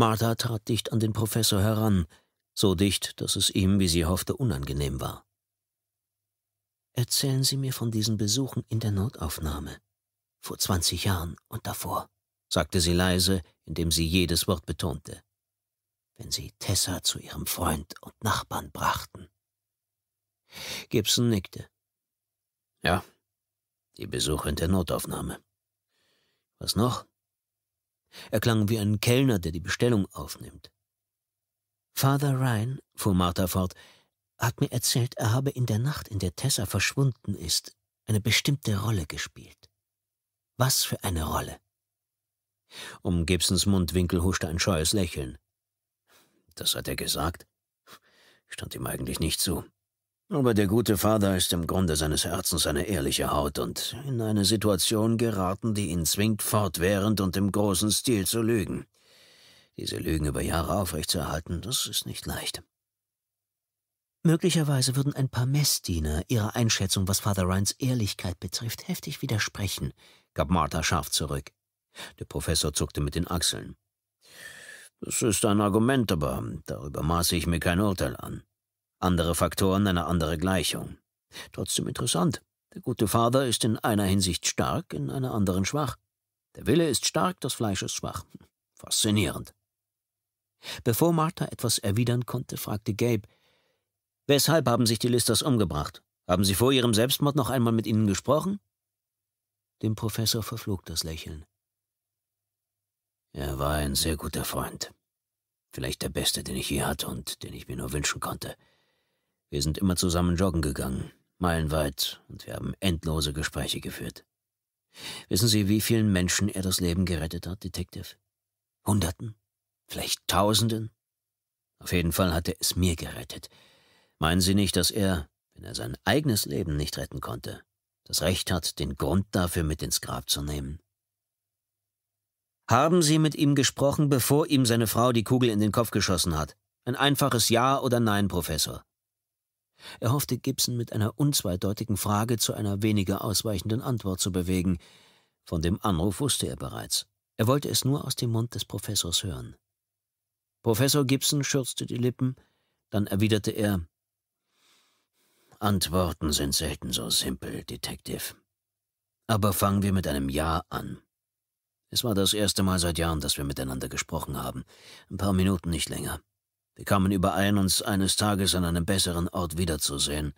Martha trat dicht an den Professor heran, so dicht, dass es ihm, wie sie hoffte, unangenehm war. Erzählen Sie mir von diesen Besuchen in der Notaufnahme. Vor zwanzig Jahren und davor, sagte sie leise, indem sie jedes Wort betonte. Wenn Sie Tessa zu ihrem Freund und Nachbarn brachten. Gibson nickte. Ja, die Besuche in der Notaufnahme. Was noch? Er klang wie ein Kellner, der die Bestellung aufnimmt. Father Ryan, fuhr Martha fort, hat mir erzählt, er habe in der Nacht, in der Tessa verschwunden ist, eine bestimmte Rolle gespielt. Was für eine Rolle? Um Gibsons Mundwinkel huschte ein scheues Lächeln. Das hat er gesagt? Stand ihm eigentlich nicht zu. Aber der gute Vater ist im Grunde seines Herzens eine ehrliche Haut und in eine Situation geraten, die ihn zwingt, fortwährend und im großen Stil zu lügen. Diese Lügen über Jahre aufrechtzuerhalten, das ist nicht leicht. Möglicherweise würden ein paar Messdiener ihrer Einschätzung, was Father Ryans Ehrlichkeit betrifft, heftig widersprechen, gab Martha scharf zurück. Der Professor zuckte mit den Achseln. Das ist ein Argument, aber darüber maße ich mir kein Urteil an andere Faktoren, eine andere Gleichung. Trotzdem interessant. Der gute Vater ist in einer Hinsicht stark, in einer anderen schwach. Der Wille ist stark, das Fleisch ist schwach. Hm, faszinierend. Bevor Martha etwas erwidern konnte, fragte Gabe, Weshalb haben sich die Listers umgebracht? Haben sie vor ihrem Selbstmord noch einmal mit ihnen gesprochen? Dem Professor verflog das Lächeln. Er war ein sehr guter Freund. Vielleicht der beste, den ich je hatte und den ich mir nur wünschen konnte. Wir sind immer zusammen joggen gegangen, meilenweit, und wir haben endlose Gespräche geführt. Wissen Sie, wie vielen Menschen er das Leben gerettet hat, Detective? Hunderten? Vielleicht Tausenden? Auf jeden Fall hat er es mir gerettet. Meinen Sie nicht, dass er, wenn er sein eigenes Leben nicht retten konnte, das Recht hat, den Grund dafür mit ins Grab zu nehmen? Haben Sie mit ihm gesprochen, bevor ihm seine Frau die Kugel in den Kopf geschossen hat? Ein einfaches Ja oder Nein, Professor. Er hoffte, Gibson mit einer unzweideutigen Frage zu einer weniger ausweichenden Antwort zu bewegen. Von dem Anruf wusste er bereits. Er wollte es nur aus dem Mund des Professors hören. Professor Gibson schürzte die Lippen, dann erwiderte er Antworten sind selten so simpel, Detective. Aber fangen wir mit einem Ja an. Es war das erste Mal seit Jahren, dass wir miteinander gesprochen haben. Ein paar Minuten nicht länger. Wir kamen überein, uns eines Tages an einem besseren Ort wiederzusehen,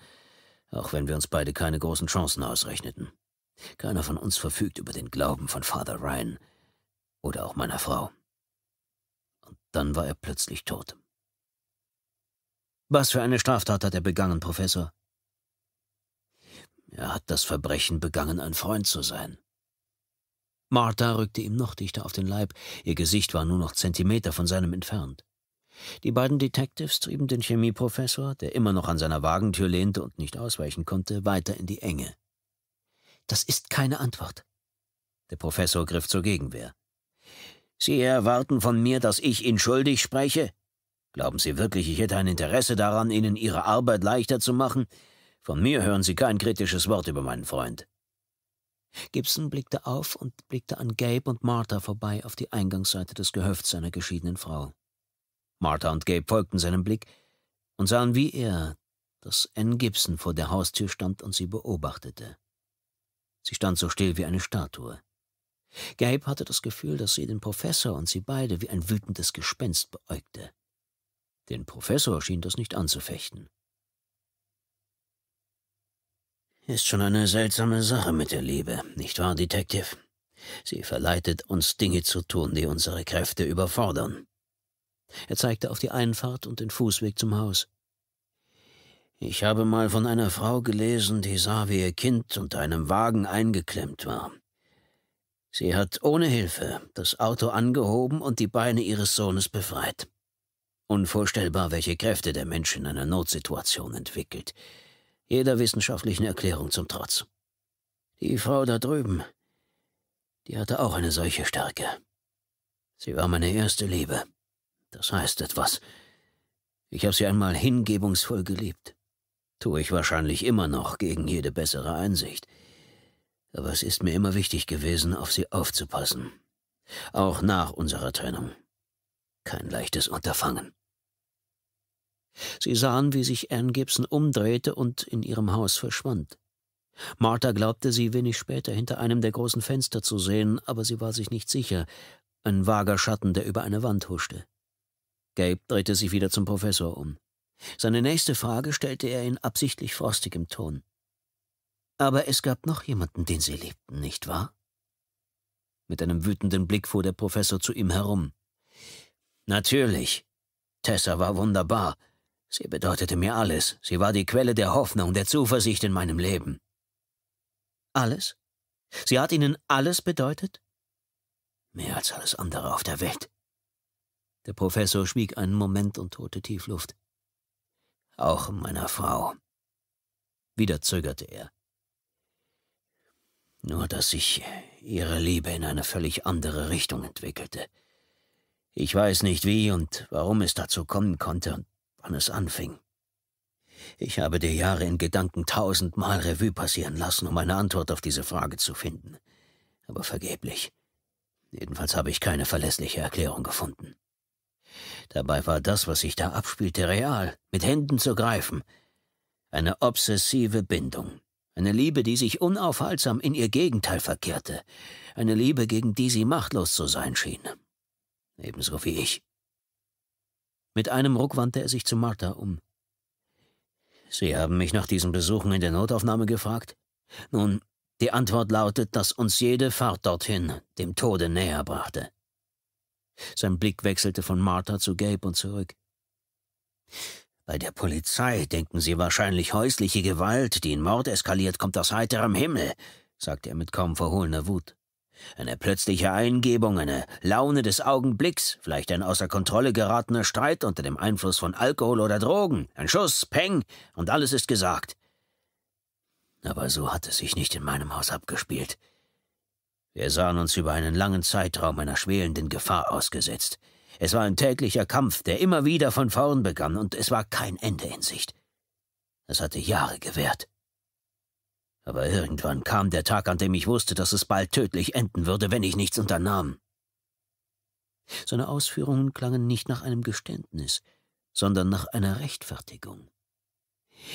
auch wenn wir uns beide keine großen Chancen ausrechneten. Keiner von uns verfügt über den Glauben von Father Ryan oder auch meiner Frau. Und dann war er plötzlich tot. Was für eine Straftat hat er begangen, Professor? Er hat das Verbrechen begangen, ein Freund zu sein. Martha rückte ihm noch dichter auf den Leib, ihr Gesicht war nur noch Zentimeter von seinem entfernt. Die beiden Detectives trieben den Chemieprofessor, der immer noch an seiner Wagentür lehnte und nicht ausweichen konnte, weiter in die Enge. Das ist keine Antwort. Der Professor griff zur Gegenwehr. Sie erwarten von mir, dass ich Ihnen schuldig spreche? Glauben Sie wirklich, ich hätte ein Interesse daran, Ihnen Ihre Arbeit leichter zu machen? Von mir hören Sie kein kritisches Wort über meinen Freund. Gibson blickte auf und blickte an Gabe und Martha vorbei auf die Eingangsseite des Gehöfts seiner geschiedenen Frau. Martha und Gabe folgten seinem Blick und sahen wie er, dass Ann Gibson vor der Haustür stand und sie beobachtete. Sie stand so still wie eine Statue. Gabe hatte das Gefühl, dass sie den Professor und sie beide wie ein wütendes Gespenst beäugte. Den Professor schien das nicht anzufechten. Ist schon eine seltsame Sache mit der Liebe, nicht wahr, Detective? Sie verleitet uns Dinge zu tun, die unsere Kräfte überfordern. Er zeigte auf die Einfahrt und den Fußweg zum Haus. Ich habe mal von einer Frau gelesen, die sah, wie ihr Kind unter einem Wagen eingeklemmt war. Sie hat ohne Hilfe das Auto angehoben und die Beine ihres Sohnes befreit. Unvorstellbar, welche Kräfte der Mensch in einer Notsituation entwickelt. Jeder wissenschaftlichen Erklärung zum Trotz. Die Frau da drüben, die hatte auch eine solche Stärke. Sie war meine erste Liebe. Das heißt etwas. Ich habe sie einmal hingebungsvoll geliebt. Tue ich wahrscheinlich immer noch gegen jede bessere Einsicht. Aber es ist mir immer wichtig gewesen, auf sie aufzupassen. Auch nach unserer Trennung. Kein leichtes Unterfangen. Sie sahen, wie sich Ann Gibson umdrehte und in ihrem Haus verschwand. Martha glaubte, sie wenig später hinter einem der großen Fenster zu sehen, aber sie war sich nicht sicher. Ein vager Schatten, der über eine Wand huschte. Gabe drehte sich wieder zum Professor um. Seine nächste Frage stellte er in absichtlich frostigem Ton. Aber es gab noch jemanden, den sie liebten, nicht wahr? Mit einem wütenden Blick fuhr der Professor zu ihm herum. Natürlich. Tessa war wunderbar. Sie bedeutete mir alles. Sie war die Quelle der Hoffnung, der Zuversicht in meinem Leben. Alles? Sie hat Ihnen alles bedeutet? Mehr als alles andere auf der Welt. Der Professor schwieg einen Moment und holte Tiefluft. Auch meiner Frau. Wieder zögerte er. Nur dass sich ihre Liebe in eine völlig andere Richtung entwickelte. Ich weiß nicht wie und warum es dazu kommen konnte und wann es anfing. Ich habe dir Jahre in Gedanken tausendmal Revue passieren lassen, um eine Antwort auf diese Frage zu finden. Aber vergeblich. Jedenfalls habe ich keine verlässliche Erklärung gefunden. Dabei war das, was sich da abspielte, real, mit Händen zu greifen. Eine obsessive Bindung. Eine Liebe, die sich unaufhaltsam in ihr Gegenteil verkehrte. Eine Liebe, gegen die sie machtlos zu sein schien. Ebenso wie ich. Mit einem Ruck wandte er sich zu Martha um. Sie haben mich nach diesen Besuchen in der Notaufnahme gefragt? Nun, die Antwort lautet, dass uns jede Fahrt dorthin dem Tode näher brachte. Sein Blick wechselte von Martha zu Gabe und zurück. Bei der Polizei denken Sie wahrscheinlich häusliche Gewalt, die in Mord eskaliert, kommt aus heiterem Himmel, sagte er mit kaum verhohlener Wut. Eine plötzliche Eingebung, eine Laune des Augenblicks, vielleicht ein außer Kontrolle geratener Streit unter dem Einfluss von Alkohol oder Drogen, ein Schuss, Peng, und alles ist gesagt. Aber so hat es sich nicht in meinem Haus abgespielt. Wir sahen uns über einen langen Zeitraum einer schwelenden Gefahr ausgesetzt. Es war ein täglicher Kampf, der immer wieder von vorn begann, und es war kein Ende in Sicht. Es hatte Jahre gewährt. Aber irgendwann kam der Tag, an dem ich wusste, dass es bald tödlich enden würde, wenn ich nichts unternahm. Seine Ausführungen klangen nicht nach einem Geständnis, sondern nach einer Rechtfertigung.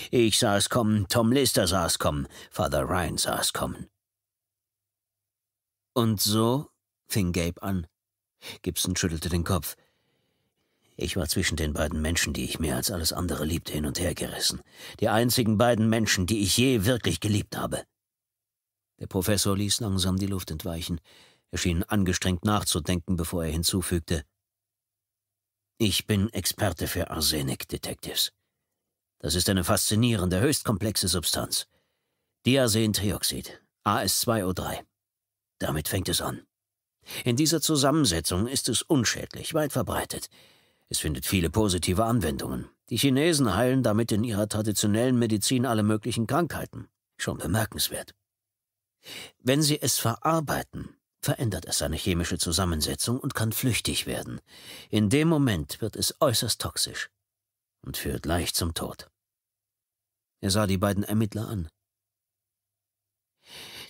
Ich sah es kommen, Tom Lister sah es kommen, Father Ryan sah es kommen. Und so? fing Gabe an. Gibson schüttelte den Kopf. Ich war zwischen den beiden Menschen, die ich mehr als alles andere liebte, hin und her gerissen. Die einzigen beiden Menschen, die ich je wirklich geliebt habe. Der Professor ließ langsam die Luft entweichen. Er schien angestrengt nachzudenken, bevor er hinzufügte. Ich bin Experte für Arsenik, Detectives. Das ist eine faszinierende, höchst komplexe Substanz. Diarsentrioxid, AS2O3. Damit fängt es an. In dieser Zusammensetzung ist es unschädlich, weit verbreitet. Es findet viele positive Anwendungen. Die Chinesen heilen damit in ihrer traditionellen Medizin alle möglichen Krankheiten. Schon bemerkenswert. Wenn sie es verarbeiten, verändert es seine chemische Zusammensetzung und kann flüchtig werden. In dem Moment wird es äußerst toxisch und führt leicht zum Tod. Er sah die beiden Ermittler an.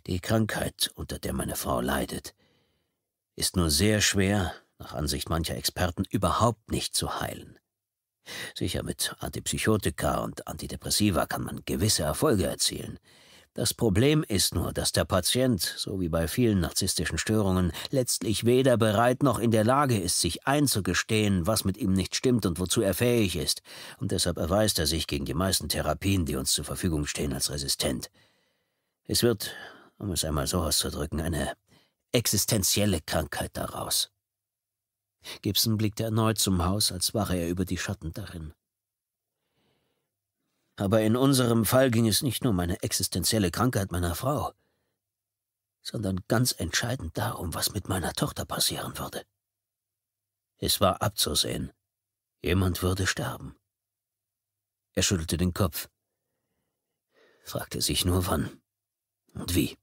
Die Krankheit, unter der meine Frau leidet, ist nur sehr schwer, nach Ansicht mancher Experten, überhaupt nicht zu heilen. Sicher mit Antipsychotika und Antidepressiva kann man gewisse Erfolge erzielen. Das Problem ist nur, dass der Patient, so wie bei vielen narzisstischen Störungen, letztlich weder bereit noch in der Lage ist, sich einzugestehen, was mit ihm nicht stimmt und wozu er fähig ist, und deshalb erweist er sich gegen die meisten Therapien, die uns zur Verfügung stehen, als resistent. Es wird um es einmal so auszudrücken, eine existenzielle Krankheit daraus. Gibson blickte erneut zum Haus, als wache er über die Schatten darin. Aber in unserem Fall ging es nicht nur um eine existenzielle Krankheit meiner Frau, sondern ganz entscheidend darum, was mit meiner Tochter passieren würde. Es war abzusehen, jemand würde sterben. Er schüttelte den Kopf, fragte sich nur wann und wie.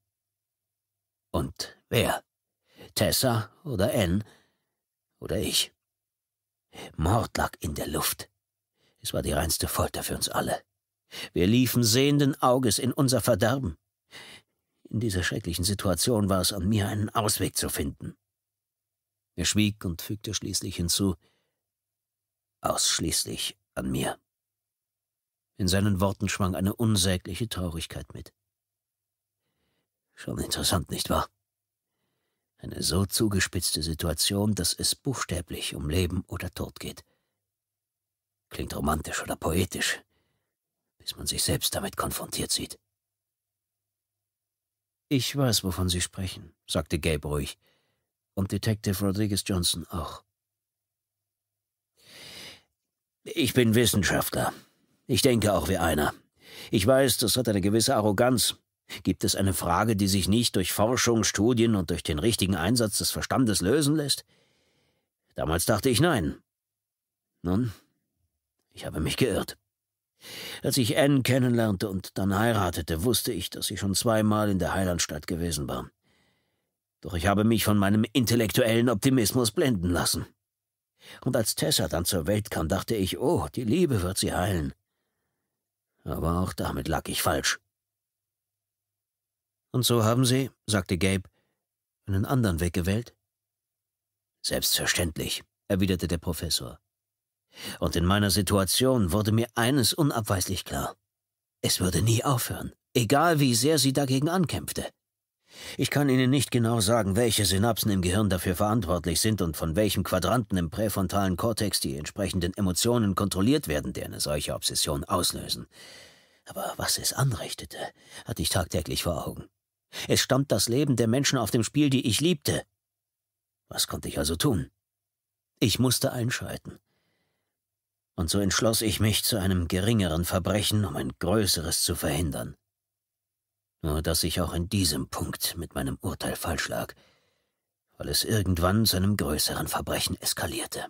Und wer? Tessa oder Anne oder ich? Mord lag in der Luft. Es war die reinste Folter für uns alle. Wir liefen sehenden Auges in unser Verderben. In dieser schrecklichen Situation war es an mir, einen Ausweg zu finden. Er schwieg und fügte schließlich hinzu, ausschließlich an mir. In seinen Worten schwang eine unsägliche Traurigkeit mit. Schon interessant, nicht wahr? Eine so zugespitzte Situation, dass es buchstäblich um Leben oder Tod geht. Klingt romantisch oder poetisch, bis man sich selbst damit konfrontiert sieht. Ich weiß, wovon Sie sprechen, sagte Gabe ruhig, und Detective Rodriguez Johnson auch. Ich bin Wissenschaftler. Ich denke auch wie einer. Ich weiß, das hat eine gewisse Arroganz, Gibt es eine Frage, die sich nicht durch Forschung, Studien und durch den richtigen Einsatz des Verstandes lösen lässt? Damals dachte ich nein. Nun, ich habe mich geirrt. Als ich Anne kennenlernte und dann heiratete, wusste ich, dass sie schon zweimal in der Heilandstadt gewesen war. Doch ich habe mich von meinem intellektuellen Optimismus blenden lassen. Und als Tessa dann zur Welt kam, dachte ich, oh, die Liebe wird sie heilen. Aber auch damit lag ich falsch. Und so haben Sie, sagte Gabe, einen anderen Weg gewählt? Selbstverständlich, erwiderte der Professor. Und in meiner Situation wurde mir eines unabweislich klar. Es würde nie aufhören, egal wie sehr sie dagegen ankämpfte. Ich kann Ihnen nicht genau sagen, welche Synapsen im Gehirn dafür verantwortlich sind und von welchem Quadranten im präfrontalen Kortex die entsprechenden Emotionen kontrolliert werden, die eine solche Obsession auslösen. Aber was es anrichtete, hatte ich tagtäglich vor Augen. Es stand das Leben der Menschen auf dem Spiel, die ich liebte. Was konnte ich also tun? Ich musste einschalten. Und so entschloss ich mich zu einem geringeren Verbrechen, um ein größeres zu verhindern. Nur dass ich auch in diesem Punkt mit meinem Urteil falsch lag, weil es irgendwann zu einem größeren Verbrechen eskalierte.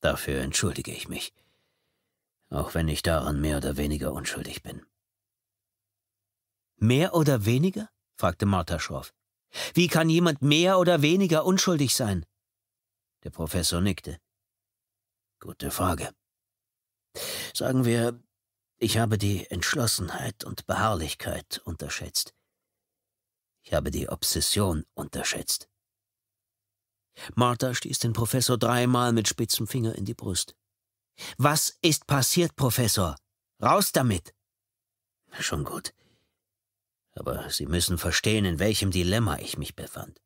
Dafür entschuldige ich mich, auch wenn ich daran mehr oder weniger unschuldig bin. Mehr oder weniger? fragte Martha schroff. Wie kann jemand mehr oder weniger unschuldig sein? Der Professor nickte. Gute Frage. Sagen wir, ich habe die Entschlossenheit und Beharrlichkeit unterschätzt. Ich habe die Obsession unterschätzt. Martha stieß den Professor dreimal mit spitzem Finger in die Brust. Was ist passiert, Professor? Raus damit! Schon gut. Aber Sie müssen verstehen, in welchem Dilemma ich mich befand.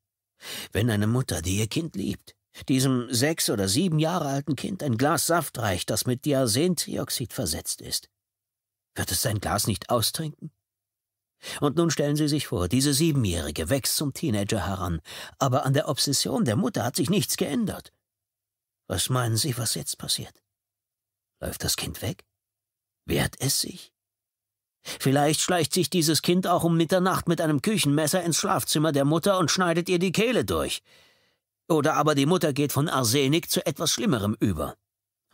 Wenn eine Mutter, die ihr Kind liebt, diesem sechs oder sieben Jahre alten Kind ein Glas Saft reicht, das mit Diasentrioxid versetzt ist, wird es sein Glas nicht austrinken? Und nun stellen Sie sich vor, diese Siebenjährige wächst zum Teenager heran, aber an der Obsession der Mutter hat sich nichts geändert. Was meinen Sie, was jetzt passiert? Läuft das Kind weg? Wehrt es sich? Vielleicht schleicht sich dieses Kind auch um Mitternacht mit einem Küchenmesser ins Schlafzimmer der Mutter und schneidet ihr die Kehle durch. Oder aber die Mutter geht von Arsenik zu etwas Schlimmerem über.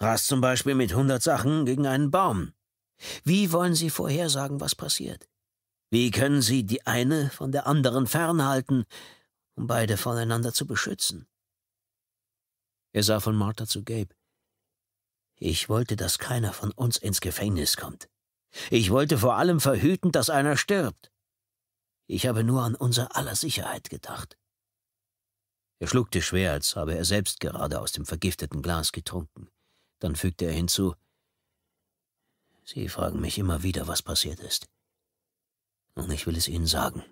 Rast zum Beispiel mit hundert Sachen gegen einen Baum. Wie wollen Sie vorhersagen, was passiert? Wie können Sie die eine von der anderen fernhalten, um beide voneinander zu beschützen? Er sah von Martha zu Gabe. Ich wollte, dass keiner von uns ins Gefängnis kommt. Ich wollte vor allem verhüten, dass einer stirbt. Ich habe nur an unser aller Sicherheit gedacht. Er schluckte schwer, als habe er selbst gerade aus dem vergifteten Glas getrunken. Dann fügte er hinzu Sie fragen mich immer wieder, was passiert ist. Und ich will es Ihnen sagen.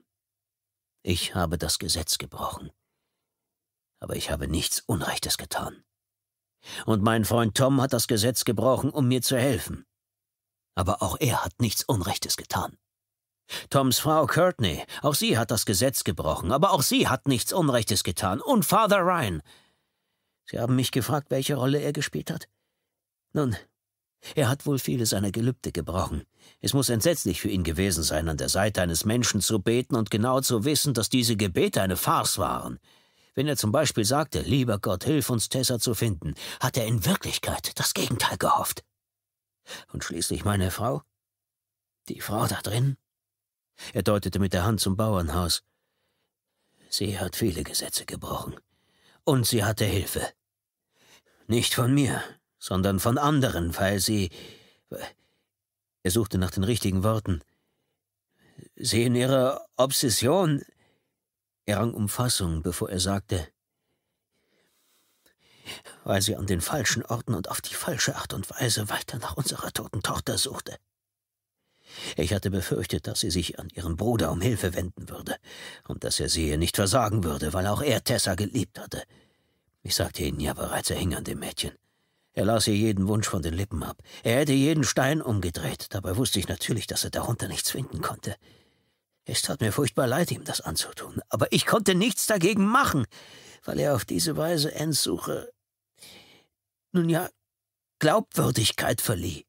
Ich habe das Gesetz gebrochen. Aber ich habe nichts Unrechtes getan. Und mein Freund Tom hat das Gesetz gebrochen, um mir zu helfen aber auch er hat nichts Unrechtes getan. Toms Frau Courtney, auch sie hat das Gesetz gebrochen, aber auch sie hat nichts Unrechtes getan. Und Father Ryan. Sie haben mich gefragt, welche Rolle er gespielt hat? Nun, er hat wohl viele seiner Gelübde gebrochen. Es muss entsetzlich für ihn gewesen sein, an der Seite eines Menschen zu beten und genau zu wissen, dass diese Gebete eine Farce waren. Wenn er zum Beispiel sagte, lieber Gott, hilf uns, Tessa zu finden, hat er in Wirklichkeit das Gegenteil gehofft. Und schließlich meine Frau? Die Frau da drin? Er deutete mit der Hand zum Bauernhaus. Sie hat viele Gesetze gebrochen. Und sie hatte Hilfe. Nicht von mir, sondern von anderen, weil sie. Äh, er suchte nach den richtigen Worten. Sie in ihrer Obsession. Er rang um Fassung, bevor er sagte: weil sie an den falschen Orten und auf die falsche Art und Weise weiter nach unserer toten Tochter suchte. Ich hatte befürchtet, dass sie sich an ihren Bruder um Hilfe wenden würde und dass er sie ihr nicht versagen würde, weil auch er Tessa geliebt hatte. Ich sagte Ihnen ja bereits, er hing an dem Mädchen. Er las ihr jeden Wunsch von den Lippen ab. Er hätte jeden Stein umgedreht. Dabei wusste ich natürlich, dass er darunter nichts finden konnte. Es tat mir furchtbar leid, ihm das anzutun, aber ich konnte nichts dagegen machen weil er auf diese Weise Anns Suche, nun ja, Glaubwürdigkeit verlieh.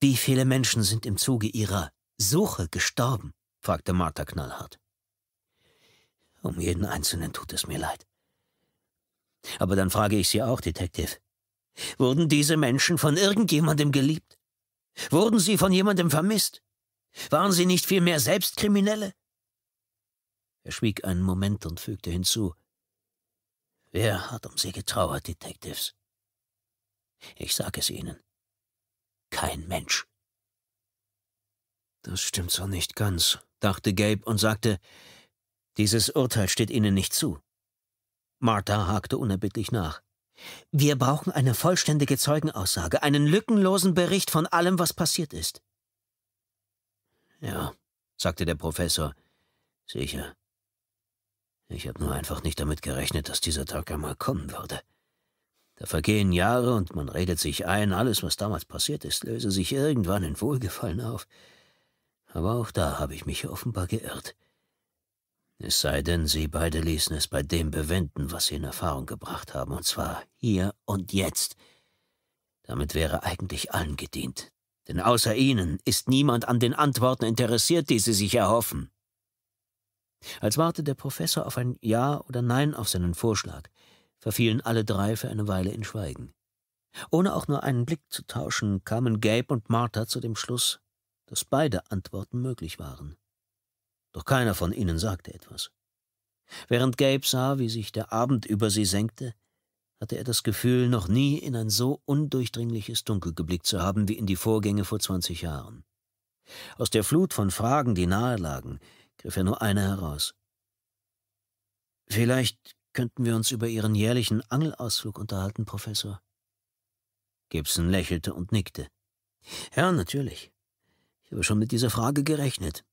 Wie viele Menschen sind im Zuge ihrer Suche gestorben? fragte Martha knallhart. Um jeden Einzelnen tut es mir leid. Aber dann frage ich Sie auch, Detective. Wurden diese Menschen von irgendjemandem geliebt? Wurden sie von jemandem vermisst? Waren sie nicht vielmehr selbst Kriminelle? Er schwieg einen Moment und fügte hinzu. Wer hat um Sie getrauert, Detectives? Ich sage es Ihnen. Kein Mensch. Das stimmt so nicht ganz, dachte Gabe und sagte, dieses Urteil steht Ihnen nicht zu. Martha hakte unerbittlich nach. Wir brauchen eine vollständige Zeugenaussage, einen lückenlosen Bericht von allem, was passiert ist. Ja, sagte der Professor. Sicher. Ich habe nur einfach nicht damit gerechnet, dass dieser Tag einmal kommen würde. Da vergehen Jahre und man redet sich ein, alles, was damals passiert ist, löse sich irgendwann in Wohlgefallen auf. Aber auch da habe ich mich offenbar geirrt. Es sei denn, Sie beide ließen es bei dem bewenden, was Sie in Erfahrung gebracht haben, und zwar hier und jetzt. Damit wäre eigentlich allen gedient, denn außer Ihnen ist niemand an den Antworten interessiert, die Sie sich erhoffen. Als warte der Professor auf ein Ja oder Nein auf seinen Vorschlag, verfielen alle drei für eine Weile in Schweigen. Ohne auch nur einen Blick zu tauschen, kamen Gabe und Martha zu dem Schluss, dass beide Antworten möglich waren. Doch keiner von ihnen sagte etwas. Während Gabe sah, wie sich der Abend über sie senkte, hatte er das Gefühl, noch nie in ein so undurchdringliches Dunkel geblickt zu haben wie in die Vorgänge vor zwanzig Jahren. Aus der Flut von Fragen, die nahe lagen, griff er nur eine heraus. Vielleicht könnten wir uns über Ihren jährlichen Angelausflug unterhalten, Professor. Gibson lächelte und nickte. Ja, natürlich. Ich habe schon mit dieser Frage gerechnet.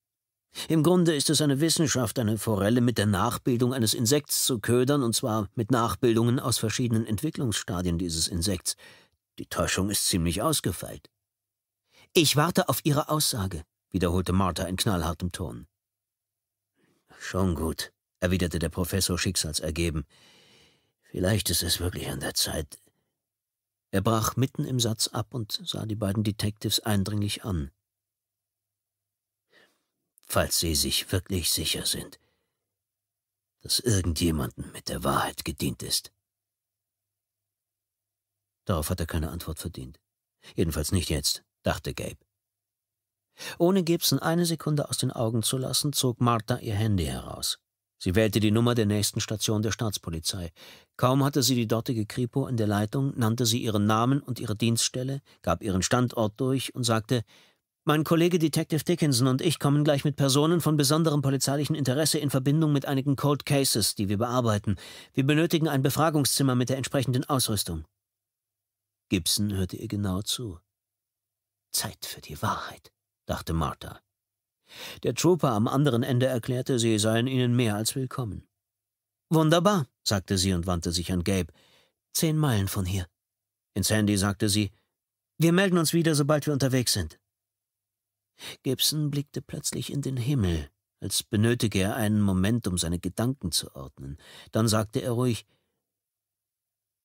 Im Grunde ist es eine Wissenschaft, eine Forelle mit der Nachbildung eines Insekts zu ködern, und zwar mit Nachbildungen aus verschiedenen Entwicklungsstadien dieses Insekts. Die Täuschung ist ziemlich ausgefeilt. Ich warte auf Ihre Aussage, wiederholte Martha in knallhartem Ton. Schon gut, erwiderte der Professor schicksalsergeben. Vielleicht ist es wirklich an der Zeit. Er brach mitten im Satz ab und sah die beiden Detectives eindringlich an. Falls Sie sich wirklich sicher sind, dass irgendjemandem mit der Wahrheit gedient ist. Darauf hat er keine Antwort verdient. Jedenfalls nicht jetzt, dachte Gabe. Ohne Gibson eine Sekunde aus den Augen zu lassen, zog Martha ihr Handy heraus. Sie wählte die Nummer der nächsten Station der Staatspolizei. Kaum hatte sie die dortige Kripo in der Leitung, nannte sie ihren Namen und ihre Dienststelle, gab ihren Standort durch und sagte, mein Kollege Detective Dickinson und ich kommen gleich mit Personen von besonderem polizeilichen Interesse in Verbindung mit einigen Cold Cases, die wir bearbeiten. Wir benötigen ein Befragungszimmer mit der entsprechenden Ausrüstung. Gibson hörte ihr genau zu. Zeit für die Wahrheit dachte Martha. Der Trooper am anderen Ende erklärte, sie seien ihnen mehr als willkommen. Wunderbar, sagte sie und wandte sich an Gabe. Zehn Meilen von hier. Ins Handy sagte sie, wir melden uns wieder, sobald wir unterwegs sind. Gibson blickte plötzlich in den Himmel, als benötige er einen Moment, um seine Gedanken zu ordnen. Dann sagte er ruhig,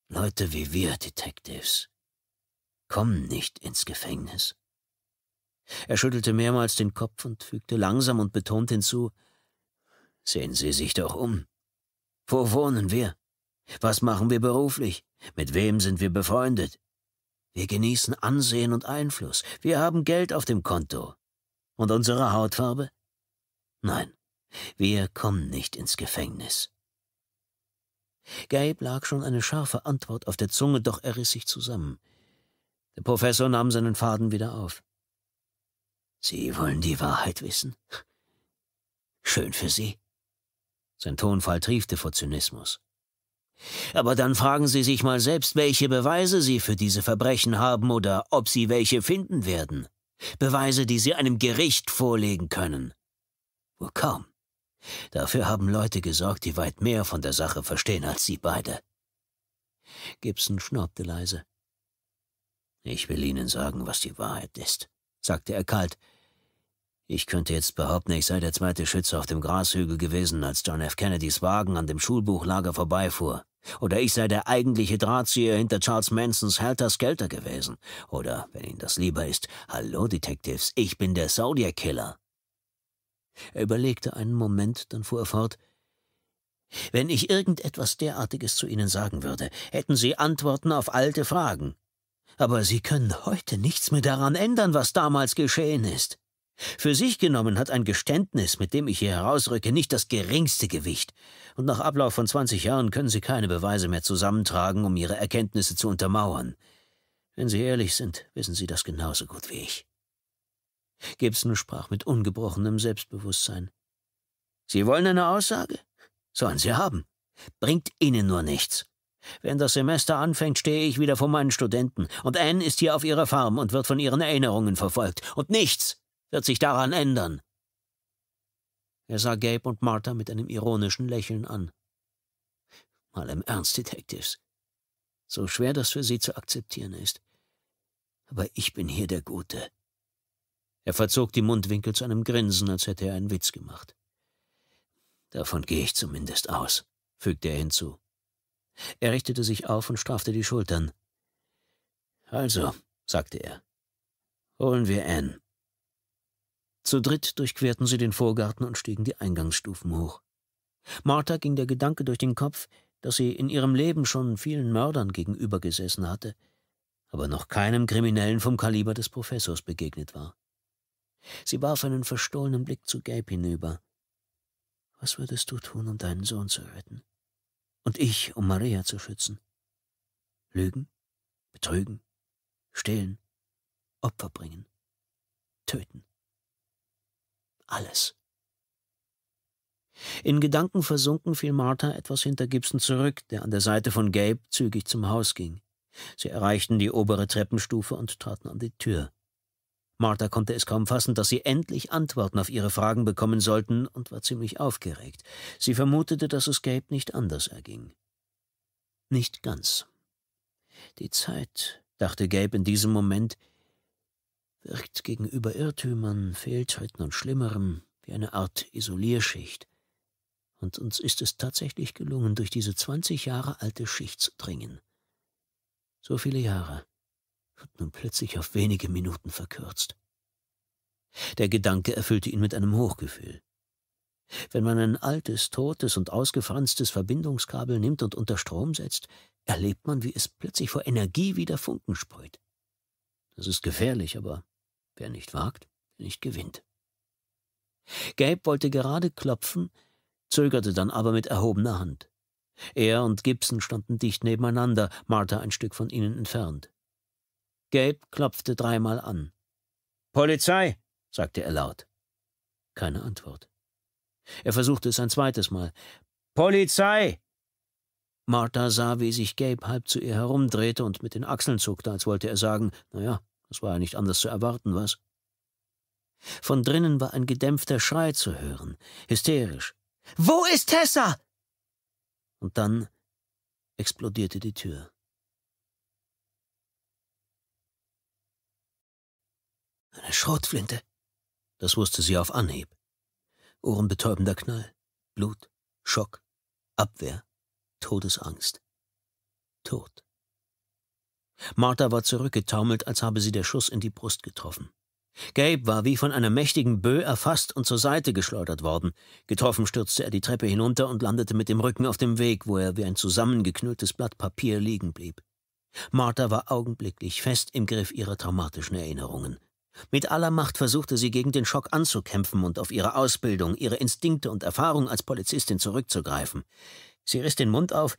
Leute wie wir, Detectives, kommen nicht ins Gefängnis. Er schüttelte mehrmals den Kopf und fügte langsam und betont hinzu Sehen Sie sich doch um. Wo wohnen wir? Was machen wir beruflich? Mit wem sind wir befreundet? Wir genießen Ansehen und Einfluss. Wir haben Geld auf dem Konto. Und unsere Hautfarbe? Nein, wir kommen nicht ins Gefängnis. Gabe lag schon eine scharfe Antwort auf der Zunge, doch er riss sich zusammen. Der Professor nahm seinen Faden wieder auf. Sie wollen die Wahrheit wissen? Schön für Sie. Sein Tonfall triefte vor Zynismus. Aber dann fragen Sie sich mal selbst, welche Beweise Sie für diese Verbrechen haben oder ob Sie welche finden werden. Beweise, die Sie einem Gericht vorlegen können. Wo kaum. Dafür haben Leute gesorgt, die weit mehr von der Sache verstehen als Sie beide. Gibson schnaubte leise. Ich will Ihnen sagen, was die Wahrheit ist sagte er kalt. Ich könnte jetzt behaupten, ich sei der zweite Schütze auf dem Grashügel gewesen, als John F. Kennedys Wagen an dem Schulbuchlager vorbeifuhr. Oder ich sei der eigentliche Drahtzieher hinter Charles Mansons Helter Skelter gewesen. Oder, wenn Ihnen das lieber ist, Hallo, Detectives, ich bin der Zodiac Killer. Er überlegte einen Moment, dann fuhr er fort. Wenn ich irgendetwas derartiges zu Ihnen sagen würde, hätten Sie Antworten auf alte Fragen aber sie können heute nichts mehr daran ändern, was damals geschehen ist. Für sich genommen hat ein Geständnis, mit dem ich hier herausrücke, nicht das geringste Gewicht, und nach Ablauf von 20 Jahren können Sie keine Beweise mehr zusammentragen, um Ihre Erkenntnisse zu untermauern. Wenn Sie ehrlich sind, wissen Sie das genauso gut wie ich. Gibson sprach mit ungebrochenem Selbstbewusstsein. Sie wollen eine Aussage? Sollen Sie haben. Bringt Ihnen nur nichts. Wenn das Semester anfängt, stehe ich wieder vor meinen Studenten, und Anne ist hier auf ihrer Farm und wird von ihren Erinnerungen verfolgt, und nichts wird sich daran ändern. Er sah Gabe und Martha mit einem ironischen Lächeln an. Mal im Ernst, Detectives. So schwer das für Sie zu akzeptieren ist. Aber ich bin hier der Gute. Er verzog die Mundwinkel zu einem Grinsen, als hätte er einen Witz gemacht. Davon gehe ich zumindest aus, fügte er hinzu. Er richtete sich auf und straffte die Schultern. Also, sagte er, holen wir Anne. Zu dritt durchquerten sie den Vorgarten und stiegen die Eingangsstufen hoch. Martha ging der Gedanke durch den Kopf, dass sie in ihrem Leben schon vielen Mördern gegenübergesessen hatte, aber noch keinem Kriminellen vom Kaliber des Professors begegnet war. Sie warf einen verstohlenen Blick zu Gabe hinüber. Was würdest du tun, um deinen Sohn zu retten? und ich, um Maria zu schützen. Lügen, betrügen, stehlen, Opfer bringen, töten. Alles. In Gedanken versunken fiel Martha etwas hinter Gibson zurück, der an der Seite von Gabe zügig zum Haus ging. Sie erreichten die obere Treppenstufe und traten an die Tür. Martha konnte es kaum fassen, dass sie endlich Antworten auf ihre Fragen bekommen sollten und war ziemlich aufgeregt. Sie vermutete, dass es Gabe nicht anders erging. Nicht ganz. Die Zeit, dachte Gabe in diesem Moment, wirkt gegenüber Irrtümern, Fehltritten und Schlimmerem wie eine Art Isolierschicht. Und uns ist es tatsächlich gelungen, durch diese 20 Jahre alte Schicht zu dringen. So viele Jahre und nun plötzlich auf wenige Minuten verkürzt. Der Gedanke erfüllte ihn mit einem Hochgefühl. Wenn man ein altes, totes und ausgefranstes Verbindungskabel nimmt und unter Strom setzt, erlebt man, wie es plötzlich vor Energie wieder Funken sprüht. Das ist gefährlich, aber wer nicht wagt, nicht gewinnt. Gabe wollte gerade klopfen, zögerte dann aber mit erhobener Hand. Er und Gibson standen dicht nebeneinander, Martha ein Stück von ihnen entfernt. Gabe klopfte dreimal an. Polizei, sagte er laut. Keine Antwort. Er versuchte es ein zweites Mal. Polizei! Martha sah, wie sich Gabe halb zu ihr herumdrehte und mit den Achseln zuckte, als wollte er sagen, naja, das war ja nicht anders zu erwarten, was? Von drinnen war ein gedämpfter Schrei zu hören, hysterisch. Wo ist Tessa? Und dann explodierte die Tür. Eine Schrotflinte. Das wusste sie auf Anhieb. Ohrenbetäubender Knall, Blut, Schock, Abwehr, Todesangst. Tod. Martha war zurückgetaumelt, als habe sie der Schuss in die Brust getroffen. Gabe war wie von einem mächtigen Bö erfasst und zur Seite geschleudert worden. Getroffen stürzte er die Treppe hinunter und landete mit dem Rücken auf dem Weg, wo er wie ein zusammengeknülltes Blatt Papier liegen blieb. Martha war augenblicklich fest im Griff ihrer traumatischen Erinnerungen. Mit aller Macht versuchte sie gegen den Schock anzukämpfen und auf ihre Ausbildung, ihre Instinkte und Erfahrung als Polizistin zurückzugreifen. Sie riss den Mund auf,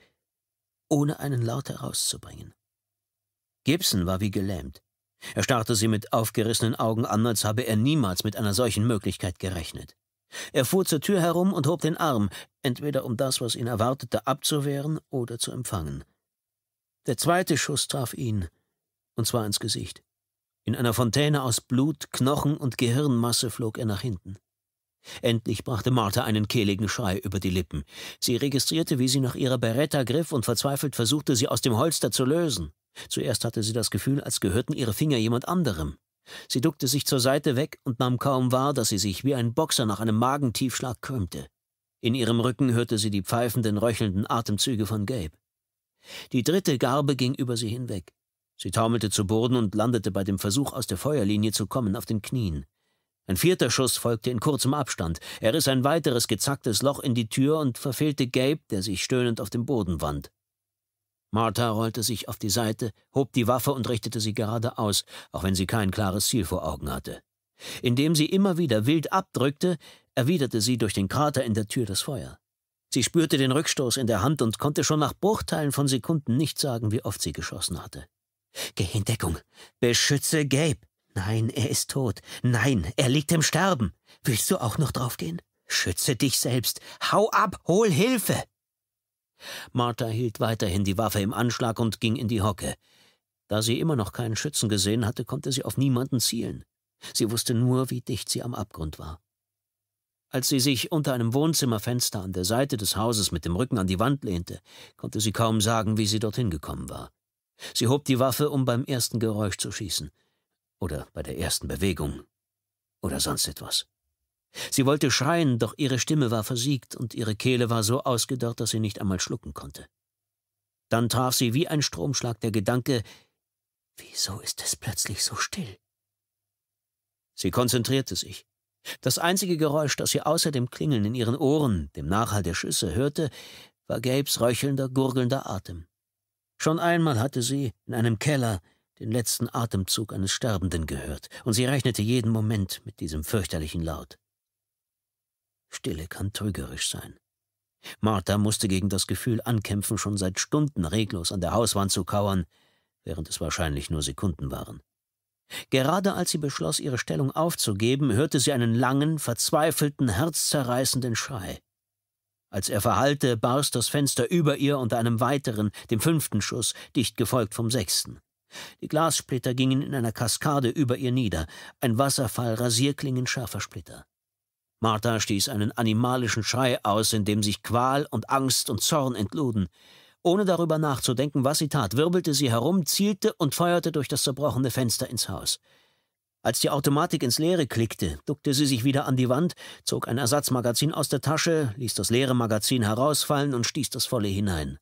ohne einen Laut herauszubringen. Gibson war wie gelähmt. Er starrte sie mit aufgerissenen Augen an, als habe er niemals mit einer solchen Möglichkeit gerechnet. Er fuhr zur Tür herum und hob den Arm, entweder um das, was ihn erwartete, abzuwehren oder zu empfangen. Der zweite Schuss traf ihn, und zwar ins Gesicht. In einer Fontäne aus Blut, Knochen und Gehirnmasse flog er nach hinten. Endlich brachte Martha einen kehligen Schrei über die Lippen. Sie registrierte, wie sie nach ihrer Beretta griff und verzweifelt versuchte, sie aus dem Holster zu lösen. Zuerst hatte sie das Gefühl, als gehörten ihre Finger jemand anderem. Sie duckte sich zur Seite weg und nahm kaum wahr, dass sie sich wie ein Boxer nach einem Magentiefschlag krümmte. In ihrem Rücken hörte sie die pfeifenden, röchelnden Atemzüge von Gabe. Die dritte Garbe ging über sie hinweg. Sie taumelte zu Boden und landete bei dem Versuch, aus der Feuerlinie zu kommen, auf den Knien. Ein vierter Schuss folgte in kurzem Abstand. Er riss ein weiteres gezacktes Loch in die Tür und verfehlte Gabe, der sich stöhnend auf dem Boden wand. Martha rollte sich auf die Seite, hob die Waffe und richtete sie geradeaus, auch wenn sie kein klares Ziel vor Augen hatte. Indem sie immer wieder wild abdrückte, erwiderte sie durch den Krater in der Tür das Feuer. Sie spürte den Rückstoß in der Hand und konnte schon nach Bruchteilen von Sekunden nicht sagen, wie oft sie geschossen hatte. Geh in Deckung. Beschütze Gabe. Nein, er ist tot. Nein, er liegt im Sterben. Willst du auch noch draufgehen? Schütze dich selbst. Hau ab, hol Hilfe. Martha hielt weiterhin die Waffe im Anschlag und ging in die Hocke. Da sie immer noch keinen Schützen gesehen hatte, konnte sie auf niemanden zielen. Sie wusste nur, wie dicht sie am Abgrund war. Als sie sich unter einem Wohnzimmerfenster an der Seite des Hauses mit dem Rücken an die Wand lehnte, konnte sie kaum sagen, wie sie dorthin gekommen war. Sie hob die Waffe, um beim ersten Geräusch zu schießen. Oder bei der ersten Bewegung. Oder sonst etwas. Sie wollte schreien, doch ihre Stimme war versiegt und ihre Kehle war so ausgedörrt, dass sie nicht einmal schlucken konnte. Dann traf sie wie ein Stromschlag der Gedanke, wieso ist es plötzlich so still? Sie konzentrierte sich. Das einzige Geräusch, das sie außer dem Klingeln in ihren Ohren, dem Nachhall der Schüsse, hörte, war Gabes röchelnder, gurgelnder Atem. Schon einmal hatte sie in einem Keller den letzten Atemzug eines Sterbenden gehört, und sie rechnete jeden Moment mit diesem fürchterlichen Laut. Stille kann trügerisch sein. Martha musste gegen das Gefühl ankämpfen, schon seit Stunden reglos an der Hauswand zu kauern, während es wahrscheinlich nur Sekunden waren. Gerade als sie beschloss, ihre Stellung aufzugeben, hörte sie einen langen, verzweifelten, herzzerreißenden Schrei. Als er verhallte, barst das Fenster über ihr unter einem weiteren, dem fünften Schuss, dicht gefolgt vom sechsten. Die Glassplitter gingen in einer Kaskade über ihr nieder, ein Wasserfall Rasierklingen scharfer Splitter. Martha stieß einen animalischen Schrei aus, in dem sich Qual und Angst und Zorn entluden. Ohne darüber nachzudenken, was sie tat, wirbelte sie herum, zielte und feuerte durch das zerbrochene Fenster ins Haus. Als die Automatik ins Leere klickte, duckte sie sich wieder an die Wand, zog ein Ersatzmagazin aus der Tasche, ließ das leere Magazin herausfallen und stieß das volle hinein.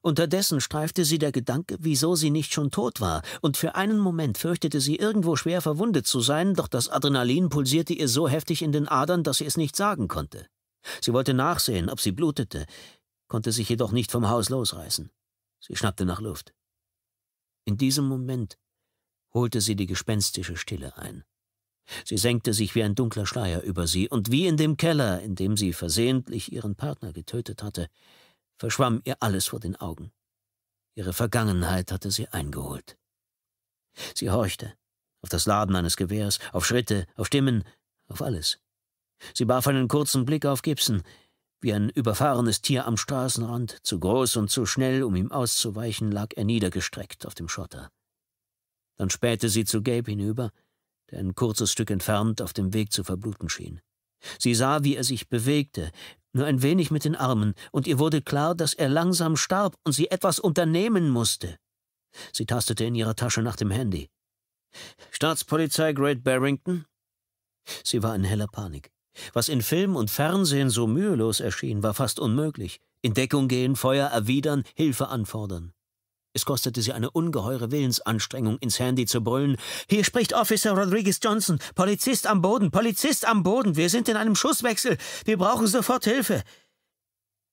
Unterdessen streifte sie der Gedanke, wieso sie nicht schon tot war, und für einen Moment fürchtete sie irgendwo schwer verwundet zu sein, doch das Adrenalin pulsierte ihr so heftig in den Adern, dass sie es nicht sagen konnte. Sie wollte nachsehen, ob sie blutete, konnte sich jedoch nicht vom Haus losreißen. Sie schnappte nach Luft. In diesem Moment holte sie die gespenstische Stille ein. Sie senkte sich wie ein dunkler Schleier über sie, und wie in dem Keller, in dem sie versehentlich ihren Partner getötet hatte, verschwamm ihr alles vor den Augen. Ihre Vergangenheit hatte sie eingeholt. Sie horchte auf das Laden eines Gewehrs, auf Schritte, auf Stimmen, auf alles. Sie warf einen kurzen Blick auf Gibson, wie ein überfahrenes Tier am Straßenrand, zu groß und zu schnell, um ihm auszuweichen, lag er niedergestreckt auf dem Schotter. Dann spähte sie zu Gabe hinüber, der ein kurzes Stück entfernt auf dem Weg zu verbluten schien. Sie sah, wie er sich bewegte, nur ein wenig mit den Armen, und ihr wurde klar, dass er langsam starb und sie etwas unternehmen musste. Sie tastete in ihrer Tasche nach dem Handy. Staatspolizei Great Barrington? Sie war in heller Panik. Was in Film und Fernsehen so mühelos erschien, war fast unmöglich. In Deckung gehen, Feuer erwidern, Hilfe anfordern. Es kostete sie eine ungeheure Willensanstrengung, ins Handy zu brüllen. Hier spricht Officer Rodriguez Johnson. Polizist am Boden, Polizist am Boden. Wir sind in einem Schusswechsel. Wir brauchen sofort Hilfe.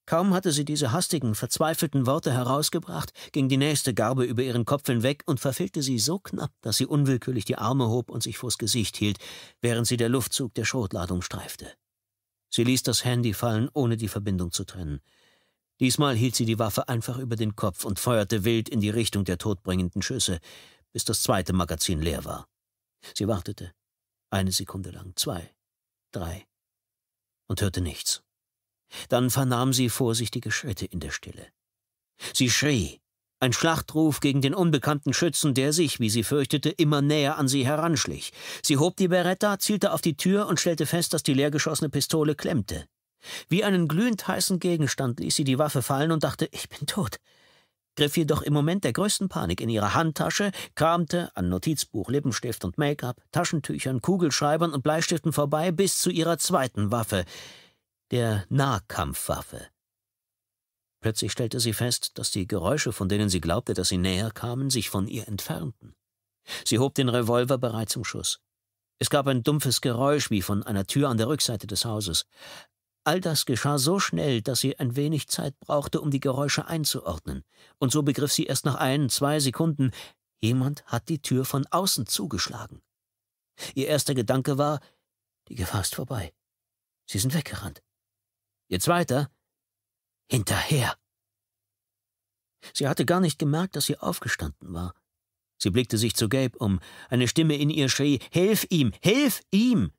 Kaum hatte sie diese hastigen, verzweifelten Worte herausgebracht, ging die nächste Garbe über ihren Kopf hinweg und verfehlte sie so knapp, dass sie unwillkürlich die Arme hob und sich vors Gesicht hielt, während sie der Luftzug der Schrotladung streifte. Sie ließ das Handy fallen, ohne die Verbindung zu trennen. Diesmal hielt sie die Waffe einfach über den Kopf und feuerte wild in die Richtung der todbringenden Schüsse, bis das zweite Magazin leer war. Sie wartete. Eine Sekunde lang, zwei, drei. Und hörte nichts. Dann vernahm sie vorsichtige Schritte in der Stille. Sie schrie. Ein Schlachtruf gegen den unbekannten Schützen, der sich, wie sie fürchtete, immer näher an sie heranschlich. Sie hob die Beretta, zielte auf die Tür und stellte fest, dass die leergeschossene Pistole klemmte. Wie einen glühend heißen Gegenstand ließ sie die Waffe fallen und dachte, ich bin tot. Griff jedoch im Moment der größten Panik in ihre Handtasche, kramte an Notizbuch, Lippenstift und Make-up, Taschentüchern, Kugelschreibern und Bleistiften vorbei bis zu ihrer zweiten Waffe, der Nahkampfwaffe. Plötzlich stellte sie fest, dass die Geräusche, von denen sie glaubte, dass sie näher kamen, sich von ihr entfernten. Sie hob den Revolver bereit zum Schuss. Es gab ein dumpfes Geräusch wie von einer Tür an der Rückseite des Hauses. All das geschah so schnell, dass sie ein wenig Zeit brauchte, um die Geräusche einzuordnen, und so begriff sie erst nach ein, zwei Sekunden, jemand hat die Tür von außen zugeschlagen. Ihr erster Gedanke war, die Gefahr ist vorbei. Sie sind weggerannt. Ihr zweiter, hinterher. Sie hatte gar nicht gemerkt, dass sie aufgestanden war. Sie blickte sich zu Gabe um. Eine Stimme in ihr schrie: Hilf ihm! Hilf ihm!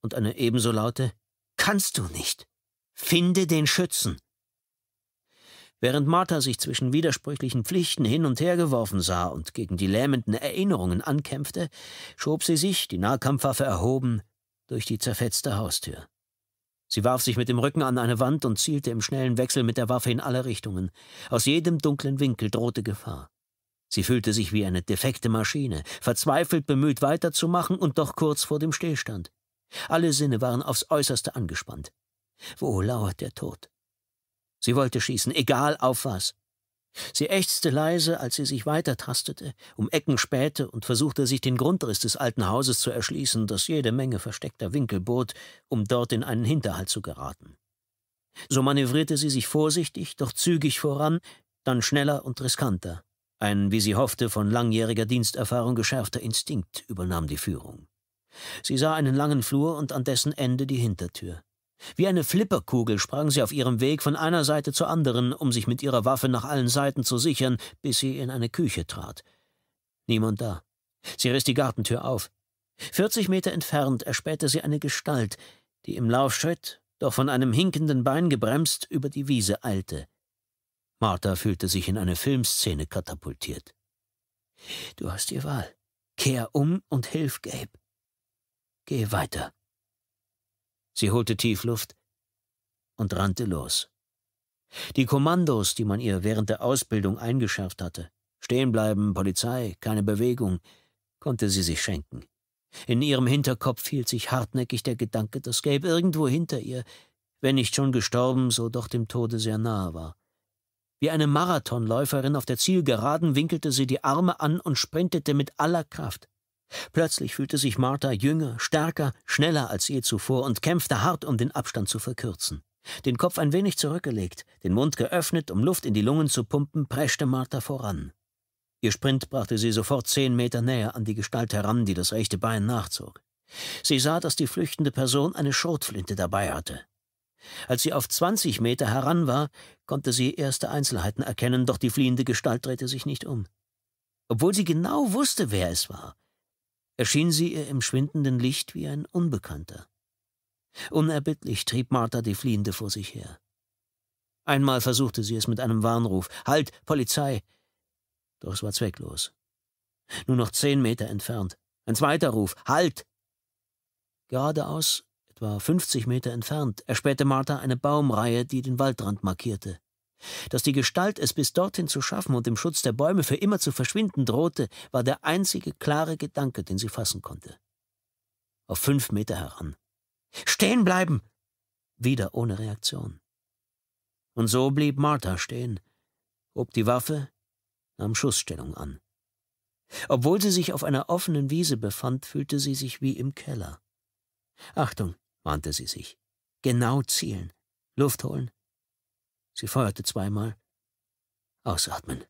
Und eine ebenso laute: Kannst du nicht. Finde den Schützen. Während Martha sich zwischen widersprüchlichen Pflichten hin und her geworfen sah und gegen die lähmenden Erinnerungen ankämpfte, schob sie sich, die Nahkampfwaffe erhoben, durch die zerfetzte Haustür. Sie warf sich mit dem Rücken an eine Wand und zielte im schnellen Wechsel mit der Waffe in alle Richtungen. Aus jedem dunklen Winkel drohte Gefahr. Sie fühlte sich wie eine defekte Maschine, verzweifelt bemüht weiterzumachen und doch kurz vor dem Stillstand. Alle Sinne waren aufs äußerste angespannt. Wo lauert der Tod? Sie wollte schießen, egal auf was. Sie ächzte leise, als sie sich weitertastete, um Ecken spähte und versuchte, sich den Grundriss des alten Hauses zu erschließen, das jede Menge versteckter Winkel bot, um dort in einen Hinterhalt zu geraten. So manövrierte sie sich vorsichtig, doch zügig voran, dann schneller und riskanter. Ein, wie sie hoffte, von langjähriger Diensterfahrung geschärfter Instinkt übernahm die Führung. Sie sah einen langen Flur und an dessen Ende die Hintertür. Wie eine Flipperkugel sprang sie auf ihrem Weg von einer Seite zur anderen, um sich mit ihrer Waffe nach allen Seiten zu sichern, bis sie in eine Küche trat. Niemand da. Sie riss die Gartentür auf. Vierzig Meter entfernt erspähte sie eine Gestalt, die im Laufschritt, doch von einem hinkenden Bein gebremst, über die Wiese eilte. Martha fühlte sich in eine Filmszene katapultiert. Du hast die Wahl. Kehr um und hilf Gabe. Geh weiter. Sie holte Tiefluft und rannte los. Die Kommandos, die man ihr während der Ausbildung eingeschärft hatte, stehen bleiben, Polizei, keine Bewegung, konnte sie sich schenken. In ihrem Hinterkopf hielt sich hartnäckig der Gedanke, dass Gabe irgendwo hinter ihr, wenn nicht schon gestorben, so doch dem Tode sehr nahe war. Wie eine Marathonläuferin auf der Zielgeraden winkelte sie die Arme an und sprintete mit aller Kraft. Plötzlich fühlte sich Martha jünger, stärker, schneller als je zuvor und kämpfte hart, um den Abstand zu verkürzen. Den Kopf ein wenig zurückgelegt, den Mund geöffnet, um Luft in die Lungen zu pumpen, preschte Martha voran. Ihr Sprint brachte sie sofort zehn Meter näher an die Gestalt heran, die das rechte Bein nachzog. Sie sah, dass die flüchtende Person eine Schrotflinte dabei hatte. Als sie auf zwanzig Meter heran war, konnte sie erste Einzelheiten erkennen, doch die fliehende Gestalt drehte sich nicht um. Obwohl sie genau wusste, wer es war, erschien sie ihr im schwindenden Licht wie ein Unbekannter. Unerbittlich trieb Martha die Fliehende vor sich her. Einmal versuchte sie es mit einem Warnruf Halt, Polizei. Doch es war zwecklos. Nur noch zehn Meter entfernt. Ein zweiter Ruf Halt. Geradeaus, etwa fünfzig Meter entfernt, erspähte Martha eine Baumreihe, die den Waldrand markierte. Dass die Gestalt es bis dorthin zu schaffen und im Schutz der Bäume für immer zu verschwinden drohte, war der einzige klare Gedanke, den sie fassen konnte. Auf fünf Meter heran. Stehen bleiben! Wieder ohne Reaktion. Und so blieb Martha stehen, hob die Waffe, nahm Schussstellung an. Obwohl sie sich auf einer offenen Wiese befand, fühlte sie sich wie im Keller. Achtung, mahnte sie sich. Genau zielen. Luft holen. Sie feuerte zweimal. Ausatmen.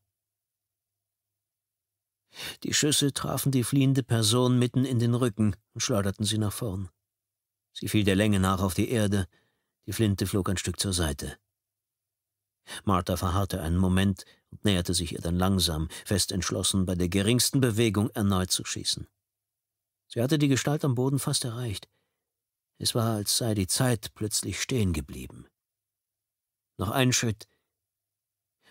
Die Schüsse trafen die fliehende Person mitten in den Rücken und schleuderten sie nach vorn. Sie fiel der Länge nach auf die Erde, die Flinte flog ein Stück zur Seite. Martha verharrte einen Moment und näherte sich ihr dann langsam, fest entschlossen, bei der geringsten Bewegung erneut zu schießen. Sie hatte die Gestalt am Boden fast erreicht. Es war, als sei die Zeit plötzlich stehen geblieben. Noch einen Schritt.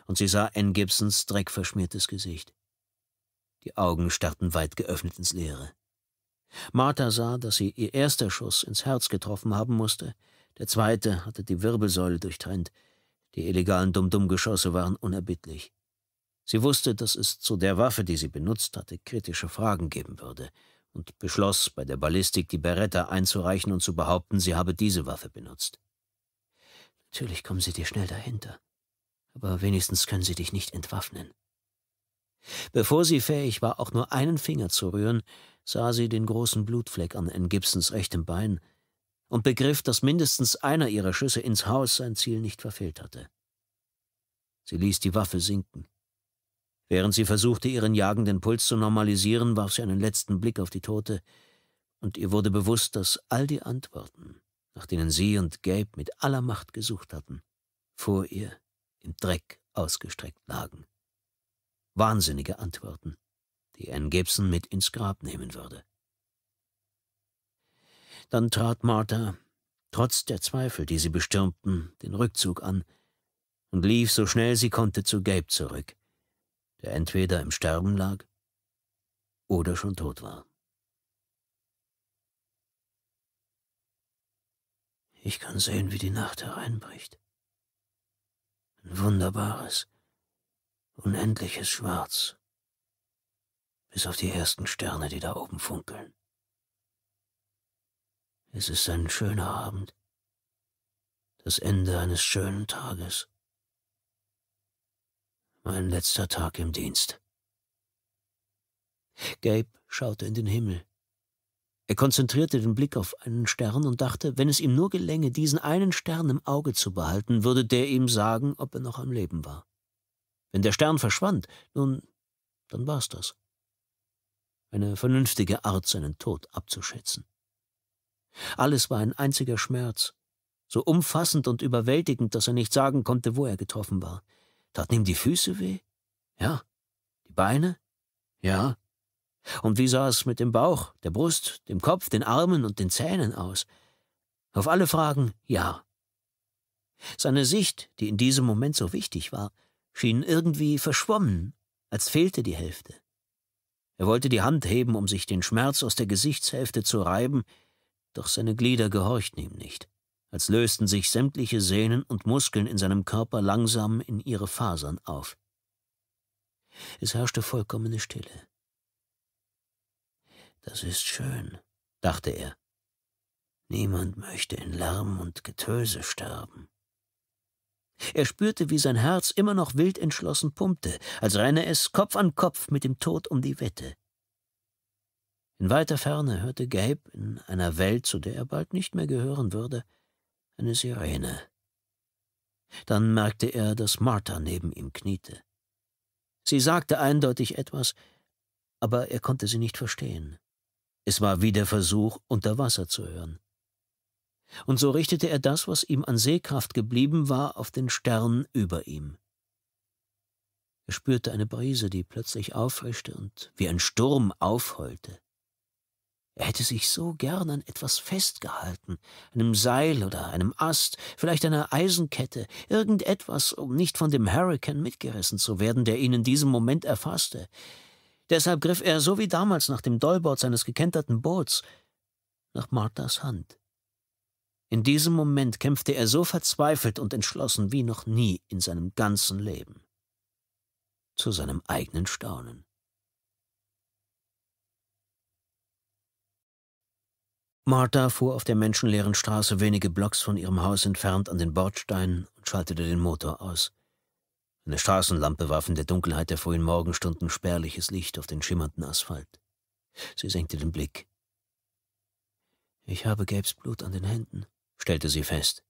Und sie sah N. Gibsons dreckverschmiertes Gesicht. Die Augen starrten weit geöffnet ins Leere. Martha sah, dass sie ihr erster Schuss ins Herz getroffen haben musste, der zweite hatte die Wirbelsäule durchtrennt, die illegalen Dum-Dum-Geschosse waren unerbittlich. Sie wusste, dass es zu der Waffe, die sie benutzt hatte, kritische Fragen geben würde und beschloss, bei der Ballistik die Beretta einzureichen und zu behaupten, sie habe diese Waffe benutzt. Natürlich kommen sie dir schnell dahinter, aber wenigstens können sie dich nicht entwaffnen. Bevor sie fähig war, auch nur einen Finger zu rühren, sah sie den großen Blutfleck an N. Gibsons rechtem Bein und begriff, dass mindestens einer ihrer Schüsse ins Haus sein Ziel nicht verfehlt hatte. Sie ließ die Waffe sinken. Während sie versuchte, ihren jagenden Puls zu normalisieren, warf sie einen letzten Blick auf die Tote, und ihr wurde bewusst, dass all die Antworten, nach denen sie und Gabe mit aller Macht gesucht hatten, vor ihr im Dreck ausgestreckt lagen. Wahnsinnige Antworten, die Ann Gibson mit ins Grab nehmen würde. Dann trat Martha, trotz der Zweifel, die sie bestürmten, den Rückzug an und lief so schnell sie konnte zu Gabe zurück, der entweder im Sterben lag oder schon tot war. Ich kann sehen, wie die Nacht hereinbricht. Ein wunderbares, unendliches Schwarz, bis auf die ersten Sterne, die da oben funkeln. Es ist ein schöner Abend, das Ende eines schönen Tages. Mein letzter Tag im Dienst. Gabe schaute in den Himmel. Er konzentrierte den Blick auf einen Stern und dachte, wenn es ihm nur gelänge, diesen einen Stern im Auge zu behalten, würde der ihm sagen, ob er noch am Leben war. Wenn der Stern verschwand, nun, dann war's das. Eine vernünftige Art, seinen Tod abzuschätzen. Alles war ein einziger Schmerz, so umfassend und überwältigend, dass er nicht sagen konnte, wo er getroffen war. Taten ihm die Füße weh? Ja. Die Beine? Ja. Und wie sah es mit dem Bauch, der Brust, dem Kopf, den Armen und den Zähnen aus? Auf alle Fragen ja. Seine Sicht, die in diesem Moment so wichtig war, schien irgendwie verschwommen, als fehlte die Hälfte. Er wollte die Hand heben, um sich den Schmerz aus der Gesichtshälfte zu reiben, doch seine Glieder gehorchten ihm nicht, als lösten sich sämtliche Sehnen und Muskeln in seinem Körper langsam in ihre Fasern auf. Es herrschte vollkommene Stille. Das ist schön, dachte er. Niemand möchte in Lärm und Getöse sterben. Er spürte, wie sein Herz immer noch wild entschlossen pumpte, als renne es Kopf an Kopf mit dem Tod um die Wette. In weiter Ferne hörte Gabe in einer Welt, zu der er bald nicht mehr gehören würde, eine Sirene. Dann merkte er, dass Martha neben ihm kniete. Sie sagte eindeutig etwas, aber er konnte sie nicht verstehen. Es war wie der Versuch, unter Wasser zu hören. Und so richtete er das, was ihm an Sehkraft geblieben war, auf den Stern über ihm. Er spürte eine Brise, die plötzlich aufhöchte und wie ein Sturm aufheulte. Er hätte sich so gern an etwas festgehalten, einem Seil oder einem Ast, vielleicht einer Eisenkette, irgendetwas, um nicht von dem Hurrikan mitgerissen zu werden, der ihn in diesem Moment erfasste. Deshalb griff er so wie damals nach dem Dollbord seines gekenterten Boots, nach Marthas Hand. In diesem Moment kämpfte er so verzweifelt und entschlossen wie noch nie in seinem ganzen Leben. Zu seinem eigenen Staunen. Martha fuhr auf der menschenleeren Straße wenige Blocks von ihrem Haus entfernt an den Bordstein und schaltete den Motor aus. Eine Straßenlampe warf in der Dunkelheit der frühen Morgenstunden spärliches Licht auf den schimmernden Asphalt. Sie senkte den Blick. Ich habe gelbes Blut an den Händen, stellte sie fest.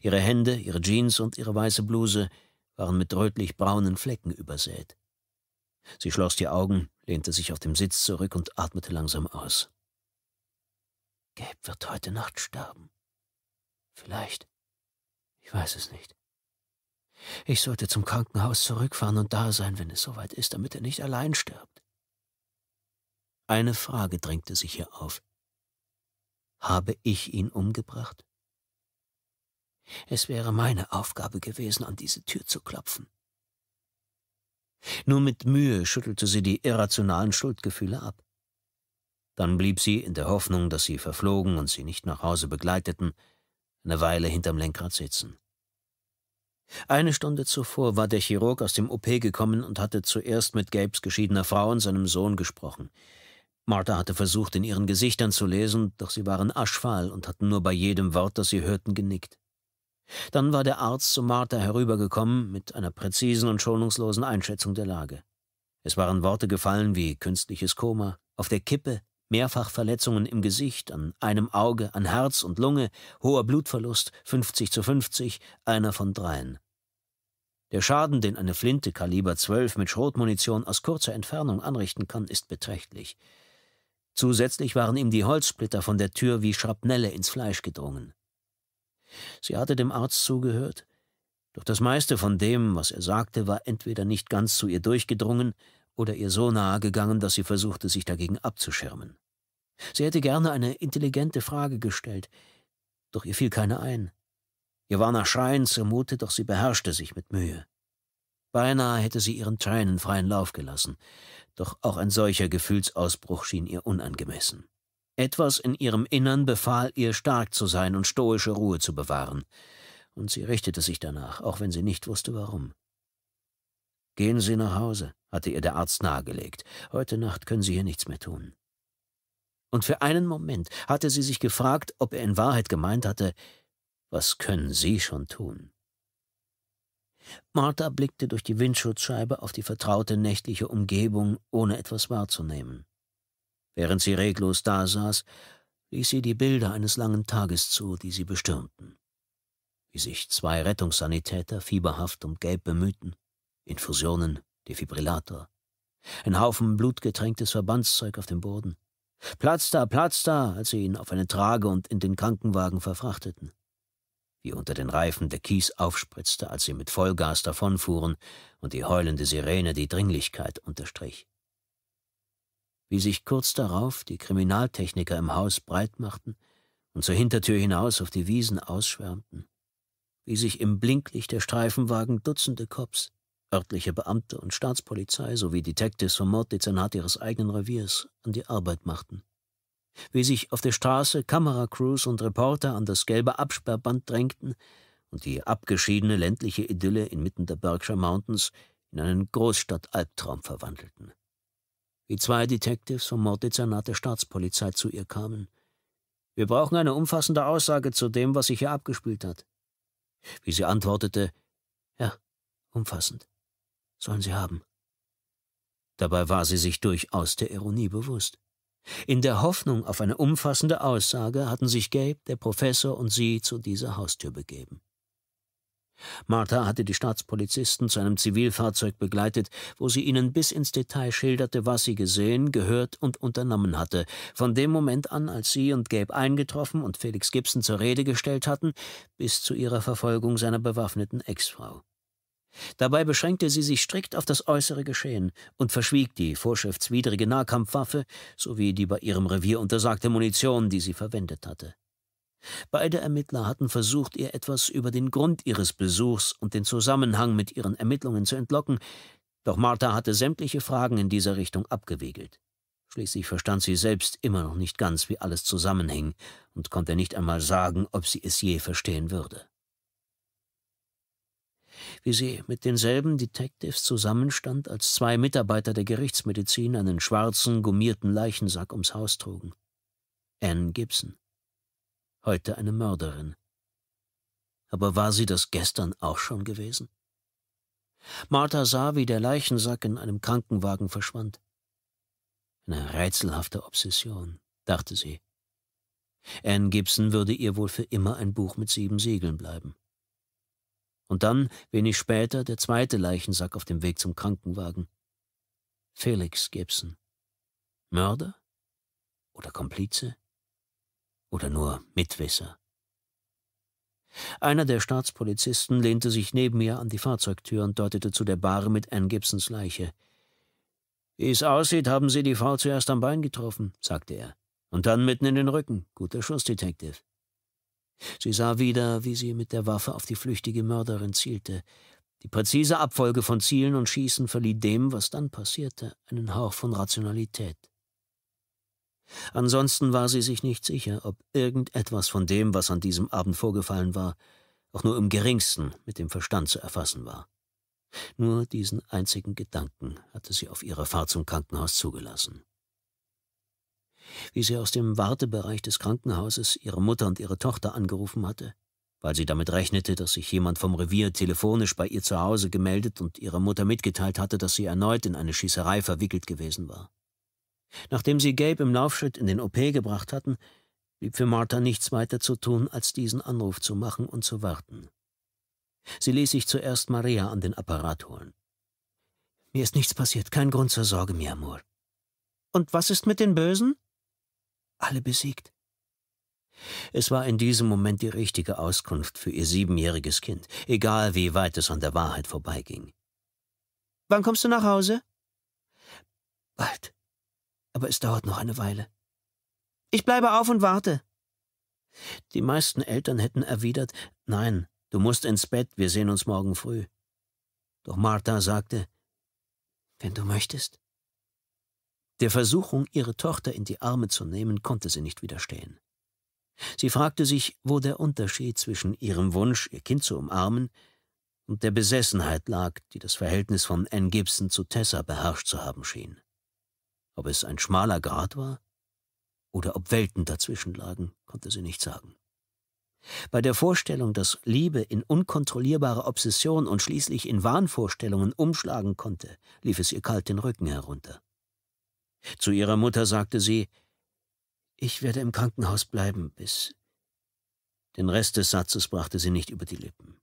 Ihre Hände, ihre Jeans und ihre weiße Bluse waren mit rötlich braunen Flecken übersät. Sie schloss die Augen, lehnte sich auf dem Sitz zurück und atmete langsam aus. Gelb wird heute Nacht sterben. Vielleicht. Ich weiß es nicht. Ich sollte zum Krankenhaus zurückfahren und da sein, wenn es soweit ist, damit er nicht allein stirbt. Eine Frage drängte sich hier auf. Habe ich ihn umgebracht? Es wäre meine Aufgabe gewesen, an diese Tür zu klopfen. Nur mit Mühe schüttelte sie die irrationalen Schuldgefühle ab. Dann blieb sie, in der Hoffnung, dass sie verflogen und sie nicht nach Hause begleiteten, eine Weile hinterm Lenkrad sitzen. Eine Stunde zuvor war der Chirurg aus dem OP gekommen und hatte zuerst mit Gabes geschiedener Frau und seinem Sohn gesprochen. Martha hatte versucht, in ihren Gesichtern zu lesen, doch sie waren aschfahl und hatten nur bei jedem Wort, das sie hörten, genickt. Dann war der Arzt zu Martha herübergekommen mit einer präzisen und schonungslosen Einschätzung der Lage. Es waren Worte gefallen wie künstliches Koma, auf der Kippe, mehrfach Verletzungen im Gesicht, an einem Auge, an Herz und Lunge, hoher Blutverlust, 50 zu 50, einer von dreien. Der Schaden, den eine Flinte Kaliber 12 mit Schrotmunition aus kurzer Entfernung anrichten kann, ist beträchtlich. Zusätzlich waren ihm die Holzsplitter von der Tür wie Schrapnelle ins Fleisch gedrungen. Sie hatte dem Arzt zugehört, doch das meiste von dem, was er sagte, war entweder nicht ganz zu ihr durchgedrungen oder ihr so nahe gegangen, dass sie versuchte, sich dagegen abzuschirmen. Sie hätte gerne eine intelligente Frage gestellt, doch ihr fiel keine ein. Ihr war nach Schreien zumute, doch sie beherrschte sich mit Mühe. Beinahe hätte sie ihren Tränen freien Lauf gelassen, doch auch ein solcher Gefühlsausbruch schien ihr unangemessen. Etwas in ihrem Innern befahl ihr, stark zu sein und stoische Ruhe zu bewahren, und sie richtete sich danach, auch wenn sie nicht wusste warum. Gehen Sie nach Hause, hatte ihr der Arzt nahegelegt. Heute Nacht können Sie hier nichts mehr tun. Und für einen Moment hatte sie sich gefragt, ob er in Wahrheit gemeint hatte, was können Sie schon tun? Martha blickte durch die Windschutzscheibe auf die vertraute nächtliche Umgebung, ohne etwas wahrzunehmen. Während sie reglos dasaß, ließ sie die Bilder eines langen Tages zu, die sie bestürmten. Wie sich zwei Rettungssanitäter fieberhaft um Gelb bemühten, Infusionen, Defibrillator, ein Haufen blutgetränktes Verbandszeug auf dem Boden. Platz da, Platz da, als sie ihn auf eine Trage und in den Krankenwagen verfrachteten wie unter den Reifen der Kies aufspritzte, als sie mit Vollgas davonfuhren und die heulende Sirene die Dringlichkeit unterstrich. Wie sich kurz darauf die Kriminaltechniker im Haus breitmachten und zur Hintertür hinaus auf die Wiesen ausschwärmten, wie sich im Blinklicht der Streifenwagen Dutzende Cops, örtliche Beamte und Staatspolizei sowie Detectives vom Morddezernat ihres eigenen Reviers an die Arbeit machten wie sich auf der Straße Kameracrews und Reporter an das gelbe Absperrband drängten und die abgeschiedene ländliche Idylle inmitten der Berkshire Mountains in einen Großstadt-Albtraum verwandelten. Wie zwei Detectives vom Morddezernat der Staatspolizei zu ihr kamen. Wir brauchen eine umfassende Aussage zu dem, was sich hier abgespielt hat. Wie sie antwortete, ja, umfassend. Sollen Sie haben. Dabei war sie sich durchaus der Ironie bewusst. In der Hoffnung auf eine umfassende Aussage hatten sich Gabe, der Professor und sie zu dieser Haustür begeben. Martha hatte die Staatspolizisten zu einem Zivilfahrzeug begleitet, wo sie ihnen bis ins Detail schilderte, was sie gesehen, gehört und unternommen hatte. Von dem Moment an, als sie und Gabe eingetroffen und Felix Gibson zur Rede gestellt hatten, bis zu ihrer Verfolgung seiner bewaffneten Ex-Frau. Dabei beschränkte sie sich strikt auf das äußere Geschehen und verschwieg die vorschriftswidrige Nahkampfwaffe sowie die bei ihrem Revier untersagte Munition, die sie verwendet hatte. Beide Ermittler hatten versucht, ihr etwas über den Grund ihres Besuchs und den Zusammenhang mit ihren Ermittlungen zu entlocken, doch Martha hatte sämtliche Fragen in dieser Richtung abgewiegelt. Schließlich verstand sie selbst immer noch nicht ganz, wie alles zusammenhing und konnte nicht einmal sagen, ob sie es je verstehen würde wie sie mit denselben Detectives zusammenstand, als zwei Mitarbeiter der Gerichtsmedizin einen schwarzen, gummierten Leichensack ums Haus trugen. Anne Gibson. Heute eine Mörderin. Aber war sie das gestern auch schon gewesen? Martha sah, wie der Leichensack in einem Krankenwagen verschwand. Eine rätselhafte Obsession, dachte sie. Anne Gibson würde ihr wohl für immer ein Buch mit sieben Siegeln bleiben. Und dann, wenig später, der zweite Leichensack auf dem Weg zum Krankenwagen. Felix Gibson. Mörder? Oder Komplize? Oder nur Mitwisser? Einer der Staatspolizisten lehnte sich neben mir an die Fahrzeugtür und deutete zu der Bahre mit Ann Gibsons Leiche. Wie es aussieht, haben Sie die Frau zuerst am Bein getroffen, sagte er. Und dann mitten in den Rücken. Guter Schuss, Detective. Sie sah wieder, wie sie mit der Waffe auf die flüchtige Mörderin zielte. Die präzise Abfolge von Zielen und Schießen verlieh dem, was dann passierte, einen Hauch von Rationalität. Ansonsten war sie sich nicht sicher, ob irgendetwas von dem, was an diesem Abend vorgefallen war, auch nur im geringsten mit dem Verstand zu erfassen war. Nur diesen einzigen Gedanken hatte sie auf ihrer Fahrt zum Krankenhaus zugelassen wie sie aus dem Wartebereich des Krankenhauses ihre Mutter und ihre Tochter angerufen hatte, weil sie damit rechnete, dass sich jemand vom Revier telefonisch bei ihr zu Hause gemeldet und ihrer Mutter mitgeteilt hatte, dass sie erneut in eine Schießerei verwickelt gewesen war. Nachdem sie Gabe im Laufschritt in den OP gebracht hatten, blieb für Martha nichts weiter zu tun, als diesen Anruf zu machen und zu warten. Sie ließ sich zuerst Maria an den Apparat holen. Mir ist nichts passiert, kein Grund zur Sorge, mi Amor. Und was ist mit den Bösen? alle besiegt. Es war in diesem Moment die richtige Auskunft für ihr siebenjähriges Kind, egal wie weit es an der Wahrheit vorbeiging. Wann kommst du nach Hause? Bald. Aber es dauert noch eine Weile. Ich bleibe auf und warte. Die meisten Eltern hätten erwidert, nein, du musst ins Bett, wir sehen uns morgen früh. Doch Martha sagte, wenn du möchtest. Der Versuchung, ihre Tochter in die Arme zu nehmen, konnte sie nicht widerstehen. Sie fragte sich, wo der Unterschied zwischen ihrem Wunsch, ihr Kind zu umarmen, und der Besessenheit lag, die das Verhältnis von Anne Gibson zu Tessa beherrscht zu haben schien. Ob es ein schmaler Grat war oder ob Welten dazwischen lagen, konnte sie nicht sagen. Bei der Vorstellung, dass Liebe in unkontrollierbare Obsession und schließlich in Wahnvorstellungen umschlagen konnte, lief es ihr kalt den Rücken herunter. Zu ihrer Mutter sagte sie, ich werde im Krankenhaus bleiben, bis... Den Rest des Satzes brachte sie nicht über die Lippen.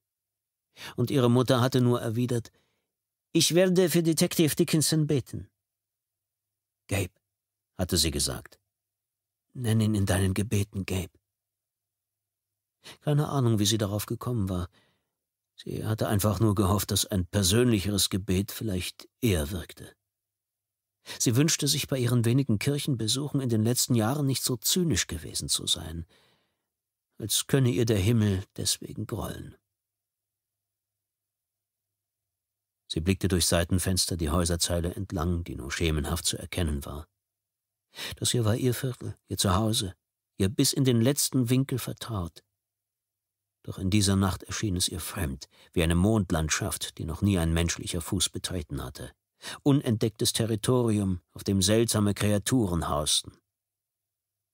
Und ihre Mutter hatte nur erwidert, ich werde für Detective Dickinson beten. Gabe, hatte sie gesagt. Nenn ihn in deinen Gebeten, Gabe. Keine Ahnung, wie sie darauf gekommen war. Sie hatte einfach nur gehofft, dass ein persönlicheres Gebet vielleicht eher wirkte. Sie wünschte sich bei ihren wenigen Kirchenbesuchen in den letzten Jahren nicht so zynisch gewesen zu sein, als könne ihr der Himmel deswegen grollen. Sie blickte durch Seitenfenster die Häuserzeile entlang, die nur schemenhaft zu erkennen war. Das hier war ihr Viertel, ihr Zuhause, ihr bis in den letzten Winkel vertraut. Doch in dieser Nacht erschien es ihr fremd, wie eine Mondlandschaft, die noch nie ein menschlicher Fuß betreten hatte unentdecktes Territorium, auf dem seltsame Kreaturen hausten.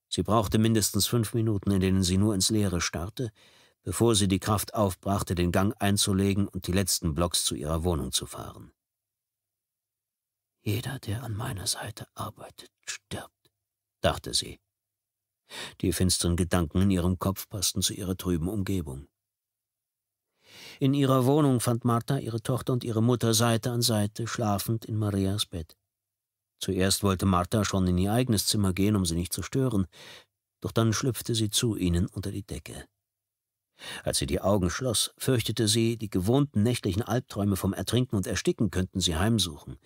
Sie brauchte mindestens fünf Minuten, in denen sie nur ins Leere starrte, bevor sie die Kraft aufbrachte, den Gang einzulegen und die letzten Blocks zu ihrer Wohnung zu fahren. Jeder, der an meiner Seite arbeitet, stirbt, dachte sie. Die finsteren Gedanken in ihrem Kopf passten zu ihrer trüben Umgebung. In ihrer Wohnung fand Martha ihre Tochter und ihre Mutter Seite an Seite schlafend in Marias Bett. Zuerst wollte Martha schon in ihr eigenes Zimmer gehen, um sie nicht zu stören, doch dann schlüpfte sie zu ihnen unter die Decke. Als sie die Augen schloss, fürchtete sie, die gewohnten nächtlichen Albträume vom Ertrinken und Ersticken könnten sie heimsuchen.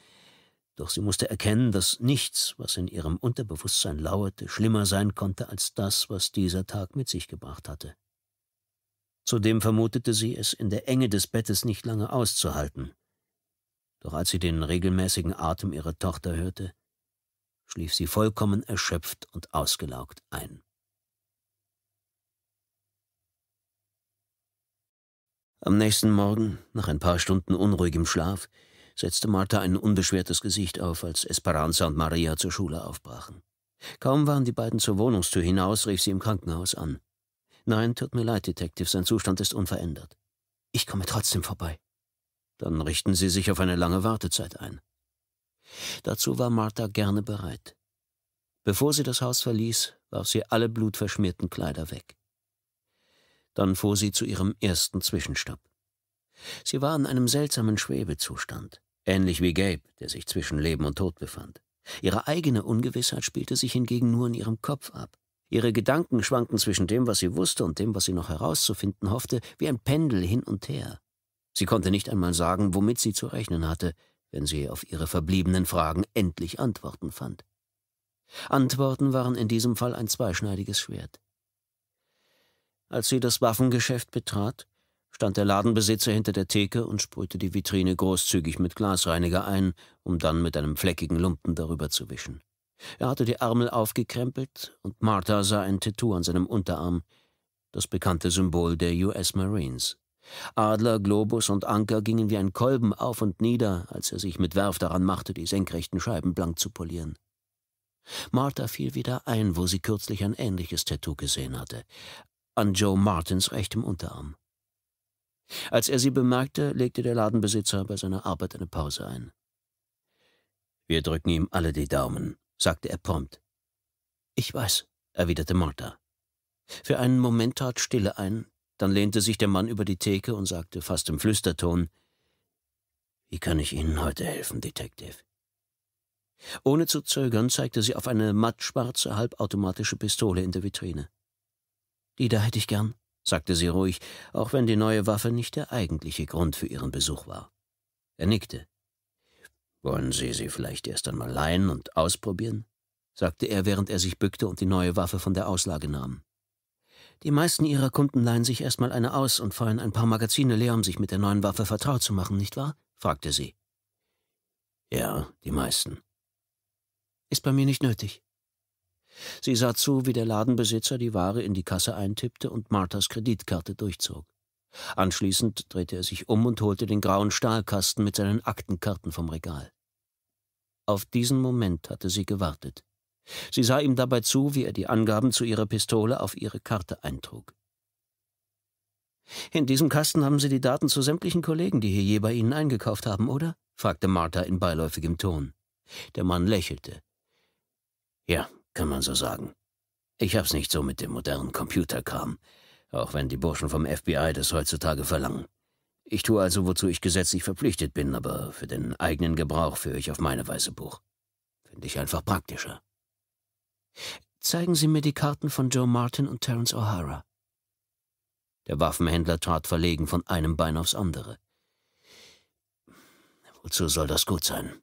Doch sie musste erkennen, dass nichts, was in ihrem Unterbewusstsein lauerte, schlimmer sein konnte als das, was dieser Tag mit sich gebracht hatte. Zudem vermutete sie es in der Enge des Bettes nicht lange auszuhalten. Doch als sie den regelmäßigen Atem ihrer Tochter hörte, schlief sie vollkommen erschöpft und ausgelaugt ein. Am nächsten Morgen, nach ein paar Stunden unruhigem Schlaf, setzte Martha ein unbeschwertes Gesicht auf, als Esperanza und Maria zur Schule aufbrachen. Kaum waren die beiden zur Wohnungstür hinaus, rief sie im Krankenhaus an. Nein, tut mir leid, Detective, sein Zustand ist unverändert. Ich komme trotzdem vorbei. Dann richten Sie sich auf eine lange Wartezeit ein. Dazu war Martha gerne bereit. Bevor sie das Haus verließ, warf sie alle blutverschmierten Kleider weg. Dann fuhr sie zu ihrem ersten Zwischenstopp. Sie war in einem seltsamen Schwebezustand, ähnlich wie Gabe, der sich zwischen Leben und Tod befand. Ihre eigene Ungewissheit spielte sich hingegen nur in ihrem Kopf ab. Ihre Gedanken schwanken zwischen dem, was sie wusste und dem, was sie noch herauszufinden hoffte, wie ein Pendel hin und her. Sie konnte nicht einmal sagen, womit sie zu rechnen hatte, wenn sie auf ihre verbliebenen Fragen endlich Antworten fand. Antworten waren in diesem Fall ein zweischneidiges Schwert. Als sie das Waffengeschäft betrat, stand der Ladenbesitzer hinter der Theke und sprühte die Vitrine großzügig mit Glasreiniger ein, um dann mit einem fleckigen Lumpen darüber zu wischen. Er hatte die Ärmel aufgekrempelt und Martha sah ein Tattoo an seinem Unterarm, das bekannte Symbol der US Marines. Adler, Globus und Anker gingen wie ein Kolben auf und nieder, als er sich mit Werf daran machte, die senkrechten Scheiben blank zu polieren. Martha fiel wieder ein, wo sie kürzlich ein ähnliches Tattoo gesehen hatte, an Joe Martins rechtem Unterarm. Als er sie bemerkte, legte der Ladenbesitzer bei seiner Arbeit eine Pause ein. Wir drücken ihm alle die Daumen, sagte er prompt. Ich weiß, erwiderte Martha. Für einen Moment tat Stille ein, dann lehnte sich der Mann über die Theke und sagte fast im Flüsterton Wie kann ich Ihnen heute helfen, Detective? Ohne zu zögern zeigte sie auf eine mattschwarze halbautomatische Pistole in der Vitrine. Die da hätte ich gern, sagte sie ruhig, auch wenn die neue Waffe nicht der eigentliche Grund für ihren Besuch war. Er nickte. Wollen Sie sie vielleicht erst einmal leihen und ausprobieren? sagte er, während er sich bückte und die neue Waffe von der Auslage nahm. Die meisten Ihrer Kunden leihen sich erstmal eine aus und fallen ein paar Magazine leer, um sich mit der neuen Waffe vertraut zu machen, nicht wahr? fragte sie. Ja, die meisten. Ist bei mir nicht nötig. Sie sah zu, wie der Ladenbesitzer die Ware in die Kasse eintippte und Marthas Kreditkarte durchzog. Anschließend drehte er sich um und holte den grauen Stahlkasten mit seinen Aktenkarten vom Regal. Auf diesen Moment hatte sie gewartet. Sie sah ihm dabei zu, wie er die Angaben zu ihrer Pistole auf ihre Karte eintrug. In diesem Kasten haben Sie die Daten zu sämtlichen Kollegen, die hier je bei Ihnen eingekauft haben, oder? fragte Martha in beiläufigem Ton. Der Mann lächelte. Ja, kann man so sagen. Ich hab's nicht so mit dem modernen Computerkram auch wenn die Burschen vom FBI das heutzutage verlangen. Ich tue also, wozu ich gesetzlich verpflichtet bin, aber für den eigenen Gebrauch führe ich auf meine Weise Buch. Finde ich einfach praktischer. Zeigen Sie mir die Karten von Joe Martin und Terence O'Hara. Der Waffenhändler trat verlegen von einem Bein aufs andere. Wozu soll das gut sein?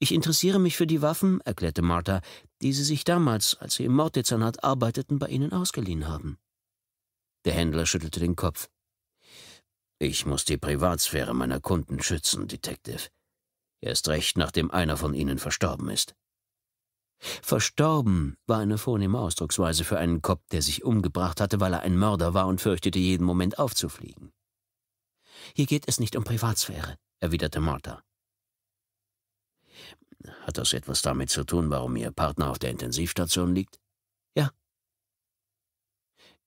Ich interessiere mich für die Waffen, erklärte Martha, die sie sich damals, als sie im Morddezernat arbeiteten, bei Ihnen ausgeliehen haben. Der Händler schüttelte den Kopf. Ich muss die Privatsphäre meiner Kunden schützen, Detective. Erst recht, nachdem einer von ihnen verstorben ist. Verstorben war eine vornehme Ausdrucksweise für einen Kopf, der sich umgebracht hatte, weil er ein Mörder war und fürchtete, jeden Moment aufzufliegen. Hier geht es nicht um Privatsphäre, erwiderte Martha. Hat das etwas damit zu tun, warum Ihr Partner auf der Intensivstation liegt?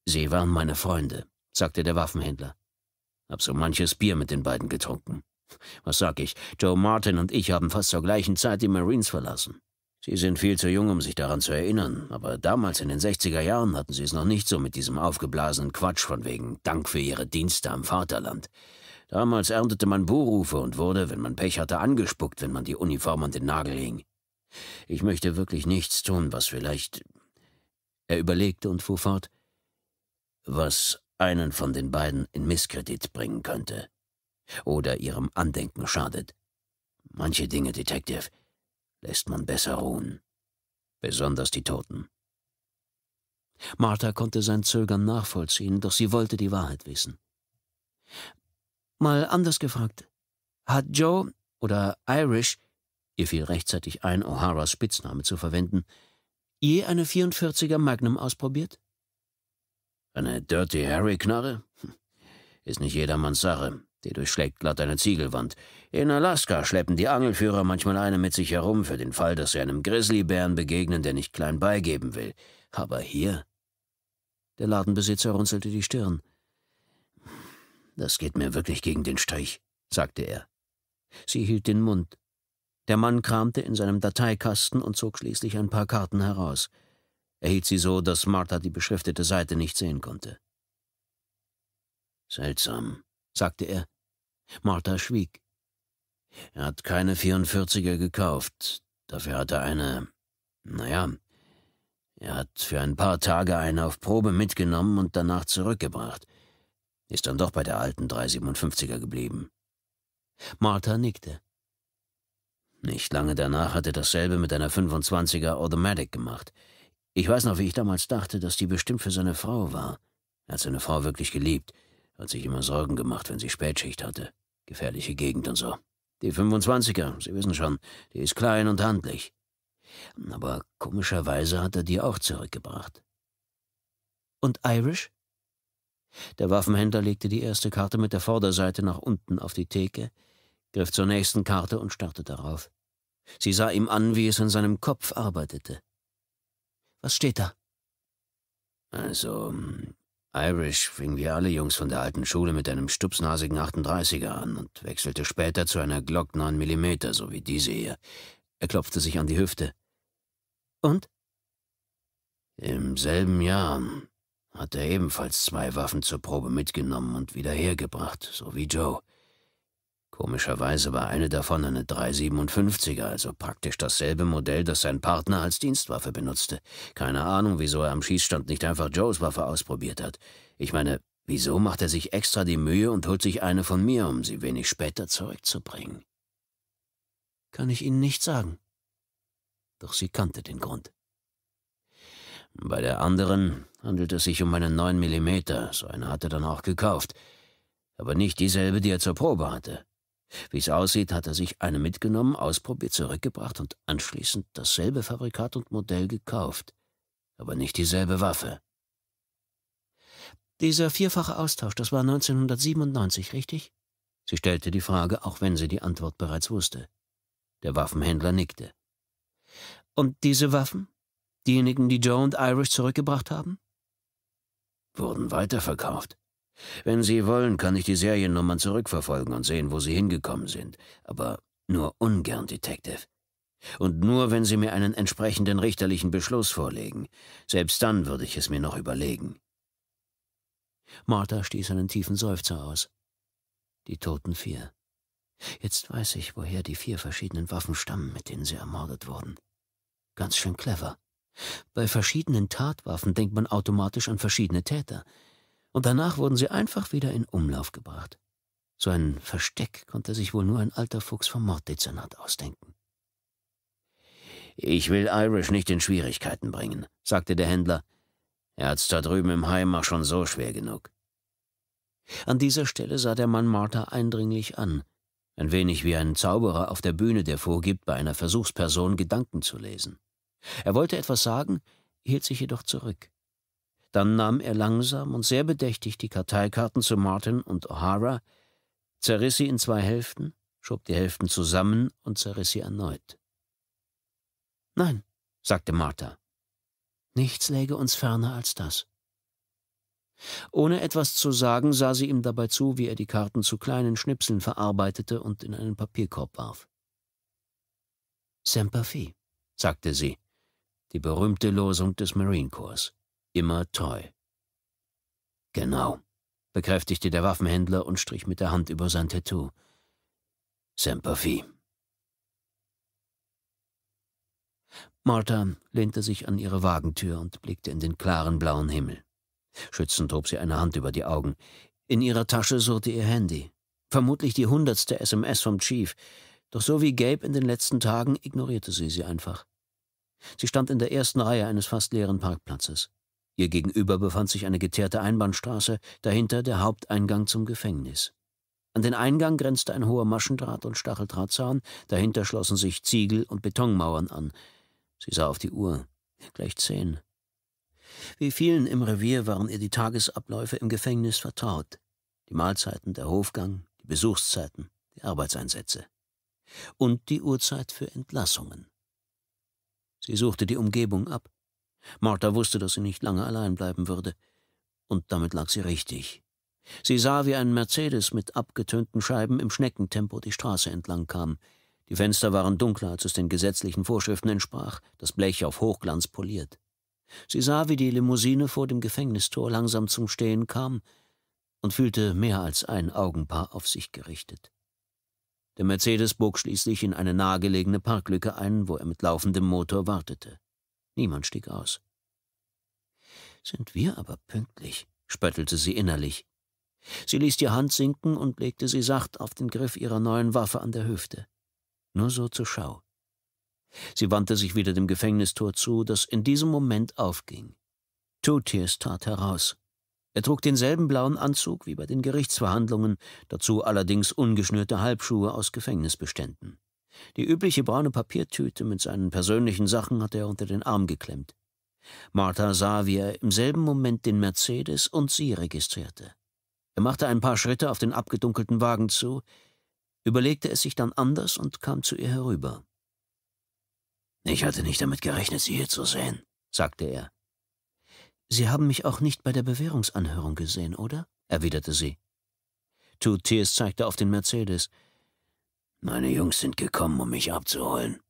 Sie waren meine Freunde, sagte der Waffenhändler. Hab so manches Bier mit den beiden getrunken. Was sag ich, Joe Martin und ich haben fast zur gleichen Zeit die Marines verlassen. Sie sind viel zu jung, um sich daran zu erinnern, aber damals in den 60er Jahren hatten sie es noch nicht so mit diesem aufgeblasenen Quatsch von wegen Dank für ihre Dienste am Vaterland. Damals erntete man Buhrufe und wurde, wenn man Pech hatte, angespuckt, wenn man die Uniform an den Nagel hing. Ich möchte wirklich nichts tun, was vielleicht... Er überlegte und fuhr fort was einen von den beiden in Misskredit bringen könnte oder ihrem Andenken schadet. Manche Dinge, Detective, lässt man besser ruhen, besonders die Toten. Martha konnte sein Zögern nachvollziehen, doch sie wollte die Wahrheit wissen. Mal anders gefragt, hat Joe oder Irish, ihr fiel rechtzeitig ein, O'Haras Spitzname zu verwenden, je eine 44er Magnum ausprobiert? Eine Dirty Harry-Knarre? Hm. Ist nicht jedermanns Sache. Die durchschlägt glatt eine Ziegelwand. In Alaska schleppen die Angelführer manchmal eine mit sich herum, für den Fall, dass sie einem Grizzlybären begegnen, der nicht klein beigeben will. Aber hier? Der Ladenbesitzer runzelte die Stirn. Das geht mir wirklich gegen den Strich, sagte er. Sie hielt den Mund. Der Mann kramte in seinem Dateikasten und zog schließlich ein paar Karten heraus. Er hielt sie so, dass Martha die beschriftete Seite nicht sehen konnte. Seltsam, sagte er. Martha schwieg. Er hat keine 44er gekauft. Dafür hat er eine, naja, er hat für ein paar Tage eine auf Probe mitgenommen und danach zurückgebracht. Ist dann doch bei der alten 357er geblieben. Martha nickte. Nicht lange danach hat er dasselbe mit einer 25er Automatic gemacht. Ich weiß noch, wie ich damals dachte, dass die bestimmt für seine Frau war. Er hat seine Frau wirklich geliebt, hat sich immer Sorgen gemacht, wenn sie Spätschicht hatte. Gefährliche Gegend und so. Die 25er, Sie wissen schon, die ist klein und handlich. Aber komischerweise hat er die auch zurückgebracht. Und Irish? Der Waffenhändler legte die erste Karte mit der Vorderseite nach unten auf die Theke, griff zur nächsten Karte und starrte darauf. Sie sah ihm an, wie es in seinem Kopf arbeitete. Was steht da? Also, hm, Irish fing wie alle Jungs von der alten Schule mit einem stupsnasigen 38er an und wechselte später zu einer Glock 9 mm, so wie diese hier. Er klopfte sich an die Hüfte. Und? Im selben Jahr hat er ebenfalls zwei Waffen zur Probe mitgenommen und wieder hergebracht, so wie Joe. Komischerweise war eine davon eine 357er, also praktisch dasselbe Modell, das sein Partner als Dienstwaffe benutzte. Keine Ahnung, wieso er am Schießstand nicht einfach Joes Waffe ausprobiert hat. Ich meine, wieso macht er sich extra die Mühe und holt sich eine von mir, um sie wenig später zurückzubringen? Kann ich Ihnen nicht sagen. Doch sie kannte den Grund. Bei der anderen handelt es sich um einen 9 mm, so eine hat er dann auch gekauft, aber nicht dieselbe, die er zur Probe hatte. Wie es aussieht, hat er sich eine mitgenommen, ausprobiert, zurückgebracht und anschließend dasselbe Fabrikat und Modell gekauft, aber nicht dieselbe Waffe. Dieser vierfache Austausch, das war 1997, richtig? Sie stellte die Frage, auch wenn sie die Antwort bereits wusste. Der Waffenhändler nickte. Und diese Waffen? Diejenigen, die Joe und Irish zurückgebracht haben? Wurden weiterverkauft. Wenn Sie wollen, kann ich die Seriennummern zurückverfolgen und sehen, wo Sie hingekommen sind. Aber nur ungern, Detective. Und nur, wenn Sie mir einen entsprechenden richterlichen Beschluss vorlegen. Selbst dann würde ich es mir noch überlegen. Martha stieß einen tiefen Seufzer aus. Die toten vier. Jetzt weiß ich, woher die vier verschiedenen Waffen stammen, mit denen sie ermordet wurden. Ganz schön clever. Bei verschiedenen Tatwaffen denkt man automatisch an verschiedene Täter und danach wurden sie einfach wieder in Umlauf gebracht. So ein Versteck konnte sich wohl nur ein alter Fuchs vom Morddezernat ausdenken. Ich will Irish nicht in Schwierigkeiten bringen, sagte der Händler. Er hat's da drüben im Heim auch schon so schwer genug. An dieser Stelle sah der Mann Martha eindringlich an, ein wenig wie ein Zauberer auf der Bühne, der vorgibt, bei einer Versuchsperson Gedanken zu lesen. Er wollte etwas sagen, hielt sich jedoch zurück. Dann nahm er langsam und sehr bedächtig die Karteikarten zu Martin und O'Hara, zerriss sie in zwei Hälften, schob die Hälften zusammen und zerriss sie erneut. Nein, sagte Martha, nichts läge uns ferner als das. Ohne etwas zu sagen, sah sie ihm dabei zu, wie er die Karten zu kleinen Schnipseln verarbeitete und in einen Papierkorb warf. Semper Fi, sagte sie, die berühmte Losung des Marine Corps immer treu. Genau, bekräftigte der Waffenhändler und strich mit der Hand über sein Tattoo. Semper Fi. Martha lehnte sich an ihre Wagentür und blickte in den klaren blauen Himmel. Schützend hob sie eine Hand über die Augen. In ihrer Tasche surrte ihr Handy. Vermutlich die hundertste SMS vom Chief. Doch so wie Gabe in den letzten Tagen ignorierte sie sie einfach. Sie stand in der ersten Reihe eines fast leeren Parkplatzes. Ihr gegenüber befand sich eine geteerte Einbahnstraße, dahinter der Haupteingang zum Gefängnis. An den Eingang grenzte ein hoher Maschendraht- und Stacheldrahtzaun, dahinter schlossen sich Ziegel- und Betonmauern an. Sie sah auf die Uhr. Gleich zehn. Wie vielen im Revier waren ihr die Tagesabläufe im Gefängnis vertraut. Die Mahlzeiten, der Hofgang, die Besuchszeiten, die Arbeitseinsätze. Und die Uhrzeit für Entlassungen. Sie suchte die Umgebung ab. Martha wusste, dass sie nicht lange allein bleiben würde. Und damit lag sie richtig. Sie sah, wie ein Mercedes mit abgetönten Scheiben im Schneckentempo die Straße entlang kam. Die Fenster waren dunkler, als es den gesetzlichen Vorschriften entsprach, das Blech auf Hochglanz poliert. Sie sah, wie die Limousine vor dem Gefängnistor langsam zum Stehen kam und fühlte mehr als ein Augenpaar auf sich gerichtet. Der Mercedes bog schließlich in eine nahegelegene Parklücke ein, wo er mit laufendem Motor wartete. Niemand stieg aus. Sind wir aber pünktlich, spöttelte sie innerlich. Sie ließ die Hand sinken und legte sie sacht auf den Griff ihrer neuen Waffe an der Hüfte. Nur so zur Schau. Sie wandte sich wieder dem Gefängnistor zu, das in diesem Moment aufging. Two Tears trat heraus. Er trug denselben blauen Anzug wie bei den Gerichtsverhandlungen, dazu allerdings ungeschnürte Halbschuhe aus Gefängnisbeständen. Die übliche braune Papiertüte mit seinen persönlichen Sachen hatte er unter den Arm geklemmt. Martha sah, wie er im selben Moment den Mercedes und sie registrierte. Er machte ein paar Schritte auf den abgedunkelten Wagen zu, überlegte es sich dann anders und kam zu ihr herüber. Ich hatte nicht damit gerechnet, Sie hier zu sehen, sagte er. Sie haben mich auch nicht bei der Bewährungsanhörung gesehen, oder? erwiderte sie. Two Tears zeigte auf den Mercedes. Meine Jungs sind gekommen, um mich abzuholen.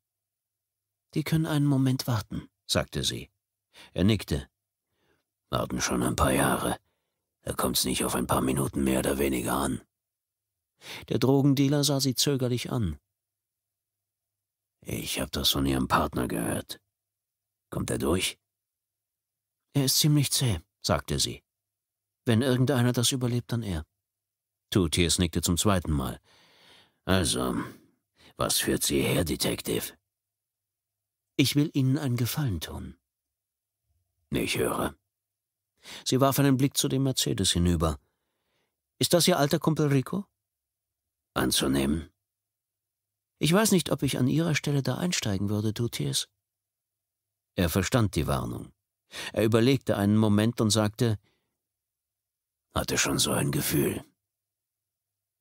Die können einen Moment warten, sagte sie. Er nickte. Warten schon ein paar Jahre. Da kommt's nicht auf ein paar Minuten mehr oder weniger an. Der Drogendealer sah sie zögerlich an. Ich hab das von Ihrem Partner gehört. Kommt er durch? Er ist ziemlich zäh, sagte sie. Wenn irgendeiner das überlebt, dann er. Tutiers nickte zum zweiten Mal. Also, was führt Sie her, Detective? Ich will Ihnen einen Gefallen tun. Ich höre. Sie warf einen Blick zu dem Mercedes hinüber. Ist das Ihr alter Kumpel Rico? Anzunehmen. Ich weiß nicht, ob ich an Ihrer Stelle da einsteigen würde, Tutiers. Er verstand die Warnung. Er überlegte einen Moment und sagte, hatte schon so ein Gefühl.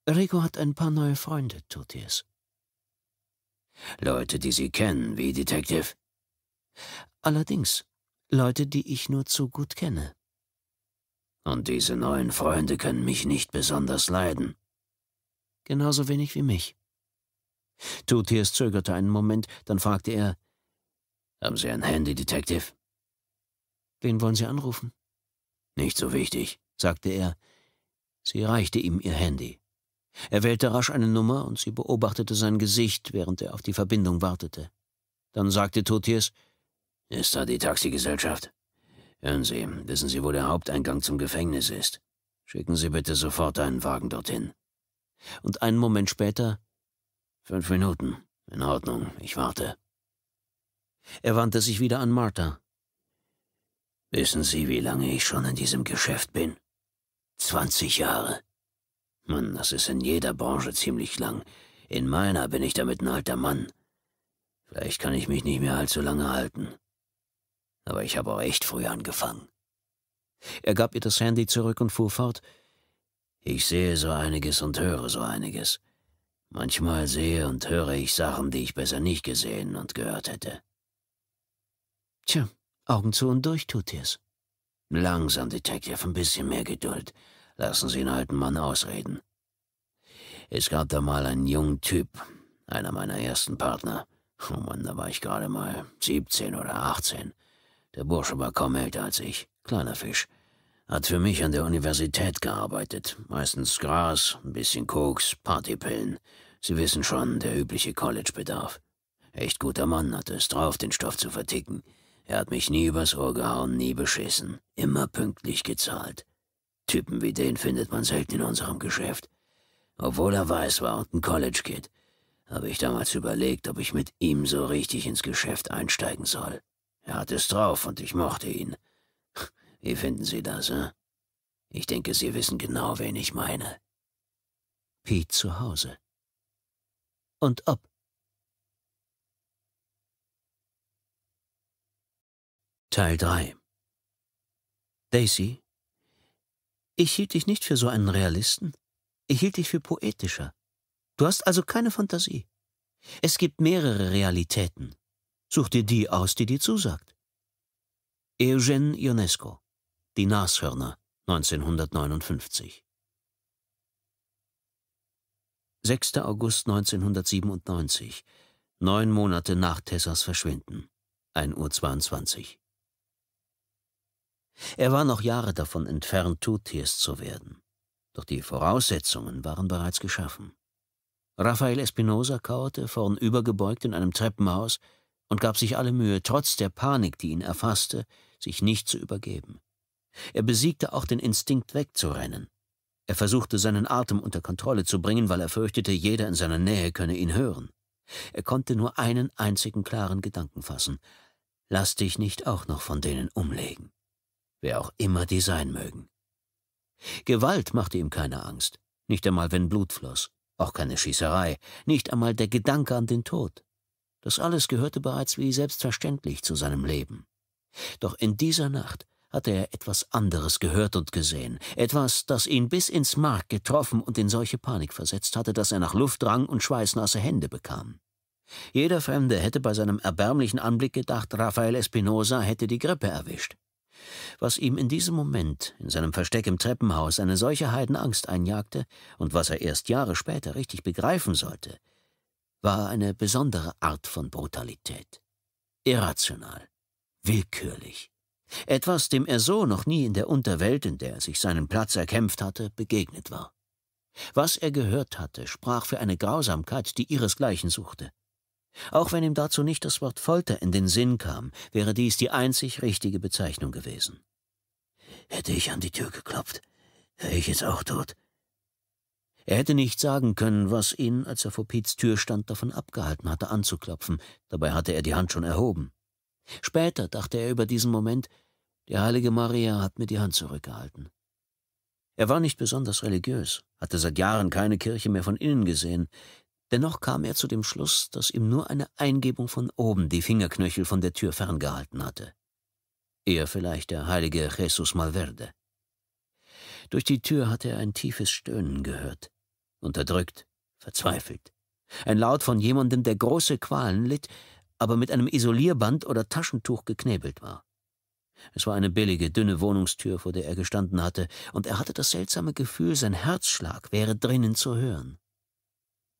Rico hat ein paar neue Freunde, Tutis. Leute, die Sie kennen, wie Detective? Allerdings, Leute, die ich nur zu gut kenne. Und diese neuen Freunde können mich nicht besonders leiden. Genauso wenig wie mich. Tutiers zögerte einen Moment, dann fragte er, Haben Sie ein Handy, Detective? Wen wollen Sie anrufen? Nicht so wichtig, sagte er. Sie reichte ihm ihr Handy. Er wählte rasch eine Nummer und sie beobachtete sein Gesicht, während er auf die Verbindung wartete. Dann sagte Totius, »Ist da die Taxigesellschaft? Hören Sie, wissen Sie, wo der Haupteingang zum Gefängnis ist? Schicken Sie bitte sofort einen Wagen dorthin.« Und einen Moment später, »Fünf Minuten. In Ordnung, ich warte.« Er wandte sich wieder an Martha. »Wissen Sie, wie lange ich schon in diesem Geschäft bin? Zwanzig Jahre.« Mann, das ist in jeder Branche ziemlich lang. In meiner bin ich damit ein alter Mann. Vielleicht kann ich mich nicht mehr allzu lange halten. Aber ich habe auch echt früh angefangen. Er gab ihr das Handy zurück und fuhr fort. Ich sehe so einiges und höre so einiges. Manchmal sehe und höre ich Sachen, die ich besser nicht gesehen und gehört hätte. Tja, Augen zu und durch tut ihr's. Langsam, Detective, ein bisschen mehr Geduld. Lassen Sie den alten Mann ausreden. Es gab da mal einen jungen Typ, einer meiner ersten Partner. Oh Mann, da war ich gerade mal 17 oder 18. Der Bursche war kaum älter als ich, kleiner Fisch. Hat für mich an der Universität gearbeitet. Meistens Gras, ein bisschen Koks, Partypillen. Sie wissen schon, der übliche College-Bedarf. Echt guter Mann, hatte es drauf, den Stoff zu verticken. Er hat mich nie übers Ohr gehauen, nie beschissen. Immer pünktlich gezahlt. Typen wie den findet man selten in unserem Geschäft. Obwohl er weiß war und ein College-Kid, habe ich damals überlegt, ob ich mit ihm so richtig ins Geschäft einsteigen soll. Er hat es drauf und ich mochte ihn. Wie finden Sie das, hä? Hm? Ich denke, Sie wissen genau, wen ich meine. Pete zu Hause. Und ob. Teil 3 Daisy ich hielt dich nicht für so einen Realisten. Ich hielt dich für poetischer. Du hast also keine Fantasie. Es gibt mehrere Realitäten. Such dir die aus, die dir zusagt. Eugene Ionesco, Die Nashörner, 1959. 6. August 1997, neun Monate nach Tessas Verschwinden, 1.22 Uhr. Er war noch Jahre davon entfernt, Tutiers zu werden. Doch die Voraussetzungen waren bereits geschaffen. Raphael Espinosa kauerte vornübergebeugt in einem Treppenhaus und gab sich alle Mühe, trotz der Panik, die ihn erfasste, sich nicht zu übergeben. Er besiegte auch den Instinkt wegzurennen. Er versuchte, seinen Atem unter Kontrolle zu bringen, weil er fürchtete, jeder in seiner Nähe könne ihn hören. Er konnte nur einen einzigen klaren Gedanken fassen. Lass dich nicht auch noch von denen umlegen wer auch immer die sein mögen. Gewalt machte ihm keine Angst, nicht einmal wenn Blut floss, auch keine Schießerei, nicht einmal der Gedanke an den Tod. Das alles gehörte bereits wie selbstverständlich zu seinem Leben. Doch in dieser Nacht hatte er etwas anderes gehört und gesehen, etwas, das ihn bis ins Mark getroffen und in solche Panik versetzt hatte, dass er nach Luft drang und schweißnasse Hände bekam. Jeder Fremde hätte bei seinem erbärmlichen Anblick gedacht, Raphael Espinosa hätte die Grippe erwischt. Was ihm in diesem Moment, in seinem Versteck im Treppenhaus, eine solche Heidenangst einjagte und was er erst Jahre später richtig begreifen sollte, war eine besondere Art von Brutalität. Irrational, willkürlich. Etwas, dem er so noch nie in der Unterwelt, in der er sich seinen Platz erkämpft hatte, begegnet war. Was er gehört hatte, sprach für eine Grausamkeit, die ihresgleichen suchte. Auch wenn ihm dazu nicht das Wort Folter in den Sinn kam, wäre dies die einzig richtige Bezeichnung gewesen. Hätte ich an die Tür geklopft, wäre ich jetzt auch tot. Er hätte nicht sagen können, was ihn, als er vor Piets Tür stand, davon abgehalten hatte, anzuklopfen. Dabei hatte er die Hand schon erhoben. Später dachte er über diesen Moment, die heilige Maria hat mir die Hand zurückgehalten. Er war nicht besonders religiös, hatte seit Jahren keine Kirche mehr von innen gesehen, Dennoch kam er zu dem Schluss, dass ihm nur eine Eingebung von oben die Fingerknöchel von der Tür ferngehalten hatte. Eher vielleicht der heilige Jesus Malverde. Durch die Tür hatte er ein tiefes Stöhnen gehört, unterdrückt, verzweifelt. Ein Laut von jemandem, der große Qualen litt, aber mit einem Isolierband oder Taschentuch geknebelt war. Es war eine billige, dünne Wohnungstür, vor der er gestanden hatte, und er hatte das seltsame Gefühl, sein Herzschlag wäre drinnen zu hören.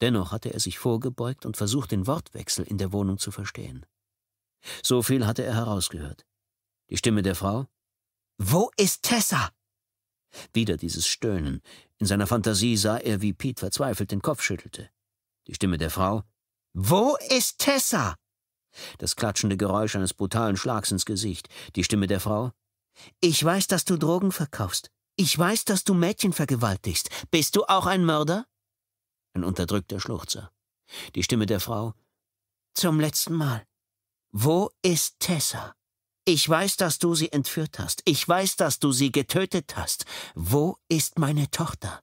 Dennoch hatte er sich vorgebeugt und versucht, den Wortwechsel in der Wohnung zu verstehen. So viel hatte er herausgehört. Die Stimme der Frau? Wo ist Tessa? Wieder dieses Stöhnen. In seiner Fantasie sah er, wie Pete verzweifelt den Kopf schüttelte. Die Stimme der Frau? Wo ist Tessa? Das klatschende Geräusch eines brutalen Schlags ins Gesicht. Die Stimme der Frau? Ich weiß, dass du Drogen verkaufst. Ich weiß, dass du Mädchen vergewaltigst. Bist du auch ein Mörder? ein unterdrückter Schluchzer. Die Stimme der Frau Zum letzten Mal. Wo ist Tessa? Ich weiß, dass du sie entführt hast. Ich weiß, dass du sie getötet hast. Wo ist meine Tochter?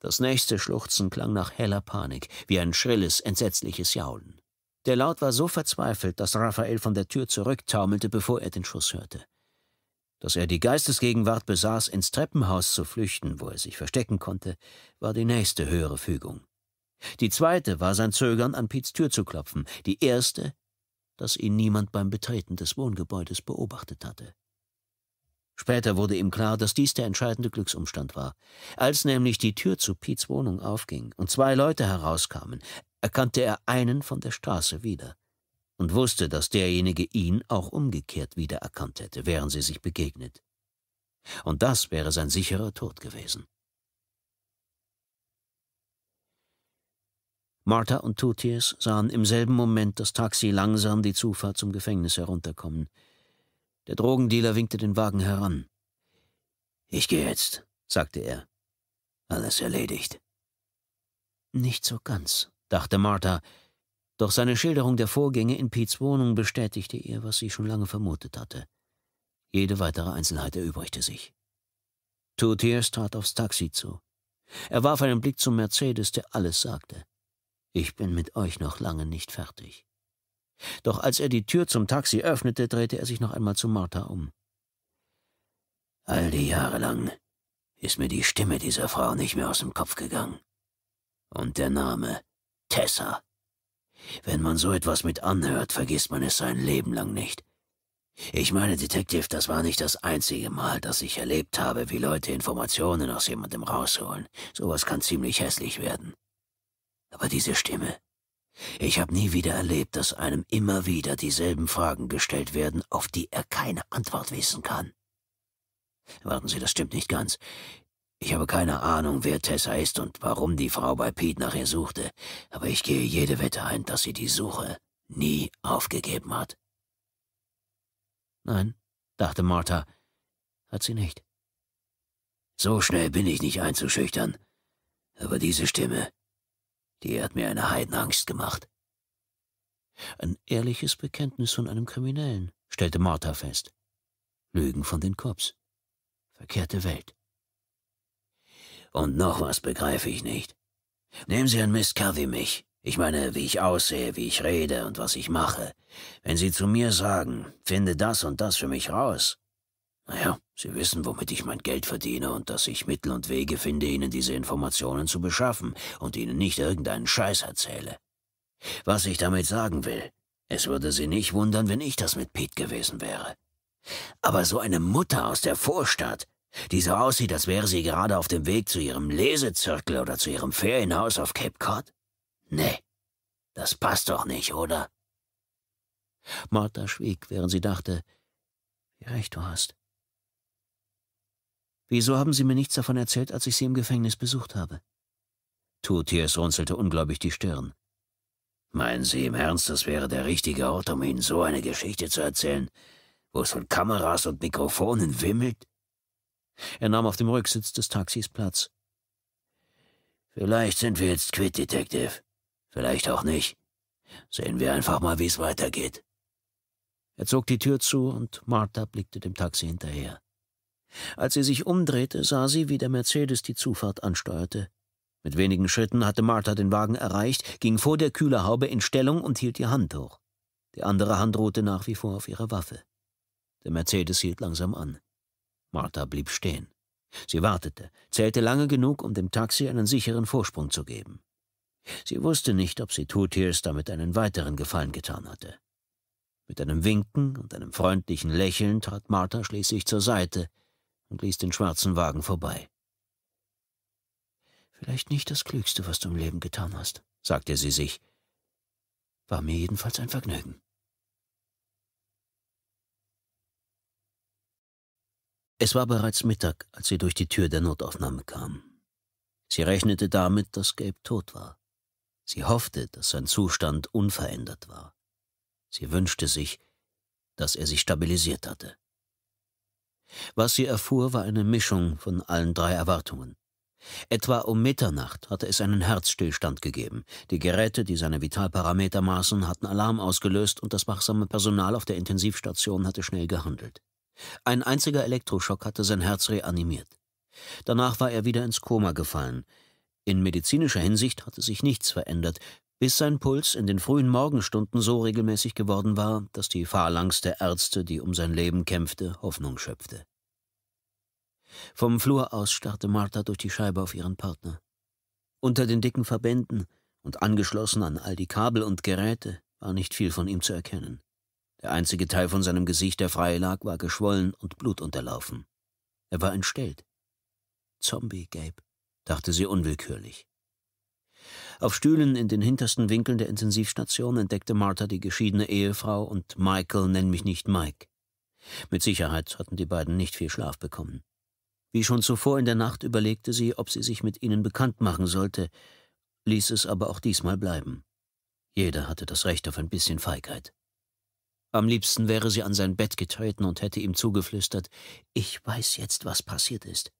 Das nächste Schluchzen klang nach heller Panik, wie ein schrilles, entsetzliches Jaulen. Der Laut war so verzweifelt, dass Raphael von der Tür zurücktaumelte, bevor er den Schuss hörte. Dass er die Geistesgegenwart besaß, ins Treppenhaus zu flüchten, wo er sich verstecken konnte, war die nächste höhere Fügung. Die zweite war sein Zögern, an Piets Tür zu klopfen. Die erste, dass ihn niemand beim Betreten des Wohngebäudes beobachtet hatte. Später wurde ihm klar, dass dies der entscheidende Glücksumstand war. Als nämlich die Tür zu Piets Wohnung aufging und zwei Leute herauskamen, erkannte er einen von der Straße wieder und wusste, dass derjenige ihn auch umgekehrt wiedererkannt hätte, wären sie sich begegnet. Und das wäre sein sicherer Tod gewesen. Martha und Tutius sahen im selben Moment das Taxi langsam die Zufahrt zum Gefängnis herunterkommen. Der Drogendealer winkte den Wagen heran. Ich gehe jetzt, sagte er. Alles erledigt. Nicht so ganz, dachte Martha, doch seine Schilderung der Vorgänge in Pete's Wohnung bestätigte ihr, was sie schon lange vermutet hatte. Jede weitere Einzelheit erübrigte sich. Two Tears trat aufs Taxi zu. Er warf einen Blick zum Mercedes, der alles sagte. Ich bin mit euch noch lange nicht fertig. Doch als er die Tür zum Taxi öffnete, drehte er sich noch einmal zu Martha um. All die Jahre lang ist mir die Stimme dieser Frau nicht mehr aus dem Kopf gegangen. Und der Name Tessa. Wenn man so etwas mit anhört, vergisst man es sein Leben lang nicht. Ich meine, Detective, das war nicht das einzige Mal, dass ich erlebt habe, wie Leute Informationen aus jemandem rausholen. Sowas kann ziemlich hässlich werden. Aber diese Stimme. Ich habe nie wieder erlebt, dass einem immer wieder dieselben Fragen gestellt werden, auf die er keine Antwort wissen kann. Warten Sie, das stimmt nicht ganz. Ich habe keine Ahnung, wer Tessa ist und warum die Frau bei Pete nach ihr suchte, aber ich gehe jede Wette ein, dass sie die Suche nie aufgegeben hat. Nein, dachte Martha, hat sie nicht. So schnell bin ich nicht einzuschüchtern, aber diese Stimme, die hat mir eine Heidenangst gemacht. Ein ehrliches Bekenntnis von einem Kriminellen, stellte Martha fest. Lügen von den Cops. Verkehrte Welt. Und noch was begreife ich nicht. Nehmen Sie einen Mist wie mich. Ich meine, wie ich aussehe, wie ich rede und was ich mache. Wenn Sie zu mir sagen, finde das und das für mich raus. Naja, Sie wissen, womit ich mein Geld verdiene und dass ich Mittel und Wege finde, Ihnen diese Informationen zu beschaffen und Ihnen nicht irgendeinen Scheiß erzähle. Was ich damit sagen will, es würde Sie nicht wundern, wenn ich das mit Pete gewesen wäre. Aber so eine Mutter aus der Vorstadt, die so aussieht, als wäre sie gerade auf dem Weg zu ihrem Lesezirkel oder zu ihrem Ferienhaus auf Cape Cod? Nee, das passt doch nicht, oder? Martha schwieg, während sie dachte, wie recht du hast. Wieso haben Sie mir nichts davon erzählt, als ich Sie im Gefängnis besucht habe? Tutius runzelte ungläubig die Stirn. Meinen Sie im Ernst, das wäre der richtige Ort, um Ihnen so eine Geschichte zu erzählen, wo es von Kameras und Mikrofonen wimmelt? Er nahm auf dem Rücksitz des Taxis Platz. Vielleicht sind wir jetzt quitt, Detective. Vielleicht auch nicht. Sehen wir einfach mal, wie es weitergeht. Er zog die Tür zu und Martha blickte dem Taxi hinterher. Als sie sich umdrehte, sah sie, wie der Mercedes die Zufahrt ansteuerte. Mit wenigen Schritten hatte Martha den Wagen erreicht, ging vor der Kühlerhaube in Stellung und hielt die Hand hoch. Die andere Hand ruhte nach wie vor auf ihrer Waffe. Der Mercedes hielt langsam an. Martha blieb stehen. Sie wartete, zählte lange genug, um dem Taxi einen sicheren Vorsprung zu geben. Sie wusste nicht, ob sie Tutiers damit einen weiteren Gefallen getan hatte. Mit einem Winken und einem freundlichen Lächeln trat Martha schließlich zur Seite und ließ den schwarzen Wagen vorbei. Vielleicht nicht das Klügste, was du im Leben getan hast, sagte sie sich. War mir jedenfalls ein Vergnügen. Es war bereits Mittag, als sie durch die Tür der Notaufnahme kam. Sie rechnete damit, dass Gabe tot war. Sie hoffte, dass sein Zustand unverändert war. Sie wünschte sich, dass er sich stabilisiert hatte. Was sie erfuhr, war eine Mischung von allen drei Erwartungen. Etwa um Mitternacht hatte es einen Herzstillstand gegeben. Die Geräte, die seine Vitalparameter maßen, hatten Alarm ausgelöst und das wachsame Personal auf der Intensivstation hatte schnell gehandelt. Ein einziger Elektroschock hatte sein Herz reanimiert. Danach war er wieder ins Koma gefallen. In medizinischer Hinsicht hatte sich nichts verändert, bis sein Puls in den frühen Morgenstunden so regelmäßig geworden war, dass die Phalanx der Ärzte, die um sein Leben kämpfte, Hoffnung schöpfte. Vom Flur aus starrte Martha durch die Scheibe auf ihren Partner. Unter den dicken Verbänden und angeschlossen an all die Kabel und Geräte war nicht viel von ihm zu erkennen. Der einzige Teil von seinem Gesicht, der frei lag, war geschwollen und blutunterlaufen. Er war entstellt. Zombie, Gabe, dachte sie unwillkürlich. Auf Stühlen in den hintersten Winkeln der Intensivstation entdeckte Martha die geschiedene Ehefrau und Michael, nenn mich nicht Mike. Mit Sicherheit hatten die beiden nicht viel Schlaf bekommen. Wie schon zuvor in der Nacht überlegte sie, ob sie sich mit ihnen bekannt machen sollte, ließ es aber auch diesmal bleiben. Jeder hatte das Recht auf ein bisschen Feigheit. Am liebsten wäre sie an sein Bett getreten und hätte ihm zugeflüstert, ich weiß jetzt, was passiert ist.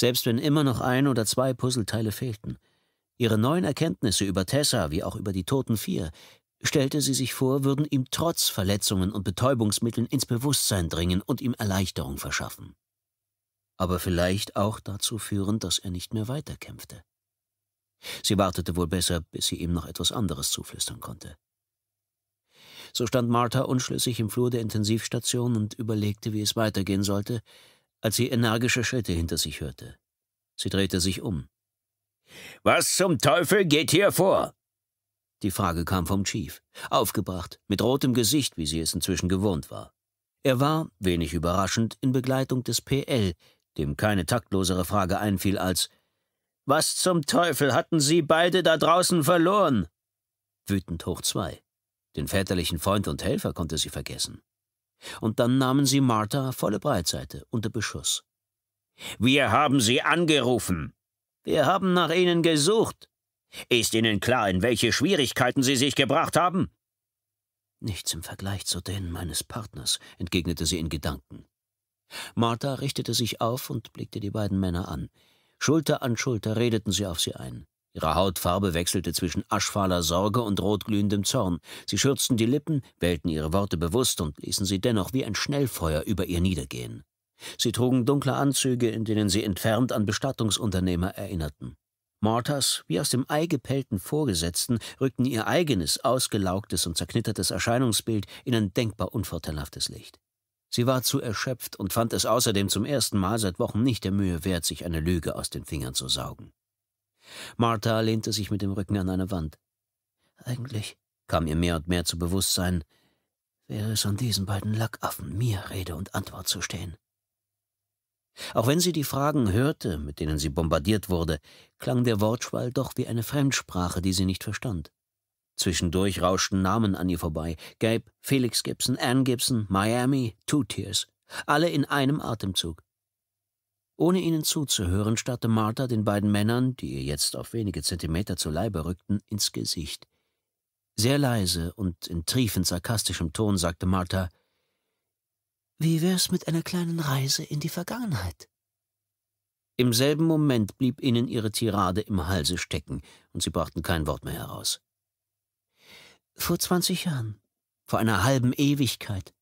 Selbst wenn immer noch ein oder zwei Puzzleteile fehlten. Ihre neuen Erkenntnisse über Tessa wie auch über die toten vier, stellte sie sich vor, würden ihm trotz Verletzungen und Betäubungsmitteln ins Bewusstsein dringen und ihm Erleichterung verschaffen. Aber vielleicht auch dazu führen, dass er nicht mehr weiterkämpfte. Sie wartete wohl besser, bis sie ihm noch etwas anderes zuflüstern konnte. So stand Martha unschlüssig im Flur der Intensivstation und überlegte, wie es weitergehen sollte, als sie energische Schritte hinter sich hörte. Sie drehte sich um. Was zum Teufel geht hier vor? Die Frage kam vom Chief, aufgebracht, mit rotem Gesicht, wie sie es inzwischen gewohnt war. Er war, wenig überraschend, in Begleitung des PL, dem keine taktlosere Frage einfiel als Was zum Teufel hatten Sie beide da draußen verloren? Wütend hoch zwei. Den väterlichen Freund und Helfer konnte sie vergessen. Und dann nahmen sie Martha volle Breitseite unter Beschuss. Wir haben sie angerufen. Wir haben nach ihnen gesucht. Ist Ihnen klar, in welche Schwierigkeiten Sie sich gebracht haben? Nichts im Vergleich zu denen meines Partners, entgegnete sie in Gedanken. Martha richtete sich auf und blickte die beiden Männer an. Schulter an Schulter redeten sie auf sie ein. Ihre Hautfarbe wechselte zwischen aschfahler Sorge und rotglühendem Zorn. Sie schürzten die Lippen, wählten ihre Worte bewusst und ließen sie dennoch wie ein Schnellfeuer über ihr niedergehen. Sie trugen dunkle Anzüge, in denen sie entfernt an Bestattungsunternehmer erinnerten. Mortas, wie aus dem Ei gepellten Vorgesetzten, rückten ihr eigenes, ausgelaugtes und zerknittertes Erscheinungsbild in ein denkbar unvorteilhaftes Licht. Sie war zu erschöpft und fand es außerdem zum ersten Mal seit Wochen nicht der Mühe wert, sich eine Lüge aus den Fingern zu saugen. Martha lehnte sich mit dem Rücken an eine Wand. Eigentlich, kam ihr mehr und mehr zu Bewusstsein, wäre es an diesen beiden Lackaffen mir Rede und Antwort zu stehen. Auch wenn sie die Fragen hörte, mit denen sie bombardiert wurde, klang der Wortschwall doch wie eine Fremdsprache, die sie nicht verstand. Zwischendurch rauschten Namen an ihr vorbei. Gabe, Felix Gibson, Ann Gibson, Miami, Two Tears. Alle in einem Atemzug. Ohne ihnen zuzuhören, starrte Martha den beiden Männern, die ihr jetzt auf wenige Zentimeter zu Leibe rückten, ins Gesicht. Sehr leise und in triefend sarkastischem Ton sagte Martha, wie wär's mit einer kleinen Reise in die Vergangenheit? Im selben Moment blieb ihnen ihre Tirade im Halse stecken, und sie brachten kein Wort mehr heraus. Vor zwanzig Jahren, vor einer halben Ewigkeit,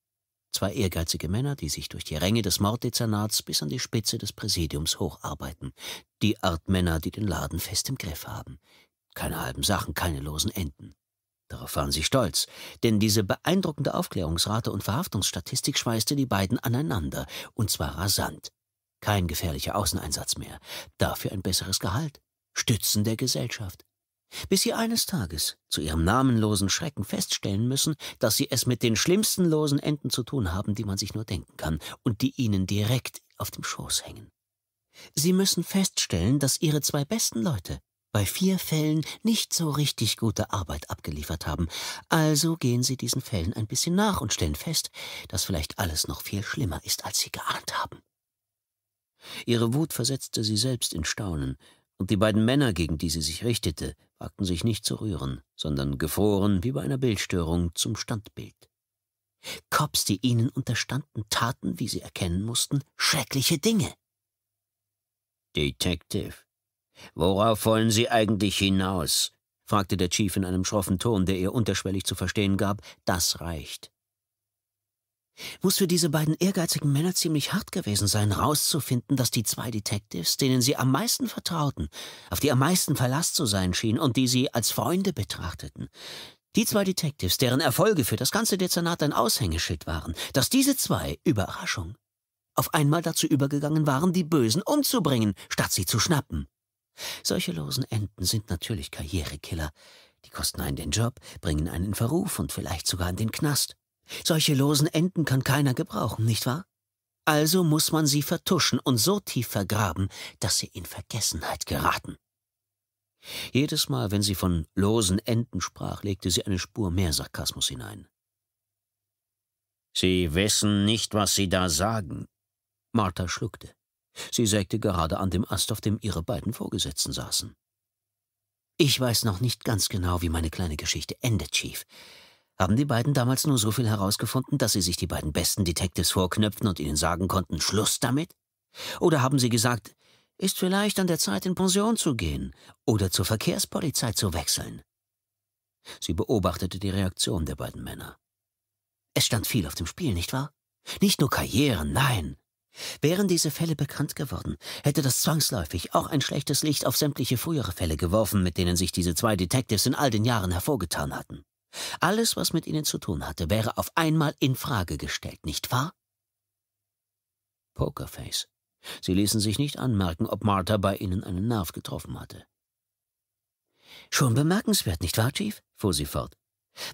Zwei ehrgeizige Männer, die sich durch die Ränge des Morddezernats bis an die Spitze des Präsidiums hocharbeiten. Die Art Männer, die den Laden fest im Griff haben. Keine halben Sachen, keine losen Enden. Darauf waren sie stolz, denn diese beeindruckende Aufklärungsrate und Verhaftungsstatistik schweißte die beiden aneinander, und zwar rasant. Kein gefährlicher Außeneinsatz mehr, dafür ein besseres Gehalt, Stützen der Gesellschaft, bis sie eines Tages zu ihrem namenlosen Schrecken feststellen müssen, dass sie es mit den schlimmsten losen Enten zu tun haben, die man sich nur denken kann, und die ihnen direkt auf dem Schoß hängen. Sie müssen feststellen, dass ihre zwei besten Leute bei vier Fällen nicht so richtig gute Arbeit abgeliefert haben. Also gehen Sie diesen Fällen ein bisschen nach und stellen fest, dass vielleicht alles noch viel schlimmer ist, als Sie geahnt haben. Ihre Wut versetzte sie selbst in Staunen, und die beiden Männer, gegen die sie sich richtete, wagten sich nicht zu rühren, sondern gefroren wie bei einer Bildstörung zum Standbild. Cops, die ihnen unterstanden, taten, wie sie erkennen mussten, schreckliche Dinge. Detective, worauf wollen Sie eigentlich hinaus? fragte der Chief in einem schroffen Ton, der ihr unterschwellig zu verstehen gab, das reicht. Muss für diese beiden ehrgeizigen Männer ziemlich hart gewesen sein, rauszufinden, dass die zwei Detectives, denen sie am meisten vertrauten, auf die am meisten Verlass zu sein schienen und die sie als Freunde betrachteten, die zwei Detectives, deren Erfolge für das ganze Dezernat ein Aushängeschild waren, dass diese zwei, Überraschung, auf einmal dazu übergegangen waren, die Bösen umzubringen, statt sie zu schnappen. Solche losen Enden sind natürlich Karrierekiller. Die kosten einen den Job, bringen einen in Verruf und vielleicht sogar in den Knast. Solche losen Enden kann keiner gebrauchen, nicht wahr? Also muss man sie vertuschen und so tief vergraben, dass sie in Vergessenheit geraten. Jedes Mal, wenn sie von losen Enden sprach, legte sie eine Spur mehr Sarkasmus hinein. Sie wissen nicht, was Sie da sagen. Martha schluckte. Sie sägte gerade an dem Ast, auf dem ihre beiden Vorgesetzten saßen. Ich weiß noch nicht ganz genau, wie meine kleine Geschichte endet, Chief haben die beiden damals nur so viel herausgefunden, dass sie sich die beiden besten Detectives vorknöpften und ihnen sagen konnten, Schluss damit? Oder haben sie gesagt, ist vielleicht an der Zeit, in Pension zu gehen oder zur Verkehrspolizei zu wechseln? Sie beobachtete die Reaktion der beiden Männer. Es stand viel auf dem Spiel, nicht wahr? Nicht nur Karrieren, nein. Wären diese Fälle bekannt geworden, hätte das zwangsläufig auch ein schlechtes Licht auf sämtliche frühere Fälle geworfen, mit denen sich diese zwei Detectives in all den Jahren hervorgetan hatten. Alles, was mit ihnen zu tun hatte, wäre auf einmal in Frage gestellt, nicht wahr? Pokerface. Sie ließen sich nicht anmerken, ob Martha bei ihnen einen Nerv getroffen hatte. Schon bemerkenswert, nicht wahr, Chief? fuhr sie fort.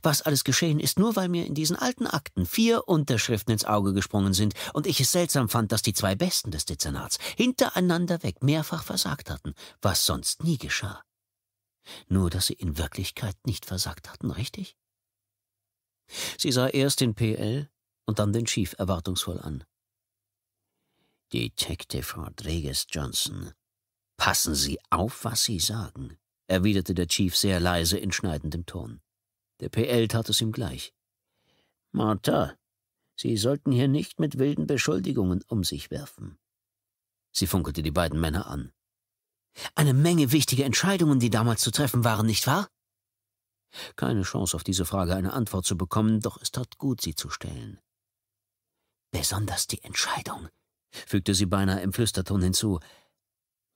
Was alles geschehen ist, nur weil mir in diesen alten Akten vier Unterschriften ins Auge gesprungen sind und ich es seltsam fand, dass die zwei Besten des Dezernats hintereinander weg mehrfach versagt hatten, was sonst nie geschah. Nur dass sie in Wirklichkeit nicht versagt hatten, richtig? Sie sah erst den PL und dann den Chief erwartungsvoll an. Detective Rodriguez Johnson, passen Sie auf, was Sie sagen, erwiderte der Chief sehr leise in schneidendem Ton. Der PL tat es ihm gleich. Martha, Sie sollten hier nicht mit wilden Beschuldigungen um sich werfen. Sie funkelte die beiden Männer an. Eine Menge wichtige Entscheidungen, die damals zu treffen waren, nicht wahr? Keine Chance, auf diese Frage eine Antwort zu bekommen, doch es tat gut, sie zu stellen. Besonders die Entscheidung, fügte sie beinahe im Flüsterton hinzu,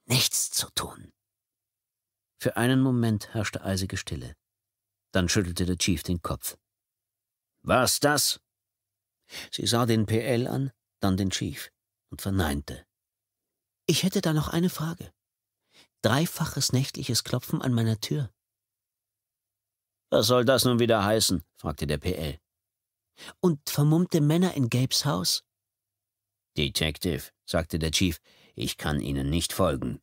nichts zu tun. Für einen Moment herrschte eisige Stille. Dann schüttelte der Chief den Kopf. Was das? Sie sah den PL an, dann den Chief und verneinte. Ich hätte da noch eine Frage dreifaches nächtliches Klopfen an meiner Tür. Was soll das nun wieder heißen? fragte der PL. Und vermummte Männer in Gabes Haus? Detective, sagte der Chief, ich kann Ihnen nicht folgen.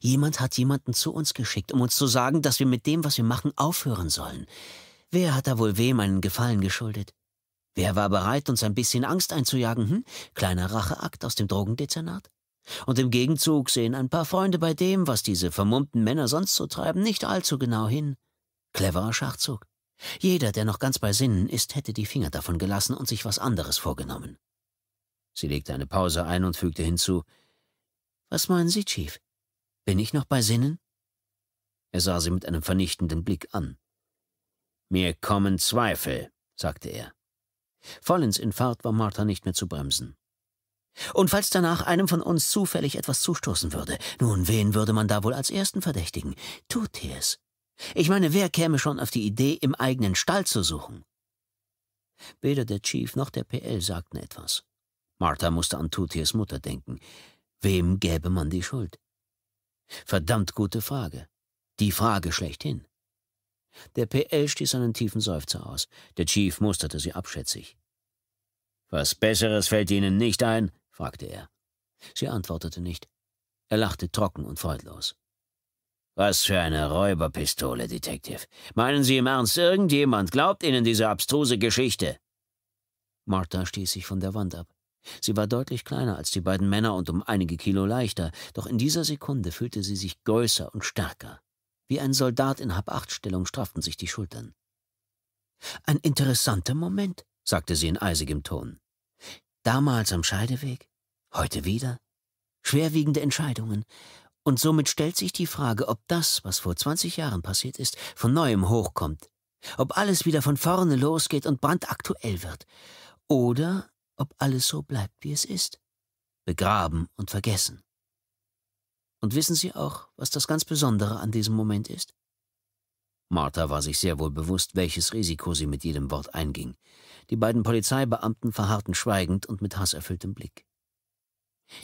Jemand hat jemanden zu uns geschickt, um uns zu sagen, dass wir mit dem, was wir machen, aufhören sollen. Wer hat da wohl wem einen Gefallen geschuldet? Wer war bereit, uns ein bisschen Angst einzujagen, hm? Kleiner Racheakt aus dem Drogendezernat? Und im Gegenzug sehen ein paar Freunde bei dem, was diese vermummten Männer sonst so treiben, nicht allzu genau hin. Cleverer Schachzug. Jeder, der noch ganz bei Sinnen ist, hätte die Finger davon gelassen und sich was anderes vorgenommen. Sie legte eine Pause ein und fügte hinzu Was meinen Sie, Chief? Bin ich noch bei Sinnen? Er sah sie mit einem vernichtenden Blick an. Mir kommen Zweifel, sagte er. Vollends in Fahrt war Martha nicht mehr zu bremsen. Und falls danach einem von uns zufällig etwas zustoßen würde, nun, wen würde man da wohl als ersten verdächtigen? Tut ihr es? Ich meine, wer käme schon auf die Idee, im eigenen Stall zu suchen? Weder der Chief noch der PL sagten etwas. Martha musste an Tutiers Mutter denken. Wem gäbe man die Schuld? Verdammt gute Frage. Die Frage schlechthin. Der PL stieß einen tiefen Seufzer aus. Der Chief musterte sie abschätzig. Was Besseres fällt Ihnen nicht ein? fragte er. Sie antwortete nicht. Er lachte trocken und freudlos. Was für eine Räuberpistole, Detective. Meinen Sie im Ernst, irgendjemand glaubt Ihnen diese abstruse Geschichte? Martha stieß sich von der Wand ab. Sie war deutlich kleiner als die beiden Männer und um einige Kilo leichter, doch in dieser Sekunde fühlte sie sich größer und stärker. Wie ein Soldat in Hab-Acht-Stellung strafften sich die Schultern. Ein interessanter Moment, sagte sie in eisigem Ton. Damals am Scheideweg, heute wieder. Schwerwiegende Entscheidungen. Und somit stellt sich die Frage, ob das, was vor 20 Jahren passiert ist, von neuem hochkommt. Ob alles wieder von vorne losgeht und brandaktuell wird. Oder ob alles so bleibt, wie es ist. Begraben und vergessen. Und wissen Sie auch, was das ganz Besondere an diesem Moment ist? Martha war sich sehr wohl bewusst, welches Risiko sie mit jedem Wort einging. Die beiden Polizeibeamten verharrten schweigend und mit hasserfülltem Blick.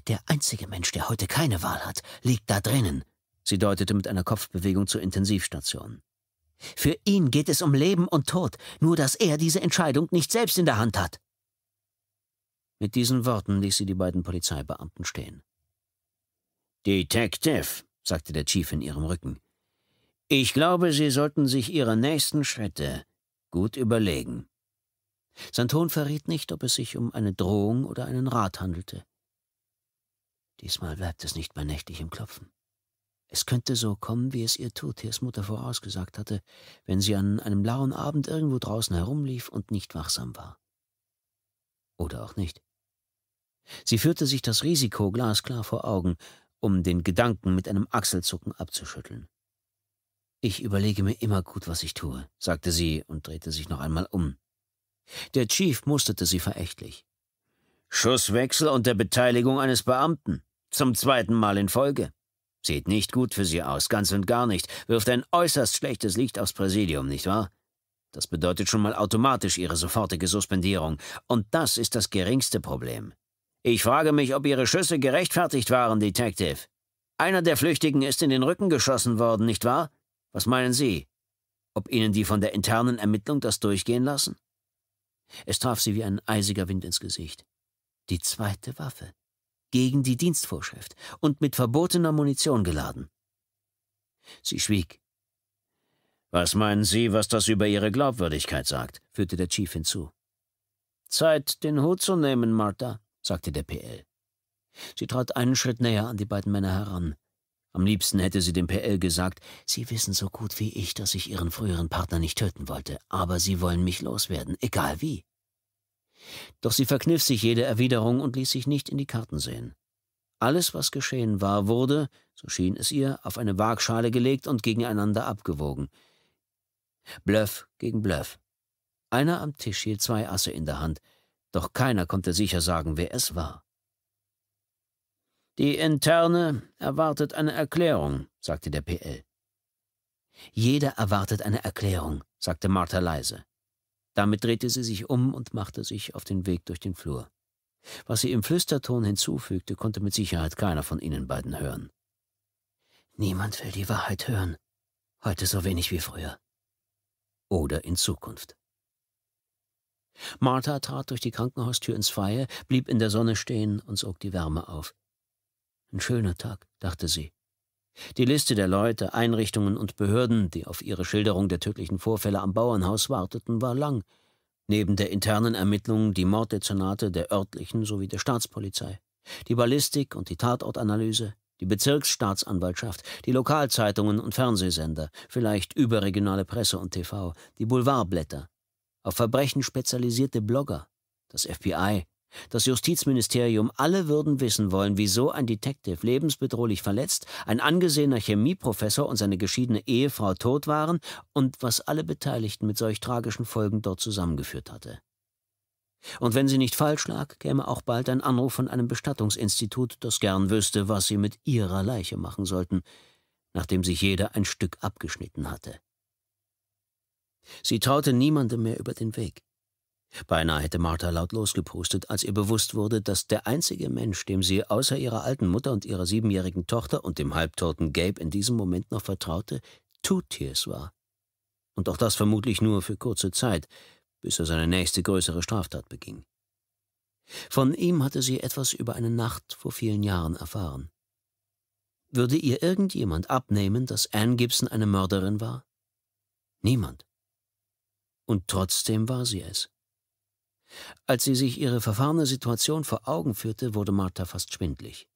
Der einzige Mensch, der heute keine Wahl hat, liegt da drinnen. Sie deutete mit einer Kopfbewegung zur Intensivstation. Für ihn geht es um Leben und Tod, nur dass er diese Entscheidung nicht selbst in der Hand hat. Mit diesen Worten ließ sie die beiden Polizeibeamten stehen. Detective, sagte der Chief in ihrem Rücken, ich glaube, Sie sollten sich Ihre nächsten Schritte gut überlegen. Sein Ton verriet nicht, ob es sich um eine Drohung oder einen Rat handelte. Diesmal bleibt es nicht bei nächtlichem Klopfen. Es könnte so kommen, wie es ihr Tuthirs Mutter vorausgesagt hatte, wenn sie an einem lauen Abend irgendwo draußen herumlief und nicht wachsam war. Oder auch nicht. Sie führte sich das Risiko glasklar vor Augen, um den Gedanken mit einem Achselzucken abzuschütteln. Ich überlege mir immer gut, was ich tue, sagte sie und drehte sich noch einmal um. Der Chief musterte sie verächtlich. Schusswechsel unter Beteiligung eines Beamten. Zum zweiten Mal in Folge. Sieht nicht gut für Sie aus, ganz und gar nicht. Wirft ein äußerst schlechtes Licht aufs Präsidium, nicht wahr? Das bedeutet schon mal automatisch Ihre sofortige Suspendierung. Und das ist das geringste Problem. Ich frage mich, ob Ihre Schüsse gerechtfertigt waren, Detective. Einer der Flüchtigen ist in den Rücken geschossen worden, nicht wahr? Was meinen Sie? Ob Ihnen die von der internen Ermittlung das durchgehen lassen? Es traf sie wie ein eisiger Wind ins Gesicht. Die zweite Waffe. Gegen die Dienstvorschrift und mit verbotener Munition geladen. Sie schwieg. Was meinen Sie, was das über Ihre Glaubwürdigkeit sagt? fügte der Chief hinzu. Zeit, den Hut zu nehmen, Martha, sagte der PL. Sie trat einen Schritt näher an die beiden Männer heran. Am liebsten hätte sie dem PL gesagt, Sie wissen so gut wie ich, dass ich Ihren früheren Partner nicht töten wollte, aber Sie wollen mich loswerden, egal wie. Doch sie verkniff sich jede Erwiderung und ließ sich nicht in die Karten sehen. Alles, was geschehen war, wurde, so schien es ihr, auf eine Waagschale gelegt und gegeneinander abgewogen. Bluff gegen Bluff. Einer am Tisch hielt zwei Asse in der Hand, doch keiner konnte sicher sagen, wer es war. Die Interne erwartet eine Erklärung, sagte der PL. Jeder erwartet eine Erklärung, sagte Martha leise. Damit drehte sie sich um und machte sich auf den Weg durch den Flur. Was sie im Flüsterton hinzufügte, konnte mit Sicherheit keiner von ihnen beiden hören. Niemand will die Wahrheit hören, heute so wenig wie früher. Oder in Zukunft. Martha trat durch die Krankenhaustür ins Freie, blieb in der Sonne stehen und sog die Wärme auf. Ein schöner Tag, dachte sie. Die Liste der Leute, Einrichtungen und Behörden, die auf ihre Schilderung der tödlichen Vorfälle am Bauernhaus warteten, war lang, neben der internen Ermittlung die Morddezernate der örtlichen sowie der Staatspolizei, die Ballistik und die Tatortanalyse, die Bezirksstaatsanwaltschaft, die Lokalzeitungen und Fernsehsender, vielleicht überregionale Presse und TV, die Boulevardblätter, auf Verbrechen spezialisierte Blogger, das FBI, das Justizministerium, alle würden wissen wollen, wieso ein Detective lebensbedrohlich verletzt, ein angesehener Chemieprofessor und seine geschiedene Ehefrau tot waren und was alle Beteiligten mit solch tragischen Folgen dort zusammengeführt hatte. Und wenn sie nicht falsch lag, käme auch bald ein Anruf von einem Bestattungsinstitut, das gern wüsste, was sie mit ihrer Leiche machen sollten, nachdem sich jeder ein Stück abgeschnitten hatte. Sie traute niemandem mehr über den Weg. Beinahe hätte Martha lautlos gepustet, als ihr bewusst wurde, dass der einzige Mensch, dem sie außer ihrer alten Mutter und ihrer siebenjährigen Tochter und dem halbtoten Gabe in diesem Moment noch vertraute, Tootiers war. Und auch das vermutlich nur für kurze Zeit, bis er seine nächste größere Straftat beging. Von ihm hatte sie etwas über eine Nacht vor vielen Jahren erfahren. Würde ihr irgendjemand abnehmen, dass Ann Gibson eine Mörderin war? Niemand. Und trotzdem war sie es. Als sie sich ihre verfahrene Situation vor Augen führte, wurde Martha fast schwindlig.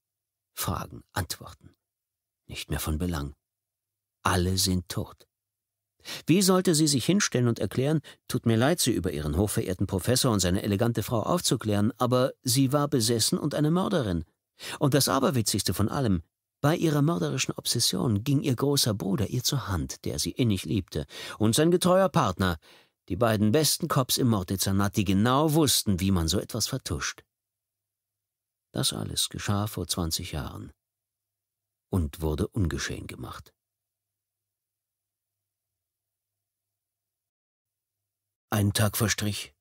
Fragen, Antworten. Nicht mehr von Belang. Alle sind tot. Wie sollte sie sich hinstellen und erklären, tut mir leid, Sie über Ihren hochverehrten Professor und seine elegante Frau aufzuklären, aber sie war besessen und eine Mörderin. Und das Aberwitzigste von allem, bei ihrer mörderischen Obsession ging ihr großer Bruder ihr zur Hand, der sie innig liebte, und sein getreuer Partner, die beiden besten Cops im Mordezernat, die genau wussten, wie man so etwas vertuscht. Das alles geschah vor 20 Jahren und wurde ungeschehen gemacht. Ein Tag verstrich,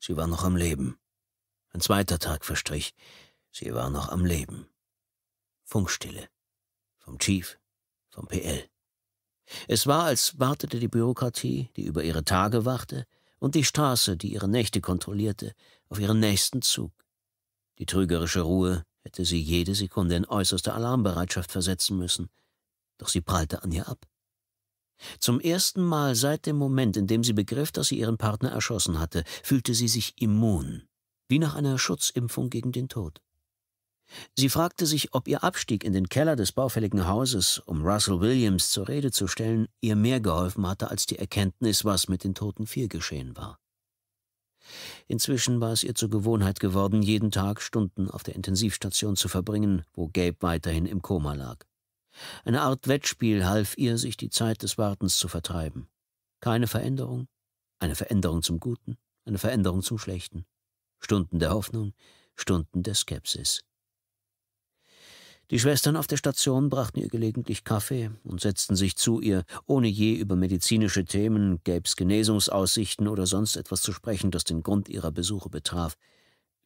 sie war noch am Leben. Ein zweiter Tag verstrich, sie war noch am Leben. Funkstille. Vom Chief, vom PL. Es war, als wartete die Bürokratie, die über ihre Tage wachte, und die Straße, die ihre Nächte kontrollierte, auf ihren nächsten Zug. Die trügerische Ruhe hätte sie jede Sekunde in äußerste Alarmbereitschaft versetzen müssen, doch sie prallte an ihr ab. Zum ersten Mal seit dem Moment, in dem sie begriff, dass sie ihren Partner erschossen hatte, fühlte sie sich immun, wie nach einer Schutzimpfung gegen den Tod. Sie fragte sich, ob ihr Abstieg in den Keller des baufälligen Hauses, um Russell Williams zur Rede zu stellen, ihr mehr geholfen hatte als die Erkenntnis, was mit den Toten Vier geschehen war. Inzwischen war es ihr zur Gewohnheit geworden, jeden Tag Stunden auf der Intensivstation zu verbringen, wo Gabe weiterhin im Koma lag. Eine Art Wettspiel half ihr, sich die Zeit des Wartens zu vertreiben. Keine Veränderung, eine Veränderung zum Guten, eine Veränderung zum Schlechten. Stunden der Hoffnung, Stunden der Skepsis. Die Schwestern auf der Station brachten ihr gelegentlich Kaffee und setzten sich zu ihr, ohne je über medizinische Themen, gäb's Genesungsaussichten oder sonst etwas zu sprechen, das den Grund ihrer Besuche betraf.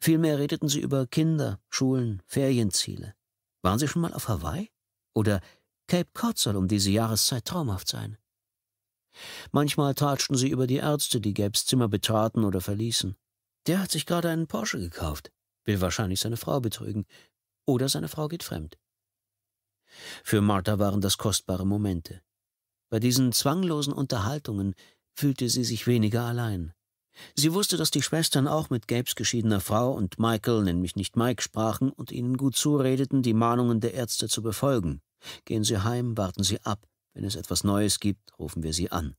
Vielmehr redeten sie über Kinder, Schulen, Ferienziele. Waren sie schon mal auf Hawaii? Oder Cape Cod soll um diese Jahreszeit traumhaft sein. Manchmal tatschten sie über die Ärzte, die Gabes Zimmer betraten oder verließen. Der hat sich gerade einen Porsche gekauft, will wahrscheinlich seine Frau betrügen, oder seine Frau geht fremd. Für Martha waren das kostbare Momente. Bei diesen zwanglosen Unterhaltungen fühlte sie sich weniger allein. Sie wusste, dass die Schwestern auch mit Gabes geschiedener Frau und Michael, nämlich nicht Mike, sprachen und ihnen gut zuredeten, die Mahnungen der Ärzte zu befolgen. Gehen Sie heim, warten Sie ab. Wenn es etwas Neues gibt, rufen wir Sie an.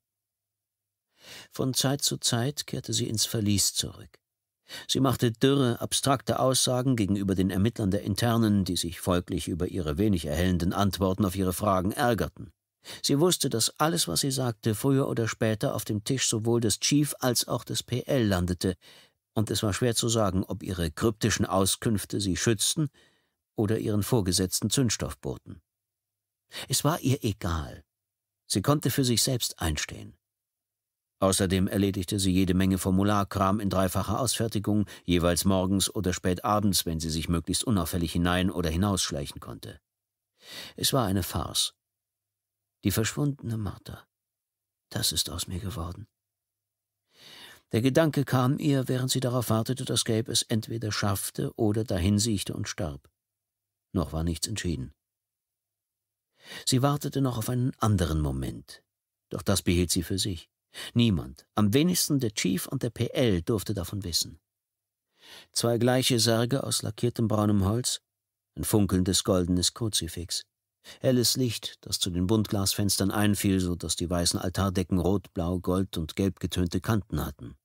Von Zeit zu Zeit kehrte sie ins Verlies zurück. Sie machte dürre, abstrakte Aussagen gegenüber den Ermittlern der Internen, die sich folglich über ihre wenig erhellenden Antworten auf ihre Fragen ärgerten. Sie wusste, dass alles, was sie sagte, früher oder später auf dem Tisch sowohl des Chief als auch des PL landete, und es war schwer zu sagen, ob ihre kryptischen Auskünfte sie schützten oder ihren Vorgesetzten Zündstoff boten. Es war ihr egal. Sie konnte für sich selbst einstehen. Außerdem erledigte sie jede Menge Formularkram in dreifacher Ausfertigung, jeweils morgens oder spät abends, wenn sie sich möglichst unauffällig hinein oder hinausschleichen konnte. Es war eine Farce. Die verschwundene Martha. Das ist aus mir geworden. Der Gedanke kam ihr, während sie darauf wartete, dass Gabe es entweder schaffte oder dahinsiechte und starb. Noch war nichts entschieden. Sie wartete noch auf einen anderen Moment, doch das behielt sie für sich. Niemand, am wenigsten der Chief und der PL, durfte davon wissen. Zwei gleiche Särge aus lackiertem braunem Holz, ein funkelndes goldenes Kruzifix, helles Licht, das zu den Buntglasfenstern einfiel, so dass die weißen Altardecken rot, blau, gold und gelb getönte Kanten hatten.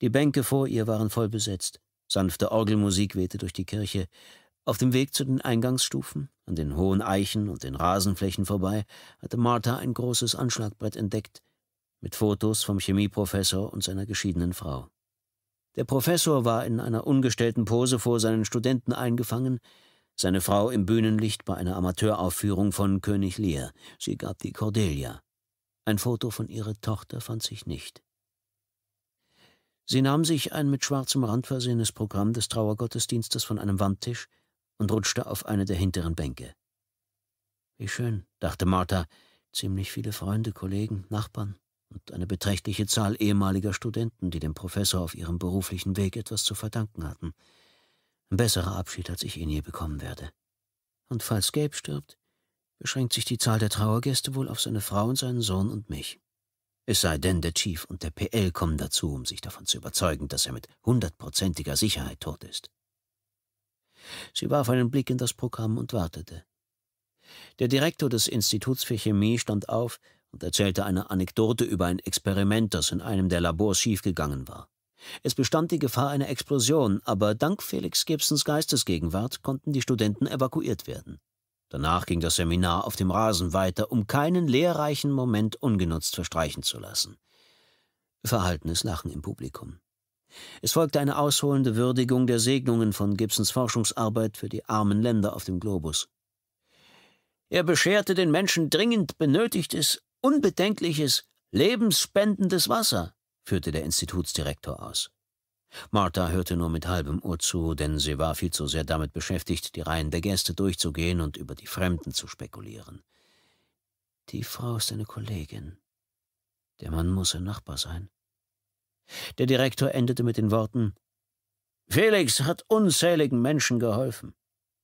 Die Bänke vor ihr waren voll besetzt, sanfte Orgelmusik wehte durch die Kirche, auf dem Weg zu den Eingangsstufen, an den hohen Eichen und den Rasenflächen vorbei, hatte Martha ein großes Anschlagbrett entdeckt, mit Fotos vom Chemieprofessor und seiner geschiedenen Frau. Der Professor war in einer ungestellten Pose vor seinen Studenten eingefangen, seine Frau im Bühnenlicht bei einer Amateuraufführung von König Lear. Sie gab die Cordelia. Ein Foto von ihrer Tochter fand sich nicht. Sie nahm sich ein mit schwarzem Rand versehenes Programm des Trauergottesdienstes von einem Wandtisch und rutschte auf eine der hinteren Bänke. Wie schön, dachte Martha, ziemlich viele Freunde, Kollegen, Nachbarn und eine beträchtliche Zahl ehemaliger Studenten, die dem Professor auf ihrem beruflichen Weg etwas zu verdanken hatten. Ein besserer Abschied, als ich ihn je bekommen werde. Und falls Gabe stirbt, beschränkt sich die Zahl der Trauergäste wohl auf seine Frau und seinen Sohn und mich. Es sei denn, der Chief und der PL kommen dazu, um sich davon zu überzeugen, dass er mit hundertprozentiger Sicherheit tot ist. Sie warf einen Blick in das Programm und wartete. Der Direktor des Instituts für Chemie stand auf und erzählte eine Anekdote über ein Experiment, das in einem der Labors schiefgegangen war. Es bestand die Gefahr einer Explosion, aber dank Felix Gibsons Geistesgegenwart konnten die Studenten evakuiert werden. Danach ging das Seminar auf dem Rasen weiter, um keinen lehrreichen Moment ungenutzt verstreichen zu lassen. Verhaltenes Lachen im Publikum. Es folgte eine ausholende Würdigung der Segnungen von Gibsons Forschungsarbeit für die armen Länder auf dem Globus. Er bescherte den Menschen dringend Benötigtes unbedenkliches, lebensspendendes Wasser, führte der Institutsdirektor aus. Martha hörte nur mit halbem Ohr zu, denn sie war viel zu sehr damit beschäftigt, die Reihen der Gäste durchzugehen und über die Fremden zu spekulieren. Die Frau ist eine Kollegin. Der Mann muss ein Nachbar sein. Der Direktor endete mit den Worten Felix hat unzähligen Menschen geholfen.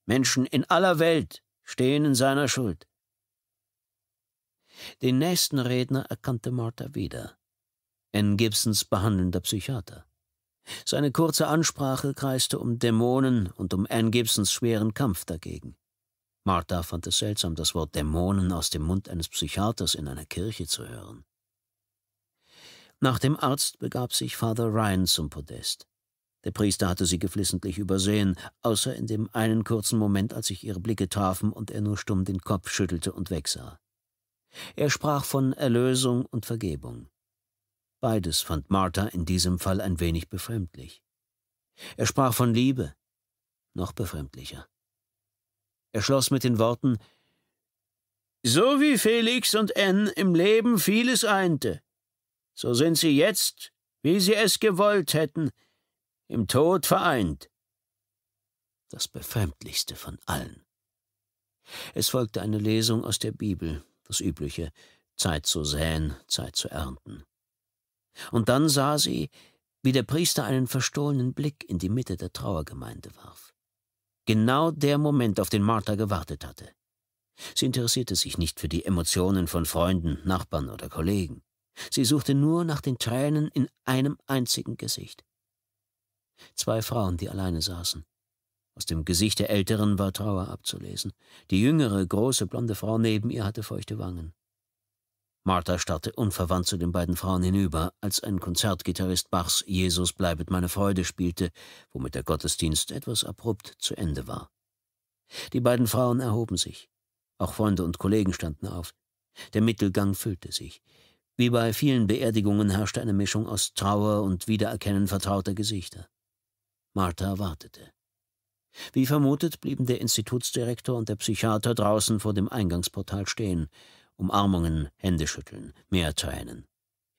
Menschen in aller Welt stehen in seiner Schuld. Den nächsten Redner erkannte Martha wieder. N. Gibsons behandelnder Psychiater. Seine kurze Ansprache kreiste um Dämonen und um Ann Gibsons schweren Kampf dagegen. Martha fand es seltsam, das Wort Dämonen aus dem Mund eines Psychiaters in einer Kirche zu hören. Nach dem Arzt begab sich Father Ryan zum Podest. Der Priester hatte sie geflissentlich übersehen, außer in dem einen kurzen Moment, als sich ihre Blicke trafen und er nur stumm den Kopf schüttelte und wegsah. Er sprach von Erlösung und Vergebung. Beides fand Martha in diesem Fall ein wenig befremdlich. Er sprach von Liebe, noch befremdlicher. Er schloss mit den Worten So wie Felix und N im Leben vieles einte, so sind sie jetzt, wie sie es gewollt hätten, im Tod vereint. Das befremdlichste von allen. Es folgte eine Lesung aus der Bibel, das Übliche, Zeit zu säen, Zeit zu ernten. Und dann sah sie, wie der Priester einen verstohlenen Blick in die Mitte der Trauergemeinde warf. Genau der Moment, auf den Martha gewartet hatte. Sie interessierte sich nicht für die Emotionen von Freunden, Nachbarn oder Kollegen. Sie suchte nur nach den Tränen in einem einzigen Gesicht. Zwei Frauen, die alleine saßen, aus dem Gesicht der Älteren war Trauer abzulesen. Die jüngere, große, blonde Frau neben ihr hatte feuchte Wangen. Martha starrte unverwandt zu den beiden Frauen hinüber, als ein Konzertgitarrist Bachs Jesus bleibet meine Freude spielte, womit der Gottesdienst etwas abrupt zu Ende war. Die beiden Frauen erhoben sich. Auch Freunde und Kollegen standen auf. Der Mittelgang füllte sich. Wie bei vielen Beerdigungen herrschte eine Mischung aus Trauer und Wiedererkennen vertrauter Gesichter. Martha wartete. Wie vermutet, blieben der Institutsdirektor und der Psychiater draußen vor dem Eingangsportal stehen. Umarmungen, Händeschütteln, mehr Tränen.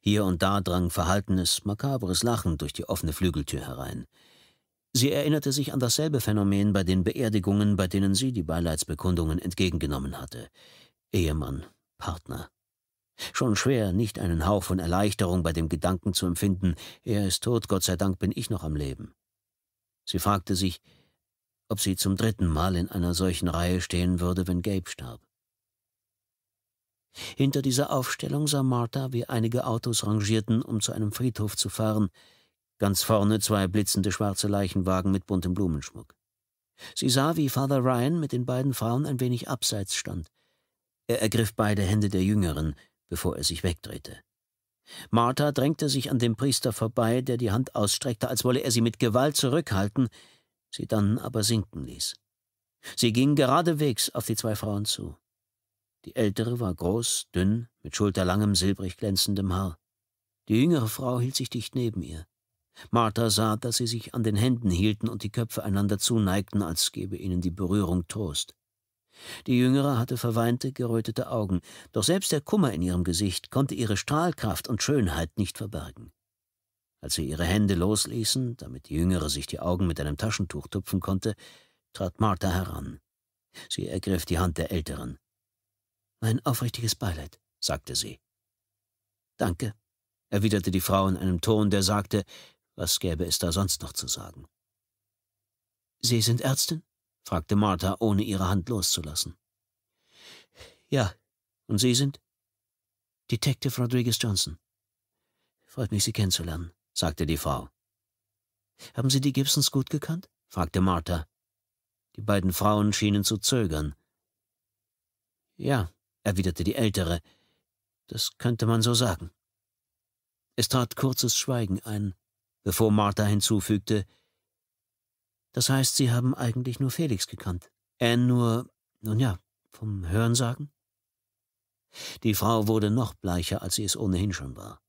Hier und da drang verhaltenes, makabres Lachen durch die offene Flügeltür herein. Sie erinnerte sich an dasselbe Phänomen bei den Beerdigungen, bei denen sie die Beileidsbekundungen entgegengenommen hatte. Ehemann, Partner. Schon schwer, nicht einen Hauch von Erleichterung bei dem Gedanken zu empfinden, er ist tot, Gott sei Dank bin ich noch am Leben. Sie fragte sich, ob sie zum dritten Mal in einer solchen Reihe stehen würde, wenn Gabe starb. Hinter dieser Aufstellung sah Martha, wie einige Autos rangierten, um zu einem Friedhof zu fahren, ganz vorne zwei blitzende schwarze Leichenwagen mit buntem Blumenschmuck. Sie sah, wie Father Ryan mit den beiden Frauen ein wenig abseits stand. Er ergriff beide Hände der Jüngeren, bevor er sich wegdrehte. Martha drängte sich an dem Priester vorbei, der die Hand ausstreckte, als wolle er sie mit Gewalt zurückhalten, sie dann aber sinken ließ. Sie ging geradewegs auf die zwei Frauen zu. Die ältere war groß, dünn, mit schulterlangem, silbrig glänzendem Haar. Die jüngere Frau hielt sich dicht neben ihr. Martha sah, dass sie sich an den Händen hielten und die Köpfe einander zuneigten, als gäbe ihnen die Berührung Trost. Die Jüngere hatte verweinte, gerötete Augen, doch selbst der Kummer in ihrem Gesicht konnte ihre Strahlkraft und Schönheit nicht verbergen. Als sie ihre Hände losließen, damit die Jüngere sich die Augen mit einem Taschentuch tupfen konnte, trat Martha heran. Sie ergriff die Hand der Älteren. Mein aufrichtiges Beileid, sagte sie. Danke, erwiderte die Frau in einem Ton, der sagte, was gäbe es da sonst noch zu sagen. Sie sind Ärztin? fragte Martha, ohne ihre Hand loszulassen. Ja, und Sie sind? Detective Rodriguez Johnson. Freut mich, Sie kennenzulernen sagte die Frau. Haben Sie die Gibsons gut gekannt? fragte Martha. Die beiden Frauen schienen zu zögern. Ja, erwiderte die Ältere, das könnte man so sagen. Es trat kurzes Schweigen ein, bevor Martha hinzufügte, das heißt, Sie haben eigentlich nur Felix gekannt. Anne äh, nur, nun ja, vom Hörensagen? Die Frau wurde noch bleicher, als sie es ohnehin schon war.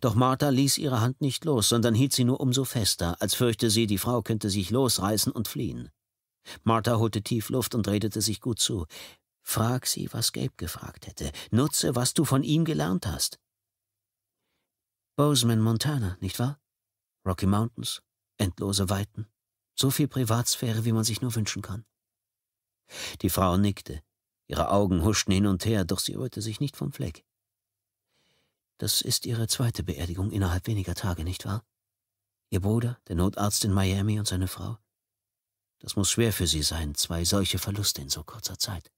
Doch Martha ließ ihre Hand nicht los, sondern hielt sie nur umso fester, als fürchte sie, die Frau könnte sich losreißen und fliehen. Martha holte tief Luft und redete sich gut zu. Frag sie, was Gabe gefragt hätte. Nutze, was du von ihm gelernt hast. Bozeman, Montana, nicht wahr? Rocky Mountains, endlose Weiten, so viel Privatsphäre, wie man sich nur wünschen kann. Die Frau nickte. Ihre Augen huschten hin und her, doch sie rührte sich nicht vom Fleck. Das ist Ihre zweite Beerdigung innerhalb weniger Tage, nicht wahr? Ihr Bruder, der Notarzt in Miami und seine Frau? Das muss schwer für Sie sein, zwei solche Verluste in so kurzer Zeit.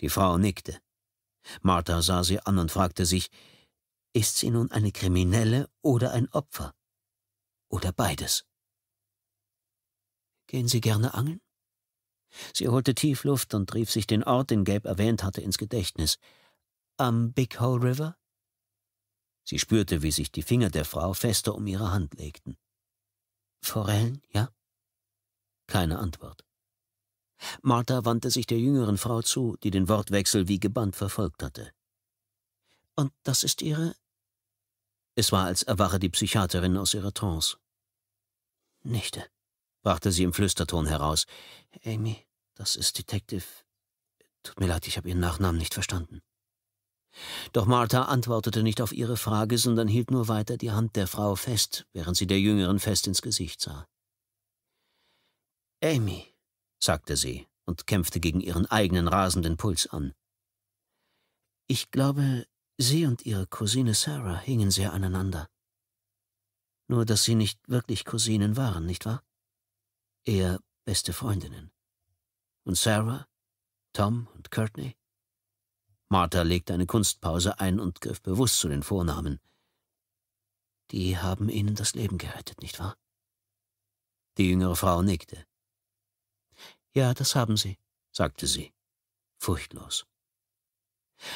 Die Frau nickte. Martha sah sie an und fragte sich, ist sie nun eine Kriminelle oder ein Opfer? Oder beides? Gehen Sie gerne angeln? Sie holte tief Luft und rief sich den Ort, den Gabe erwähnt hatte, ins Gedächtnis. Am Big Hole River? Sie spürte, wie sich die Finger der Frau fester um ihre Hand legten. Forellen, ja? Keine Antwort. Martha wandte sich der jüngeren Frau zu, die den Wortwechsel wie gebannt verfolgt hatte. Und das ist ihre? Es war, als erwache die Psychiaterin aus ihrer Trance. Nichte, brachte sie im Flüsterton heraus. Amy, das ist Detective. Tut mir leid, ich habe ihren Nachnamen nicht verstanden. Doch Martha antwortete nicht auf ihre Frage, sondern hielt nur weiter die Hand der Frau fest, während sie der Jüngeren fest ins Gesicht sah. Amy, sagte sie und kämpfte gegen ihren eigenen rasenden Puls an. Ich glaube, Sie und Ihre Cousine Sarah hingen sehr aneinander. Nur, dass Sie nicht wirklich Cousinen waren, nicht wahr? Eher beste Freundinnen. Und Sarah, Tom und Courtney? Martha legte eine Kunstpause ein und griff bewusst zu den Vornamen. Die haben Ihnen das Leben gerettet, nicht wahr? Die jüngere Frau nickte. Ja, das haben Sie, sagte sie, furchtlos.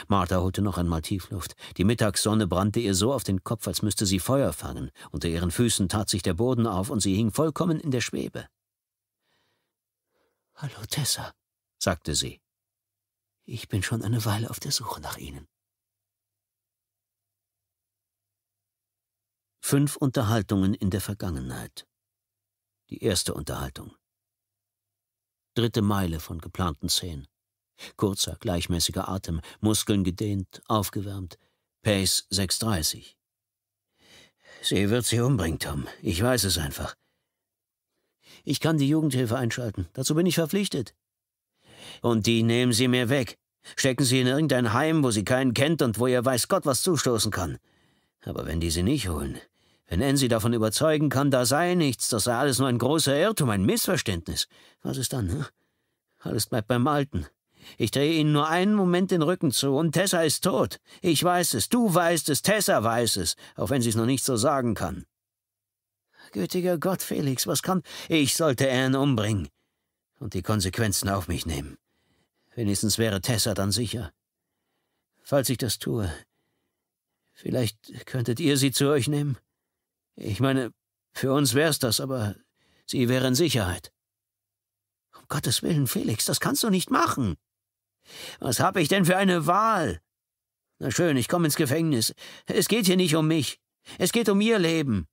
Martha holte noch einmal Tiefluft. Die Mittagssonne brannte ihr so auf den Kopf, als müsste sie Feuer fangen. Unter ihren Füßen tat sich der Boden auf und sie hing vollkommen in der Schwebe. Hallo, Tessa, sagte sie. Ich bin schon eine Weile auf der Suche nach Ihnen. Fünf Unterhaltungen in der Vergangenheit. Die erste Unterhaltung. Dritte Meile von geplanten zehn. Kurzer, gleichmäßiger Atem, Muskeln gedehnt, aufgewärmt. Pace 630. Sie wird sie umbringen, Tom. Ich weiß es einfach. Ich kann die Jugendhilfe einschalten. Dazu bin ich verpflichtet und die nehmen Sie mir weg. Stecken Sie in irgendein Heim, wo Sie keinen kennt und wo ihr weiß Gott was zustoßen kann. Aber wenn die Sie nicht holen, wenn Sie davon überzeugen kann, da sei nichts, das sei alles nur ein großer Irrtum, ein Missverständnis, was ist dann? Ne? Alles bleibt beim Alten. Ich drehe Ihnen nur einen Moment den Rücken zu und Tessa ist tot. Ich weiß es, du weißt es, Tessa weiß es, auch wenn sie es noch nicht so sagen kann. Gütiger Gott, Felix, was kann. Ich sollte Anne umbringen und die Konsequenzen auf mich nehmen. Wenigstens wäre Tessa dann sicher. Falls ich das tue, vielleicht könntet ihr sie zu euch nehmen? Ich meine, für uns wär's das, aber sie wäre in Sicherheit. Um Gottes Willen, Felix, das kannst du nicht machen. Was habe ich denn für eine Wahl? Na schön, ich komme ins Gefängnis. Es geht hier nicht um mich. Es geht um ihr Leben.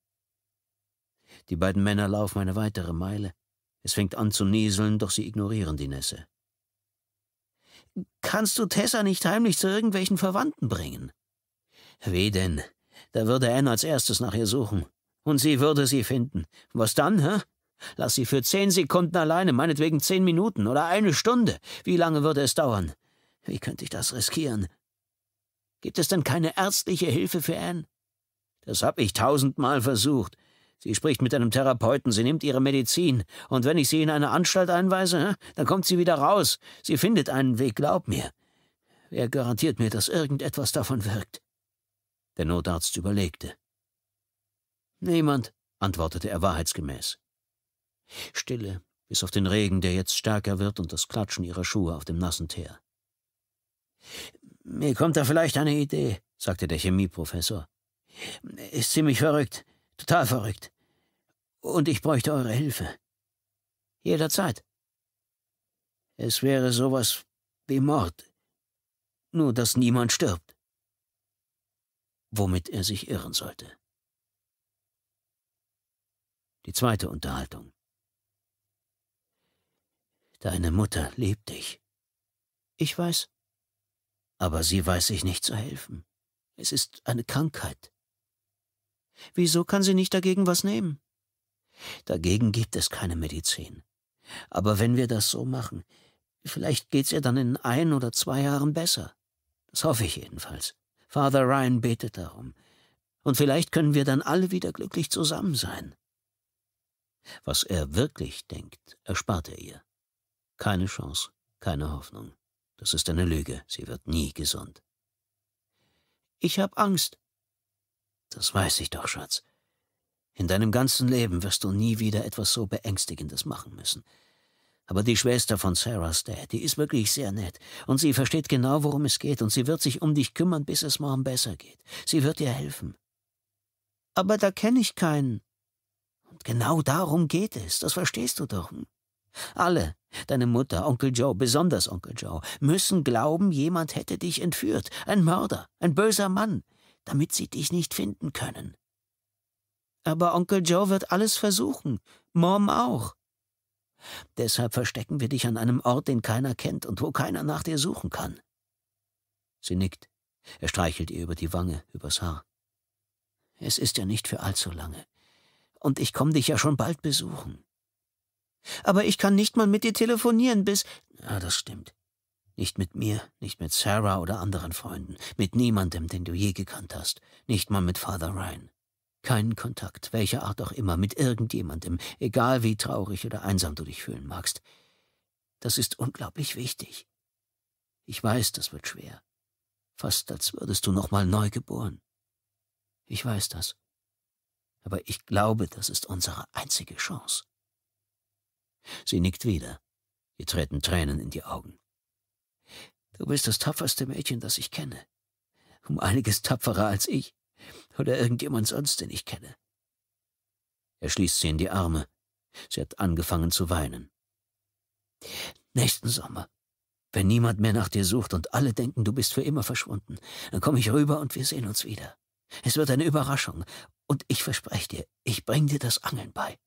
Die beiden Männer laufen eine weitere Meile. Es fängt an zu nieseln, doch sie ignorieren die Nässe kannst du Tessa nicht heimlich zu irgendwelchen Verwandten bringen? Weh denn, da würde Anne als erstes nach ihr suchen. Und sie würde sie finden. Was dann, hä? Lass sie für zehn Sekunden alleine, meinetwegen zehn Minuten oder eine Stunde. Wie lange würde es dauern? Wie könnte ich das riskieren? Gibt es denn keine ärztliche Hilfe für Anne? Das habe ich tausendmal versucht. Sie spricht mit einem Therapeuten, sie nimmt ihre Medizin, und wenn ich sie in eine Anstalt einweise, dann kommt sie wieder raus. Sie findet einen Weg, glaub mir. Wer garantiert mir, dass irgendetwas davon wirkt? Der Notarzt überlegte. Niemand, antwortete er wahrheitsgemäß. Stille, bis auf den Regen, der jetzt stärker wird, und das Klatschen ihrer Schuhe auf dem nassen Teer. Mir kommt da vielleicht eine Idee, sagte der Chemieprofessor. Ist ziemlich verrückt, Total verrückt. Und ich bräuchte eure Hilfe. Jederzeit. Es wäre sowas wie Mord. Nur, dass niemand stirbt. Womit er sich irren sollte. Die zweite Unterhaltung. Deine Mutter liebt dich. Ich weiß. Aber sie weiß sich nicht zu helfen. Es ist eine Krankheit. Wieso kann sie nicht dagegen was nehmen? Dagegen gibt es keine Medizin. Aber wenn wir das so machen, vielleicht geht's ihr dann in ein oder zwei Jahren besser. Das hoffe ich jedenfalls. Father Ryan betet darum. Und vielleicht können wir dann alle wieder glücklich zusammen sein. Was er wirklich denkt, erspart er ihr. Keine Chance, keine Hoffnung. Das ist eine Lüge, sie wird nie gesund. Ich hab Angst, das weiß ich doch, Schatz. In deinem ganzen Leben wirst du nie wieder etwas so Beängstigendes machen müssen. Aber die Schwester von Sarah's Dad, die ist wirklich sehr nett. Und sie versteht genau, worum es geht. Und sie wird sich um dich kümmern, bis es morgen besser geht. Sie wird dir helfen. Aber da kenne ich keinen. Und genau darum geht es. Das verstehst du doch. Alle, deine Mutter, Onkel Joe, besonders Onkel Joe, müssen glauben, jemand hätte dich entführt. Ein Mörder, ein böser Mann damit sie dich nicht finden können. Aber Onkel Joe wird alles versuchen, Mom auch. Deshalb verstecken wir dich an einem Ort, den keiner kennt und wo keiner nach dir suchen kann. Sie nickt. Er streichelt ihr über die Wange, übers Haar. Es ist ja nicht für allzu lange. Und ich komme dich ja schon bald besuchen. Aber ich kann nicht mal mit dir telefonieren, bis. ja, das stimmt. Nicht mit mir, nicht mit Sarah oder anderen Freunden, mit niemandem, den du je gekannt hast, nicht mal mit Father Ryan. Keinen Kontakt, welcher Art auch immer, mit irgendjemandem, egal wie traurig oder einsam du dich fühlen magst. Das ist unglaublich wichtig. Ich weiß, das wird schwer. Fast als würdest du nochmal neu geboren. Ich weiß das. Aber ich glaube, das ist unsere einzige Chance. Sie nickt wieder. Ihr treten Tränen in die Augen. Du bist das tapferste Mädchen, das ich kenne. Um einiges tapferer als ich oder irgendjemand sonst, den ich kenne. Er schließt sie in die Arme. Sie hat angefangen zu weinen. Nächsten Sommer, wenn niemand mehr nach dir sucht und alle denken, du bist für immer verschwunden, dann komme ich rüber und wir sehen uns wieder. Es wird eine Überraschung, und ich verspreche dir, ich bringe dir das Angeln bei.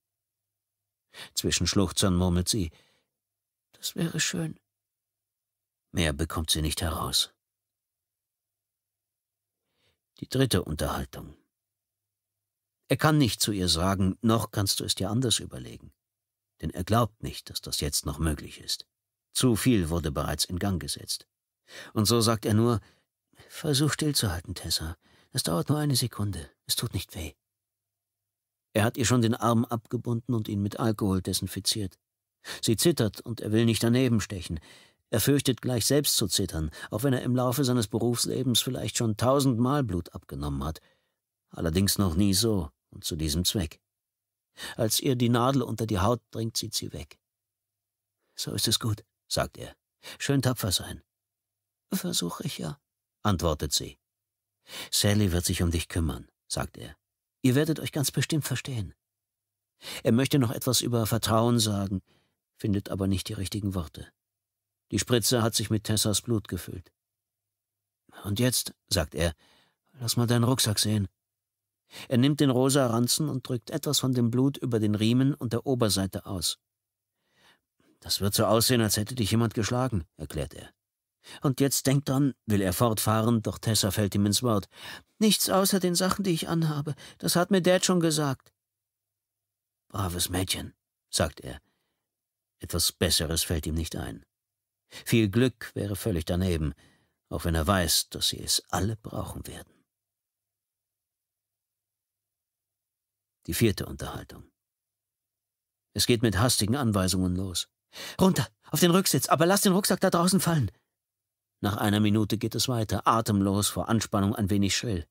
Zwischen Schluchzern murmelt sie. Das wäre schön. Mehr bekommt sie nicht heraus. Die dritte Unterhaltung. Er kann nicht zu ihr sagen, noch kannst du es dir anders überlegen, denn er glaubt nicht, dass das jetzt noch möglich ist. Zu viel wurde bereits in Gang gesetzt. Und so sagt er nur, versuch stillzuhalten, Tessa. Es dauert nur eine Sekunde. Es tut nicht weh. Er hat ihr schon den Arm abgebunden und ihn mit Alkohol desinfiziert. Sie zittert und er will nicht daneben stechen. Er fürchtet gleich selbst zu zittern, auch wenn er im Laufe seines Berufslebens vielleicht schon tausendmal Blut abgenommen hat, allerdings noch nie so und zu diesem Zweck. Als ihr die Nadel unter die Haut dringt, zieht sie weg. So ist es gut, sagt er. Schön tapfer sein. Versuche ich ja, antwortet sie. Sally wird sich um dich kümmern, sagt er. Ihr werdet euch ganz bestimmt verstehen. Er möchte noch etwas über Vertrauen sagen, findet aber nicht die richtigen Worte. Die Spritze hat sich mit Tessas Blut gefüllt. Und jetzt, sagt er, lass mal deinen Rucksack sehen. Er nimmt den rosa Ranzen und drückt etwas von dem Blut über den Riemen und der Oberseite aus. Das wird so aussehen, als hätte dich jemand geschlagen, erklärt er. Und jetzt denk dran, will er fortfahren, doch Tessa fällt ihm ins Wort. Nichts außer den Sachen, die ich anhabe. Das hat mir Dad schon gesagt. Braves Mädchen, sagt er. Etwas Besseres fällt ihm nicht ein. Viel Glück wäre völlig daneben, auch wenn er weiß, dass sie es alle brauchen werden. Die vierte Unterhaltung. Es geht mit hastigen Anweisungen los. Runter, auf den Rücksitz, aber lass den Rucksack da draußen fallen. Nach einer Minute geht es weiter, atemlos, vor Anspannung ein wenig schrill.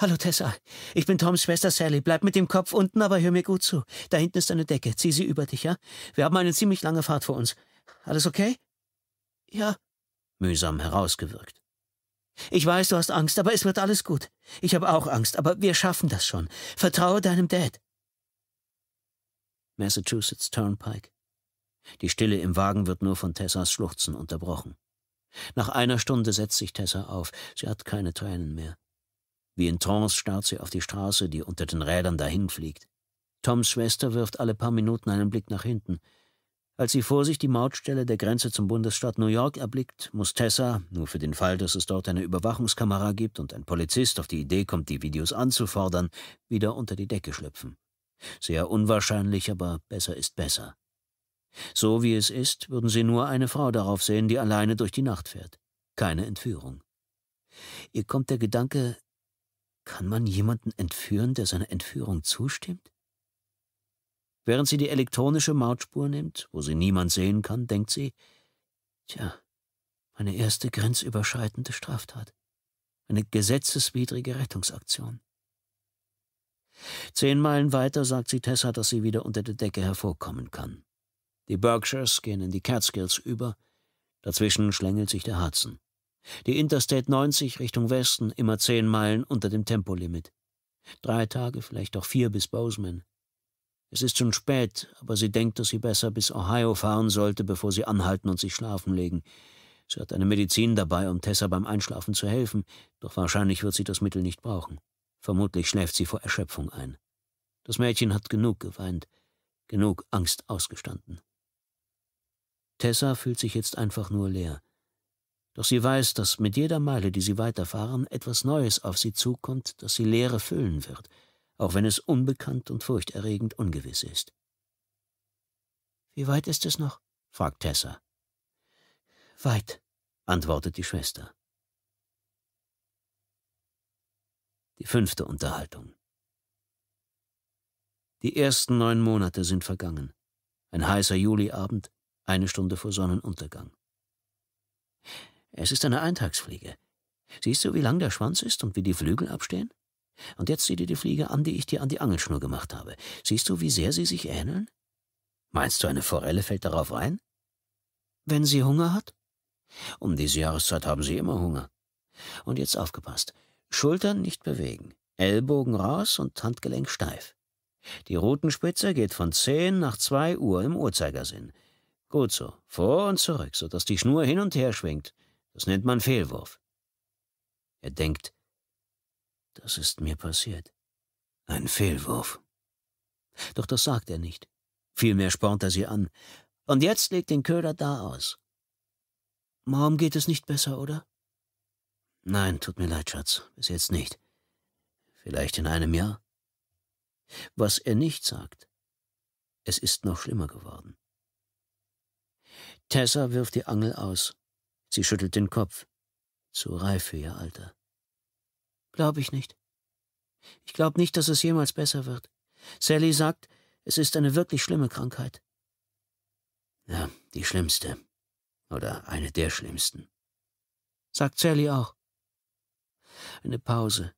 Hallo Tessa, ich bin Toms Schwester Sally. Bleib mit dem Kopf unten, aber hör mir gut zu. Da hinten ist eine Decke. Zieh sie über dich, ja? Wir haben eine ziemlich lange Fahrt vor uns. Alles okay? Ja, mühsam herausgewirkt. Ich weiß, du hast Angst, aber es wird alles gut. Ich habe auch Angst, aber wir schaffen das schon. Vertraue deinem Dad. Massachusetts Turnpike. Die Stille im Wagen wird nur von Tessas Schluchzen unterbrochen. Nach einer Stunde setzt sich Tessa auf. Sie hat keine Tränen mehr. Wie in Trance starrt sie auf die Straße, die unter den Rädern dahinfliegt. Toms Schwester wirft alle paar Minuten einen Blick nach hinten. Als sie vor sich die Mautstelle der Grenze zum Bundesstaat New York erblickt, muss Tessa, nur für den Fall, dass es dort eine Überwachungskamera gibt und ein Polizist auf die Idee kommt, die Videos anzufordern, wieder unter die Decke schlüpfen. Sehr unwahrscheinlich, aber besser ist besser. So wie es ist, würden sie nur eine Frau darauf sehen, die alleine durch die Nacht fährt. Keine Entführung. Ihr kommt der Gedanke, kann man jemanden entführen, der seiner Entführung zustimmt? Während sie die elektronische Mautspur nimmt, wo sie niemand sehen kann, denkt sie, tja, meine erste grenzüberschreitende Straftat, eine gesetzeswidrige Rettungsaktion. Zehn Meilen weiter sagt sie Tessa, dass sie wieder unter der Decke hervorkommen kann. Die Berkshires gehen in die Catskills über, dazwischen schlängelt sich der Hudson. Die Interstate 90 Richtung Westen immer zehn Meilen unter dem Tempolimit. Drei Tage, vielleicht auch vier bis Bozeman. Es ist schon spät, aber sie denkt, dass sie besser bis Ohio fahren sollte, bevor sie anhalten und sich schlafen legen. Sie hat eine Medizin dabei, um Tessa beim Einschlafen zu helfen, doch wahrscheinlich wird sie das Mittel nicht brauchen. Vermutlich schläft sie vor Erschöpfung ein. Das Mädchen hat genug geweint, genug Angst ausgestanden. Tessa fühlt sich jetzt einfach nur leer. Doch sie weiß, dass mit jeder Meile, die sie weiterfahren, etwas Neues auf sie zukommt, das sie Leere füllen wird – auch wenn es unbekannt und furchterregend ungewiss ist. Wie weit ist es noch? fragt Tessa. Weit, antwortet die Schwester. Die fünfte Unterhaltung. Die ersten neun Monate sind vergangen. Ein heißer Juliabend, eine Stunde vor Sonnenuntergang. Es ist eine Eintagsfliege. Siehst du, wie lang der Schwanz ist und wie die Flügel abstehen? Und jetzt sieh dir die Fliege an, die ich dir an die Angelschnur gemacht habe. Siehst du, wie sehr sie sich ähneln? Meinst du, eine Forelle fällt darauf rein? Wenn sie Hunger hat? Um diese Jahreszeit haben sie immer Hunger. Und jetzt aufgepasst. Schultern nicht bewegen. Ellbogen raus und Handgelenk steif. Die Rutenspitze geht von 10 nach 2 Uhr im Uhrzeigersinn. Gut so, vor und zurück, sodass die Schnur hin und her schwingt. Das nennt man Fehlwurf. Er denkt, das ist mir passiert. Ein Fehlwurf. Doch das sagt er nicht. Vielmehr spornt er sie an. Und jetzt legt den Köder da aus. Morgen geht es nicht besser, oder? Nein, tut mir leid, Schatz. Bis jetzt nicht. Vielleicht in einem Jahr. Was er nicht sagt, es ist noch schlimmer geworden. Tessa wirft die Angel aus. Sie schüttelt den Kopf. Zu reif für ihr Alter. Glaube ich nicht. Ich glaube nicht, dass es jemals besser wird. Sally sagt, es ist eine wirklich schlimme Krankheit. Ja, die schlimmste. Oder eine der schlimmsten. Sagt Sally auch. Eine Pause.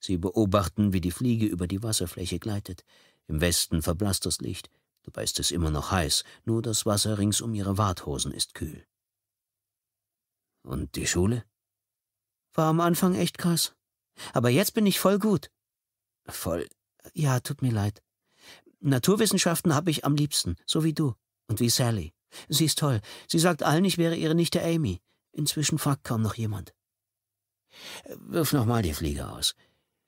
Sie beobachten, wie die Fliege über die Wasserfläche gleitet. Im Westen verblasst das Licht. Dabei ist es immer noch heiß, nur das Wasser rings um ihre Warthosen ist kühl. Und die Schule? War am Anfang echt krass. Aber jetzt bin ich voll gut. Voll. Ja, tut mir leid. Naturwissenschaften habe ich am liebsten, so wie du und wie Sally. Sie ist toll. Sie sagt allen, ich wäre ihre Nichte Amy. Inzwischen fragt kaum noch jemand. Wirf noch mal die Fliege aus.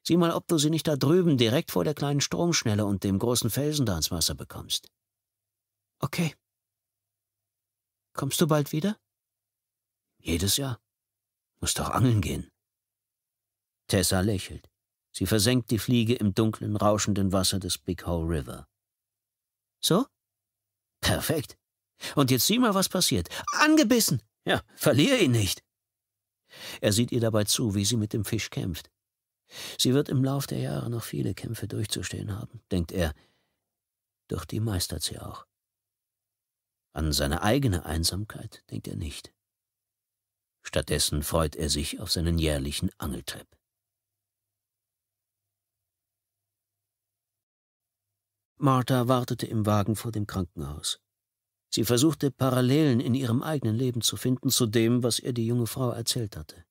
Sieh mal, ob du sie nicht da drüben direkt vor der kleinen Stromschnelle und dem großen Felsen da ins Wasser bekommst. Okay. Kommst du bald wieder? Jedes Jahr. Muss doch angeln gehen. Tessa lächelt. Sie versenkt die Fliege im dunklen, rauschenden Wasser des Big Hole River. So? Perfekt. Und jetzt sieh mal, was passiert. Angebissen! Ja, verlier ihn nicht! Er sieht ihr dabei zu, wie sie mit dem Fisch kämpft. Sie wird im Lauf der Jahre noch viele Kämpfe durchzustehen haben, denkt er. Doch die meistert sie auch. An seine eigene Einsamkeit denkt er nicht. Stattdessen freut er sich auf seinen jährlichen Angeltrip. Martha wartete im Wagen vor dem Krankenhaus. Sie versuchte Parallelen in ihrem eigenen Leben zu finden zu dem, was ihr die junge Frau erzählt hatte.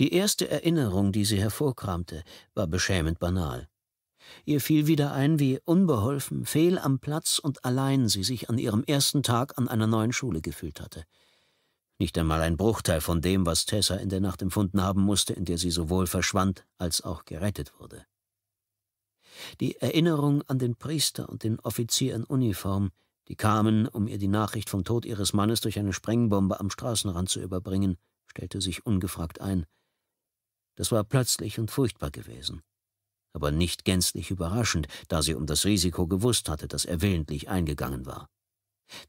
Die erste Erinnerung, die sie hervorkramte, war beschämend banal. Ihr fiel wieder ein, wie unbeholfen, fehl am Platz und allein sie sich an ihrem ersten Tag an einer neuen Schule gefühlt hatte. Nicht einmal ein Bruchteil von dem, was Tessa in der Nacht empfunden haben musste, in der sie sowohl verschwand als auch gerettet wurde die Erinnerung an den Priester und den Offizier in Uniform, die kamen, um ihr die Nachricht vom Tod ihres Mannes durch eine Sprengbombe am Straßenrand zu überbringen, stellte sich ungefragt ein. Das war plötzlich und furchtbar gewesen, aber nicht gänzlich überraschend, da sie um das Risiko gewusst hatte, das er willentlich eingegangen war.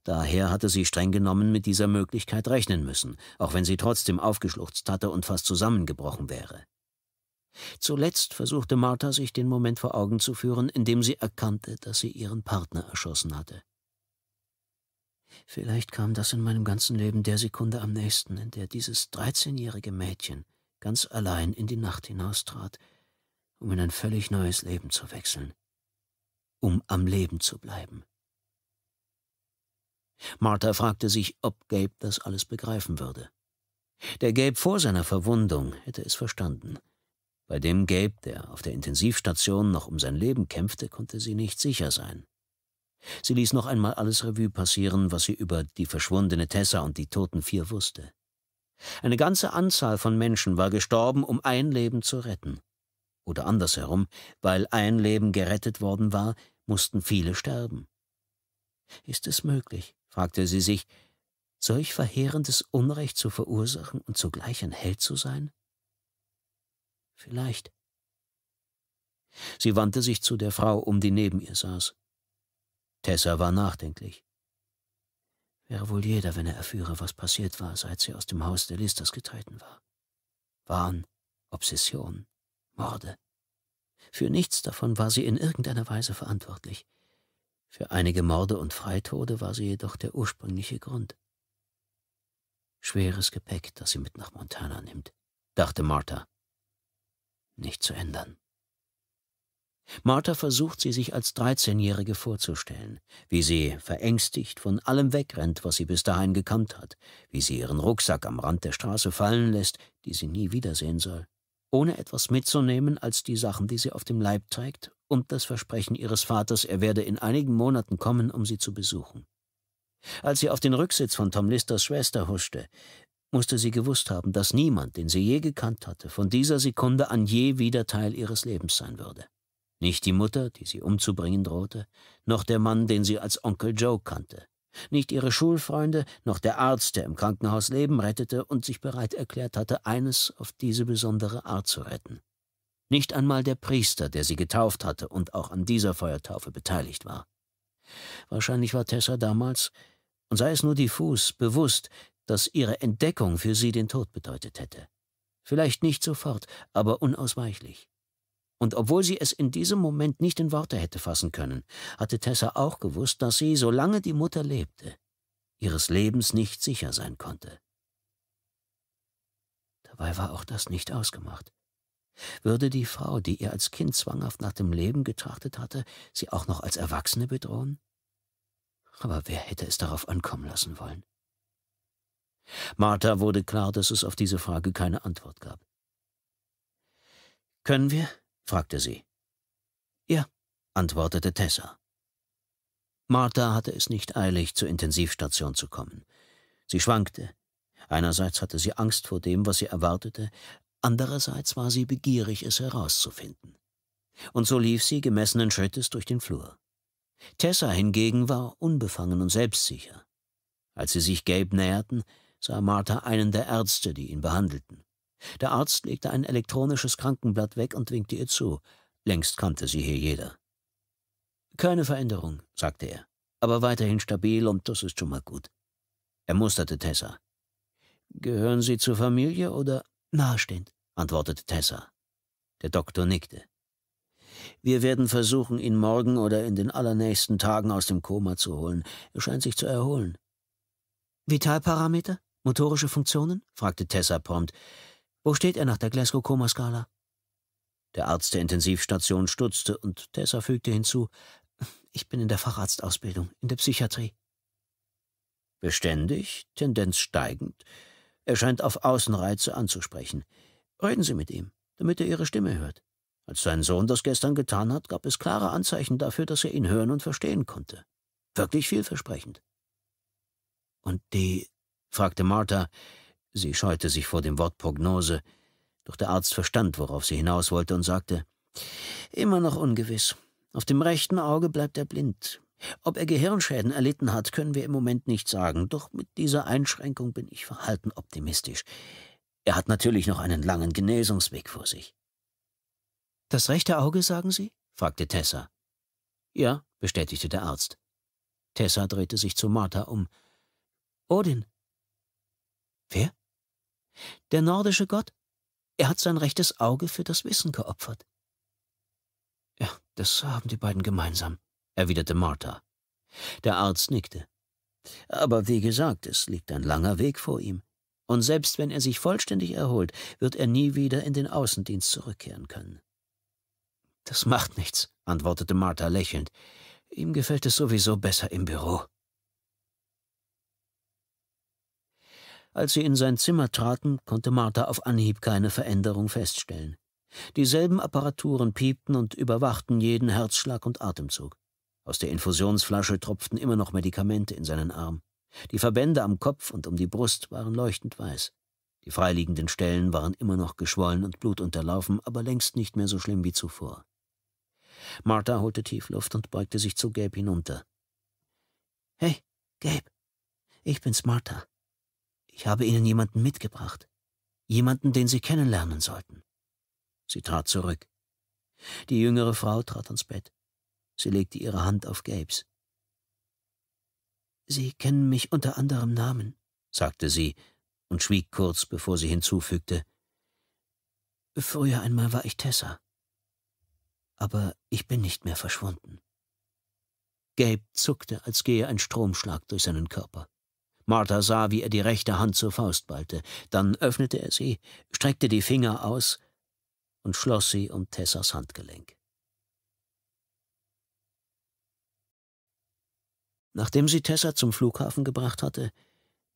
Daher hatte sie streng genommen mit dieser Möglichkeit rechnen müssen, auch wenn sie trotzdem aufgeschluchzt hatte und fast zusammengebrochen wäre. Zuletzt versuchte Martha, sich den Moment vor Augen zu führen, in dem sie erkannte, dass sie ihren Partner erschossen hatte. Vielleicht kam das in meinem ganzen Leben der Sekunde am nächsten, in der dieses dreizehnjährige Mädchen ganz allein in die Nacht hinaustrat, um in ein völlig neues Leben zu wechseln, um am Leben zu bleiben. Martha fragte sich, ob Gabe das alles begreifen würde. Der Gabe vor seiner Verwundung hätte es verstanden, bei dem Gabe, der auf der Intensivstation noch um sein Leben kämpfte, konnte sie nicht sicher sein. Sie ließ noch einmal alles Revue passieren, was sie über die verschwundene Tessa und die toten vier wusste. Eine ganze Anzahl von Menschen war gestorben, um ein Leben zu retten. Oder andersherum, weil ein Leben gerettet worden war, mussten viele sterben. Ist es möglich, fragte sie sich, solch verheerendes Unrecht zu verursachen und zugleich ein Held zu sein? Vielleicht. Sie wandte sich zu der Frau um, die neben ihr saß. Tessa war nachdenklich. Wäre wohl jeder, wenn er erführe, was passiert war, seit sie aus dem Haus der Listers getreten war. Wahn, Obsession, Morde. Für nichts davon war sie in irgendeiner Weise verantwortlich. Für einige Morde und Freitode war sie jedoch der ursprüngliche Grund. Schweres Gepäck, das sie mit nach Montana nimmt, dachte Martha nicht zu ändern. Martha versucht sie sich als 13-Jährige vorzustellen, wie sie verängstigt von allem wegrennt, was sie bis dahin gekannt hat, wie sie ihren Rucksack am Rand der Straße fallen lässt, die sie nie wiedersehen soll, ohne etwas mitzunehmen als die Sachen, die sie auf dem Leib trägt und das Versprechen ihres Vaters, er werde in einigen Monaten kommen, um sie zu besuchen. Als sie auf den Rücksitz von Tom Listers Schwester huschte, musste sie gewusst haben, dass niemand, den sie je gekannt hatte, von dieser Sekunde an je wieder Teil ihres Lebens sein würde. Nicht die Mutter, die sie umzubringen drohte, noch der Mann, den sie als Onkel Joe kannte, nicht ihre Schulfreunde, noch der Arzt, der im Krankenhaus Leben rettete und sich bereit erklärt hatte, eines auf diese besondere Art zu retten. Nicht einmal der Priester, der sie getauft hatte und auch an dieser Feuertaufe beteiligt war. Wahrscheinlich war Tessa damals, und sei es nur diffus, bewusst, dass ihre Entdeckung für sie den Tod bedeutet hätte. Vielleicht nicht sofort, aber unausweichlich. Und obwohl sie es in diesem Moment nicht in Worte hätte fassen können, hatte Tessa auch gewusst, dass sie, solange die Mutter lebte, ihres Lebens nicht sicher sein konnte. Dabei war auch das nicht ausgemacht. Würde die Frau, die ihr als Kind zwanghaft nach dem Leben getrachtet hatte, sie auch noch als Erwachsene bedrohen? Aber wer hätte es darauf ankommen lassen wollen? Martha wurde klar, dass es auf diese Frage keine Antwort gab. Können wir? fragte sie. Ja, antwortete Tessa. Martha hatte es nicht eilig, zur Intensivstation zu kommen. Sie schwankte. Einerseits hatte sie Angst vor dem, was sie erwartete, andererseits war sie begierig, es herauszufinden. Und so lief sie gemessenen Schrittes durch den Flur. Tessa hingegen war unbefangen und selbstsicher. Als sie sich Gabe näherten, sah Martha einen der Ärzte, die ihn behandelten. Der Arzt legte ein elektronisches Krankenblatt weg und winkte ihr zu. Längst kannte sie hier jeder. Keine Veränderung, sagte er, aber weiterhin stabil und das ist schon mal gut. Er musterte Tessa. Gehören Sie zur Familie oder nahestehend? antwortete Tessa. Der Doktor nickte. Wir werden versuchen, ihn morgen oder in den allernächsten Tagen aus dem Koma zu holen. Er scheint sich zu erholen. Vitalparameter? Motorische Funktionen? fragte Tessa prompt. Wo steht er nach der Glasgow-Koma-Skala? Der Arzt der Intensivstation stutzte und Tessa fügte hinzu: Ich bin in der Facharztausbildung, in der Psychiatrie. Beständig, Tendenz steigend. Er scheint auf Außenreize anzusprechen. Reden Sie mit ihm, damit er Ihre Stimme hört. Als sein Sohn das gestern getan hat, gab es klare Anzeichen dafür, dass er ihn hören und verstehen konnte. Wirklich vielversprechend. Und die fragte Martha. Sie scheute sich vor dem Wort Prognose, doch der Arzt verstand, worauf sie hinaus wollte und sagte: Immer noch ungewiss. Auf dem rechten Auge bleibt er blind. Ob er Gehirnschäden erlitten hat, können wir im Moment nicht sagen, doch mit dieser Einschränkung bin ich verhalten optimistisch. Er hat natürlich noch einen langen Genesungsweg vor sich. Das rechte Auge, sagen Sie? fragte Tessa. Ja, bestätigte der Arzt. Tessa drehte sich zu Martha um. Odin, Wer? Der nordische Gott. Er hat sein rechtes Auge für das Wissen geopfert. Ja, das haben die beiden gemeinsam, erwiderte Martha. Der Arzt nickte. Aber wie gesagt, es liegt ein langer Weg vor ihm. Und selbst wenn er sich vollständig erholt, wird er nie wieder in den Außendienst zurückkehren können. Das macht nichts, antwortete Martha lächelnd. Ihm gefällt es sowieso besser im Büro. Als sie in sein Zimmer traten, konnte Martha auf Anhieb keine Veränderung feststellen. Dieselben Apparaturen piepten und überwachten jeden Herzschlag und Atemzug. Aus der Infusionsflasche tropften immer noch Medikamente in seinen Arm. Die Verbände am Kopf und um die Brust waren leuchtend weiß. Die freiliegenden Stellen waren immer noch geschwollen und blutunterlaufen, aber längst nicht mehr so schlimm wie zuvor. Martha holte tief Luft und beugte sich zu Gabe hinunter. Hey, Gabe, ich bin's Martha. Ich habe Ihnen jemanden mitgebracht. Jemanden, den Sie kennenlernen sollten. Sie trat zurück. Die jüngere Frau trat ans Bett. Sie legte ihre Hand auf Gabes. Sie kennen mich unter anderem Namen, sagte sie und schwieg kurz, bevor sie hinzufügte. Früher einmal war ich Tessa. Aber ich bin nicht mehr verschwunden. Gabe zuckte, als gehe ein Stromschlag durch seinen Körper. Martha sah, wie er die rechte Hand zur Faust ballte. Dann öffnete er sie, streckte die Finger aus und schloss sie um Tessas Handgelenk. Nachdem sie Tessa zum Flughafen gebracht hatte,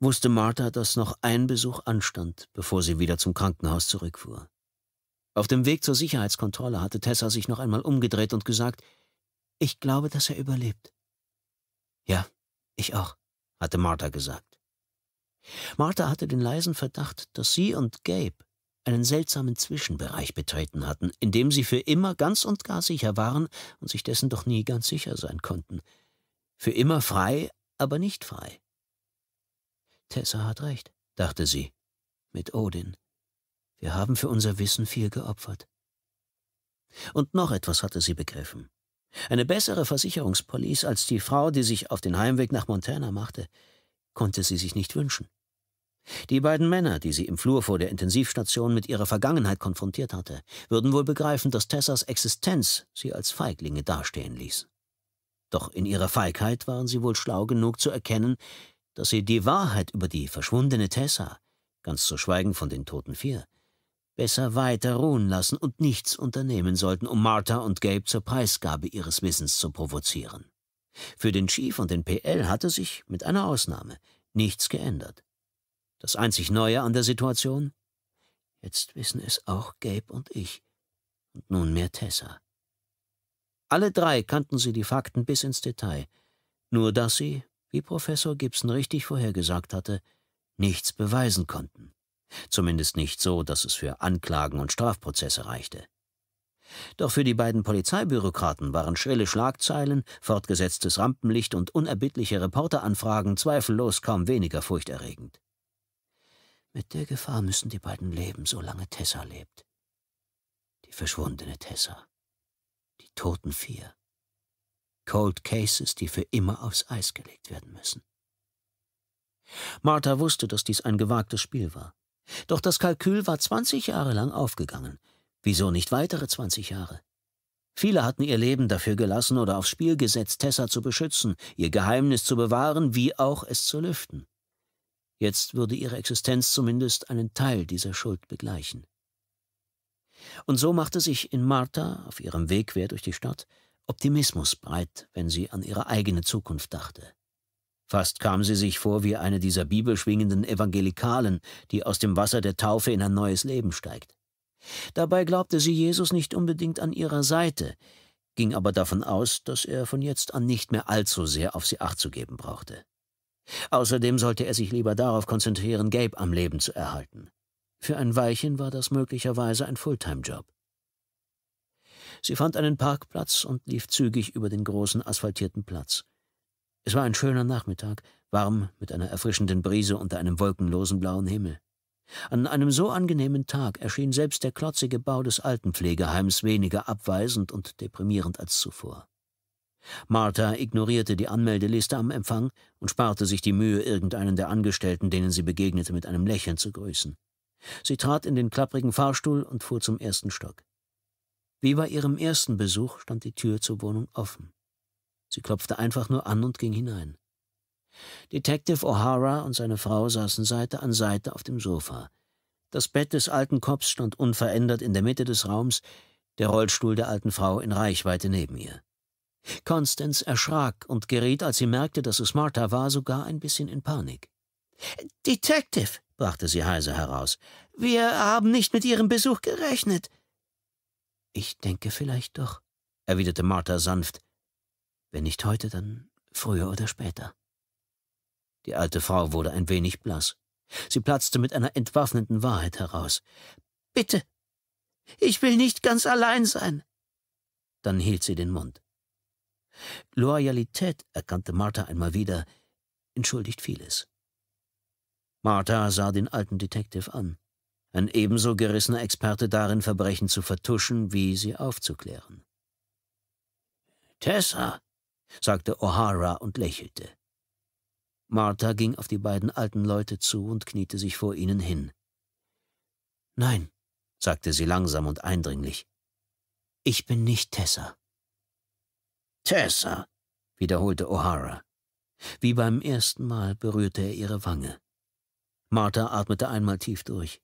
wusste Martha, dass noch ein Besuch anstand, bevor sie wieder zum Krankenhaus zurückfuhr. Auf dem Weg zur Sicherheitskontrolle hatte Tessa sich noch einmal umgedreht und gesagt, ich glaube, dass er überlebt. Ja, ich auch hatte Martha gesagt. Martha hatte den leisen Verdacht, dass sie und Gabe einen seltsamen Zwischenbereich betreten hatten, in dem sie für immer ganz und gar sicher waren und sich dessen doch nie ganz sicher sein konnten. Für immer frei, aber nicht frei. Tessa hat recht, dachte sie, mit Odin. Wir haben für unser Wissen viel geopfert. Und noch etwas hatte sie begriffen. Eine bessere Versicherungspolice als die Frau, die sich auf den Heimweg nach Montana machte, konnte sie sich nicht wünschen. Die beiden Männer, die sie im Flur vor der Intensivstation mit ihrer Vergangenheit konfrontiert hatte, würden wohl begreifen, dass Tessas Existenz sie als Feiglinge dastehen ließ. Doch in ihrer Feigheit waren sie wohl schlau genug zu erkennen, dass sie die Wahrheit über die verschwundene Tessa, ganz zu schweigen von den toten vier, besser weiter ruhen lassen und nichts unternehmen sollten, um Martha und Gabe zur Preisgabe ihres Wissens zu provozieren. Für den Chief und den PL hatte sich, mit einer Ausnahme, nichts geändert. Das einzig Neue an der Situation? Jetzt wissen es auch Gabe und ich und nunmehr Tessa. Alle drei kannten sie die Fakten bis ins Detail, nur dass sie, wie Professor Gibson richtig vorhergesagt hatte, nichts beweisen konnten. Zumindest nicht so, dass es für Anklagen und Strafprozesse reichte. Doch für die beiden Polizeibürokraten waren schrille Schlagzeilen, fortgesetztes Rampenlicht und unerbittliche Reporteranfragen zweifellos kaum weniger furchterregend. Mit der Gefahr müssen die beiden leben, solange Tessa lebt. Die verschwundene Tessa. Die toten vier. Cold Cases, die für immer aufs Eis gelegt werden müssen. Martha wusste, dass dies ein gewagtes Spiel war. Doch das Kalkül war 20 Jahre lang aufgegangen. Wieso nicht weitere 20 Jahre? Viele hatten ihr Leben dafür gelassen oder aufs Spiel gesetzt, Tessa zu beschützen, ihr Geheimnis zu bewahren, wie auch es zu lüften. Jetzt würde ihre Existenz zumindest einen Teil dieser Schuld begleichen. Und so machte sich in Martha, auf ihrem Weg quer durch die Stadt, Optimismus breit, wenn sie an ihre eigene Zukunft dachte. Fast kam sie sich vor wie eine dieser bibelschwingenden Evangelikalen, die aus dem Wasser der Taufe in ein neues Leben steigt. Dabei glaubte sie Jesus nicht unbedingt an ihrer Seite, ging aber davon aus, dass er von jetzt an nicht mehr allzu sehr auf sie Acht zu geben brauchte. Außerdem sollte er sich lieber darauf konzentrieren, Gabe am Leben zu erhalten. Für ein Weilchen war das möglicherweise ein Fulltime-Job. Sie fand einen Parkplatz und lief zügig über den großen asphaltierten Platz. Es war ein schöner Nachmittag, warm mit einer erfrischenden Brise unter einem wolkenlosen blauen Himmel. An einem so angenehmen Tag erschien selbst der klotzige Bau des Altenpflegeheims weniger abweisend und deprimierend als zuvor. Martha ignorierte die Anmeldeliste am Empfang und sparte sich die Mühe, irgendeinen der Angestellten, denen sie begegnete, mit einem Lächeln zu grüßen. Sie trat in den klapprigen Fahrstuhl und fuhr zum ersten Stock. Wie bei ihrem ersten Besuch stand die Tür zur Wohnung offen. Sie klopfte einfach nur an und ging hinein. Detective O'Hara und seine Frau saßen Seite an Seite auf dem Sofa. Das Bett des alten Kops stand unverändert in der Mitte des Raums, der Rollstuhl der alten Frau in Reichweite neben ihr. Constance erschrak und geriet, als sie merkte, dass es Martha war, sogar ein bisschen in Panik. Detective, brachte sie heiser heraus, wir haben nicht mit Ihrem Besuch gerechnet. Ich denke vielleicht doch, erwiderte Martha sanft, wenn nicht heute, dann früher oder später. Die alte Frau wurde ein wenig blass. Sie platzte mit einer entwaffnenden Wahrheit heraus. Bitte, ich will nicht ganz allein sein. Dann hielt sie den Mund. Loyalität, erkannte Martha einmal wieder, entschuldigt vieles. Martha sah den alten Detective an, ein ebenso gerissener Experte darin, Verbrechen zu vertuschen, wie sie aufzuklären. Tessa, sagte O'Hara und lächelte. Martha ging auf die beiden alten Leute zu und kniete sich vor ihnen hin. Nein, sagte sie langsam und eindringlich. Ich bin nicht Tessa. Tessa, wiederholte O'Hara. Wie beim ersten Mal berührte er ihre Wange. Martha atmete einmal tief durch.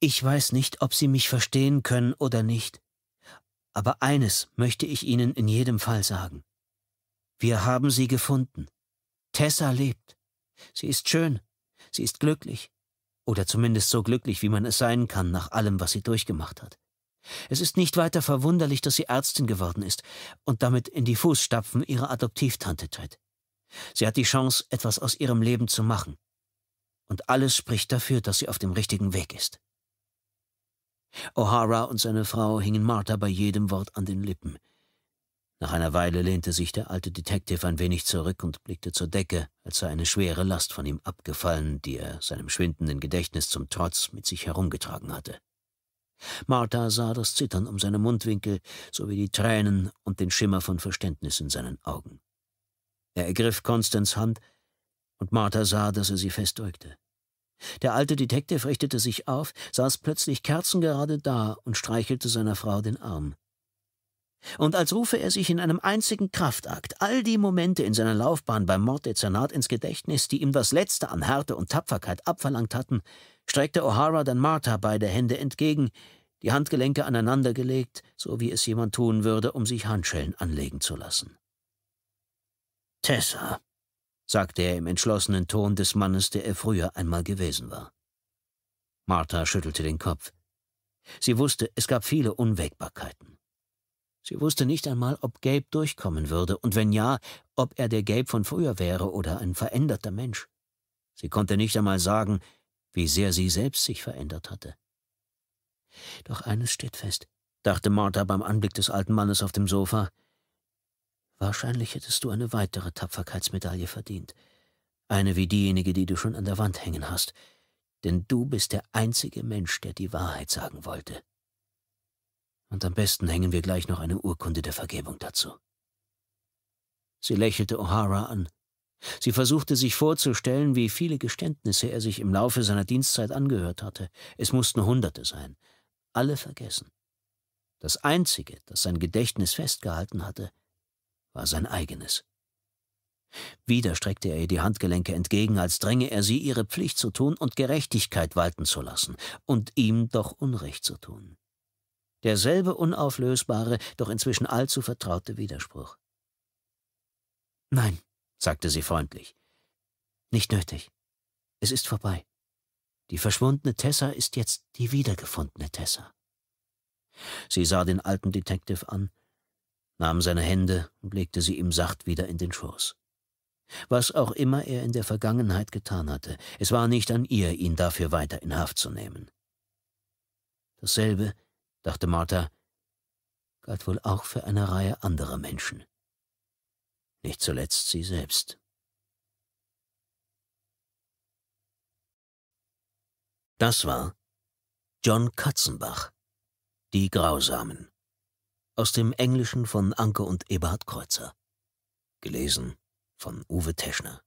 Ich weiß nicht, ob Sie mich verstehen können oder nicht, aber eines möchte ich Ihnen in jedem Fall sagen. Wir haben sie gefunden. Tessa lebt. Sie ist schön. Sie ist glücklich. Oder zumindest so glücklich, wie man es sein kann nach allem, was sie durchgemacht hat. Es ist nicht weiter verwunderlich, dass sie Ärztin geworden ist und damit in die Fußstapfen ihrer Adoptivtante tritt. Sie hat die Chance, etwas aus ihrem Leben zu machen. Und alles spricht dafür, dass sie auf dem richtigen Weg ist. O'Hara und seine Frau hingen Martha bei jedem Wort an den Lippen. Nach einer Weile lehnte sich der alte Detective ein wenig zurück und blickte zur Decke, als sei eine schwere Last von ihm abgefallen, die er seinem schwindenden Gedächtnis zum Trotz mit sich herumgetragen hatte. Martha sah das Zittern um seine Mundwinkel sowie die Tränen und den Schimmer von Verständnis in seinen Augen. Er ergriff Constans Hand, und Martha sah, dass er sie festdrückte. Der alte Detektiv richtete sich auf, saß plötzlich kerzengerade da und streichelte seiner Frau den Arm. Und als rufe er sich in einem einzigen Kraftakt all die Momente in seiner Laufbahn beim Morddezernat ins Gedächtnis, die ihm das Letzte an Härte und Tapferkeit abverlangt hatten, streckte O'Hara dann Martha beide Hände entgegen, die Handgelenke aneinandergelegt, so wie es jemand tun würde, um sich Handschellen anlegen zu lassen. Tessa, sagte er im entschlossenen Ton des Mannes, der er früher einmal gewesen war. Martha schüttelte den Kopf. Sie wusste, es gab viele Unwägbarkeiten. Sie wusste nicht einmal, ob Gabe durchkommen würde, und wenn ja, ob er der Gabe von früher wäre oder ein veränderter Mensch. Sie konnte nicht einmal sagen, wie sehr sie selbst sich verändert hatte. Doch eines steht fest, dachte Martha beim Anblick des alten Mannes auf dem Sofa, Wahrscheinlich hättest du eine weitere Tapferkeitsmedaille verdient. Eine wie diejenige, die du schon an der Wand hängen hast. Denn du bist der einzige Mensch, der die Wahrheit sagen wollte. Und am besten hängen wir gleich noch eine Urkunde der Vergebung dazu. Sie lächelte O'Hara an. Sie versuchte sich vorzustellen, wie viele Geständnisse er sich im Laufe seiner Dienstzeit angehört hatte. Es mussten Hunderte sein. Alle vergessen. Das Einzige, das sein Gedächtnis festgehalten hatte, war sein eigenes. Wieder streckte er ihr die Handgelenke entgegen, als dränge er sie, ihre Pflicht zu tun und Gerechtigkeit walten zu lassen und ihm doch Unrecht zu tun. Derselbe unauflösbare, doch inzwischen allzu vertraute Widerspruch. Nein, sagte sie freundlich, nicht nötig. Es ist vorbei. Die verschwundene Tessa ist jetzt die wiedergefundene Tessa. Sie sah den alten Detective an, nahm seine Hände und legte sie ihm sacht wieder in den Schoß. Was auch immer er in der Vergangenheit getan hatte, es war nicht an ihr, ihn dafür weiter in Haft zu nehmen. Dasselbe, dachte Martha, galt wohl auch für eine Reihe anderer Menschen. Nicht zuletzt sie selbst. Das war John Katzenbach, Die Grausamen aus dem Englischen von Anke und Eberhard Kreuzer. Gelesen von Uwe Teschner.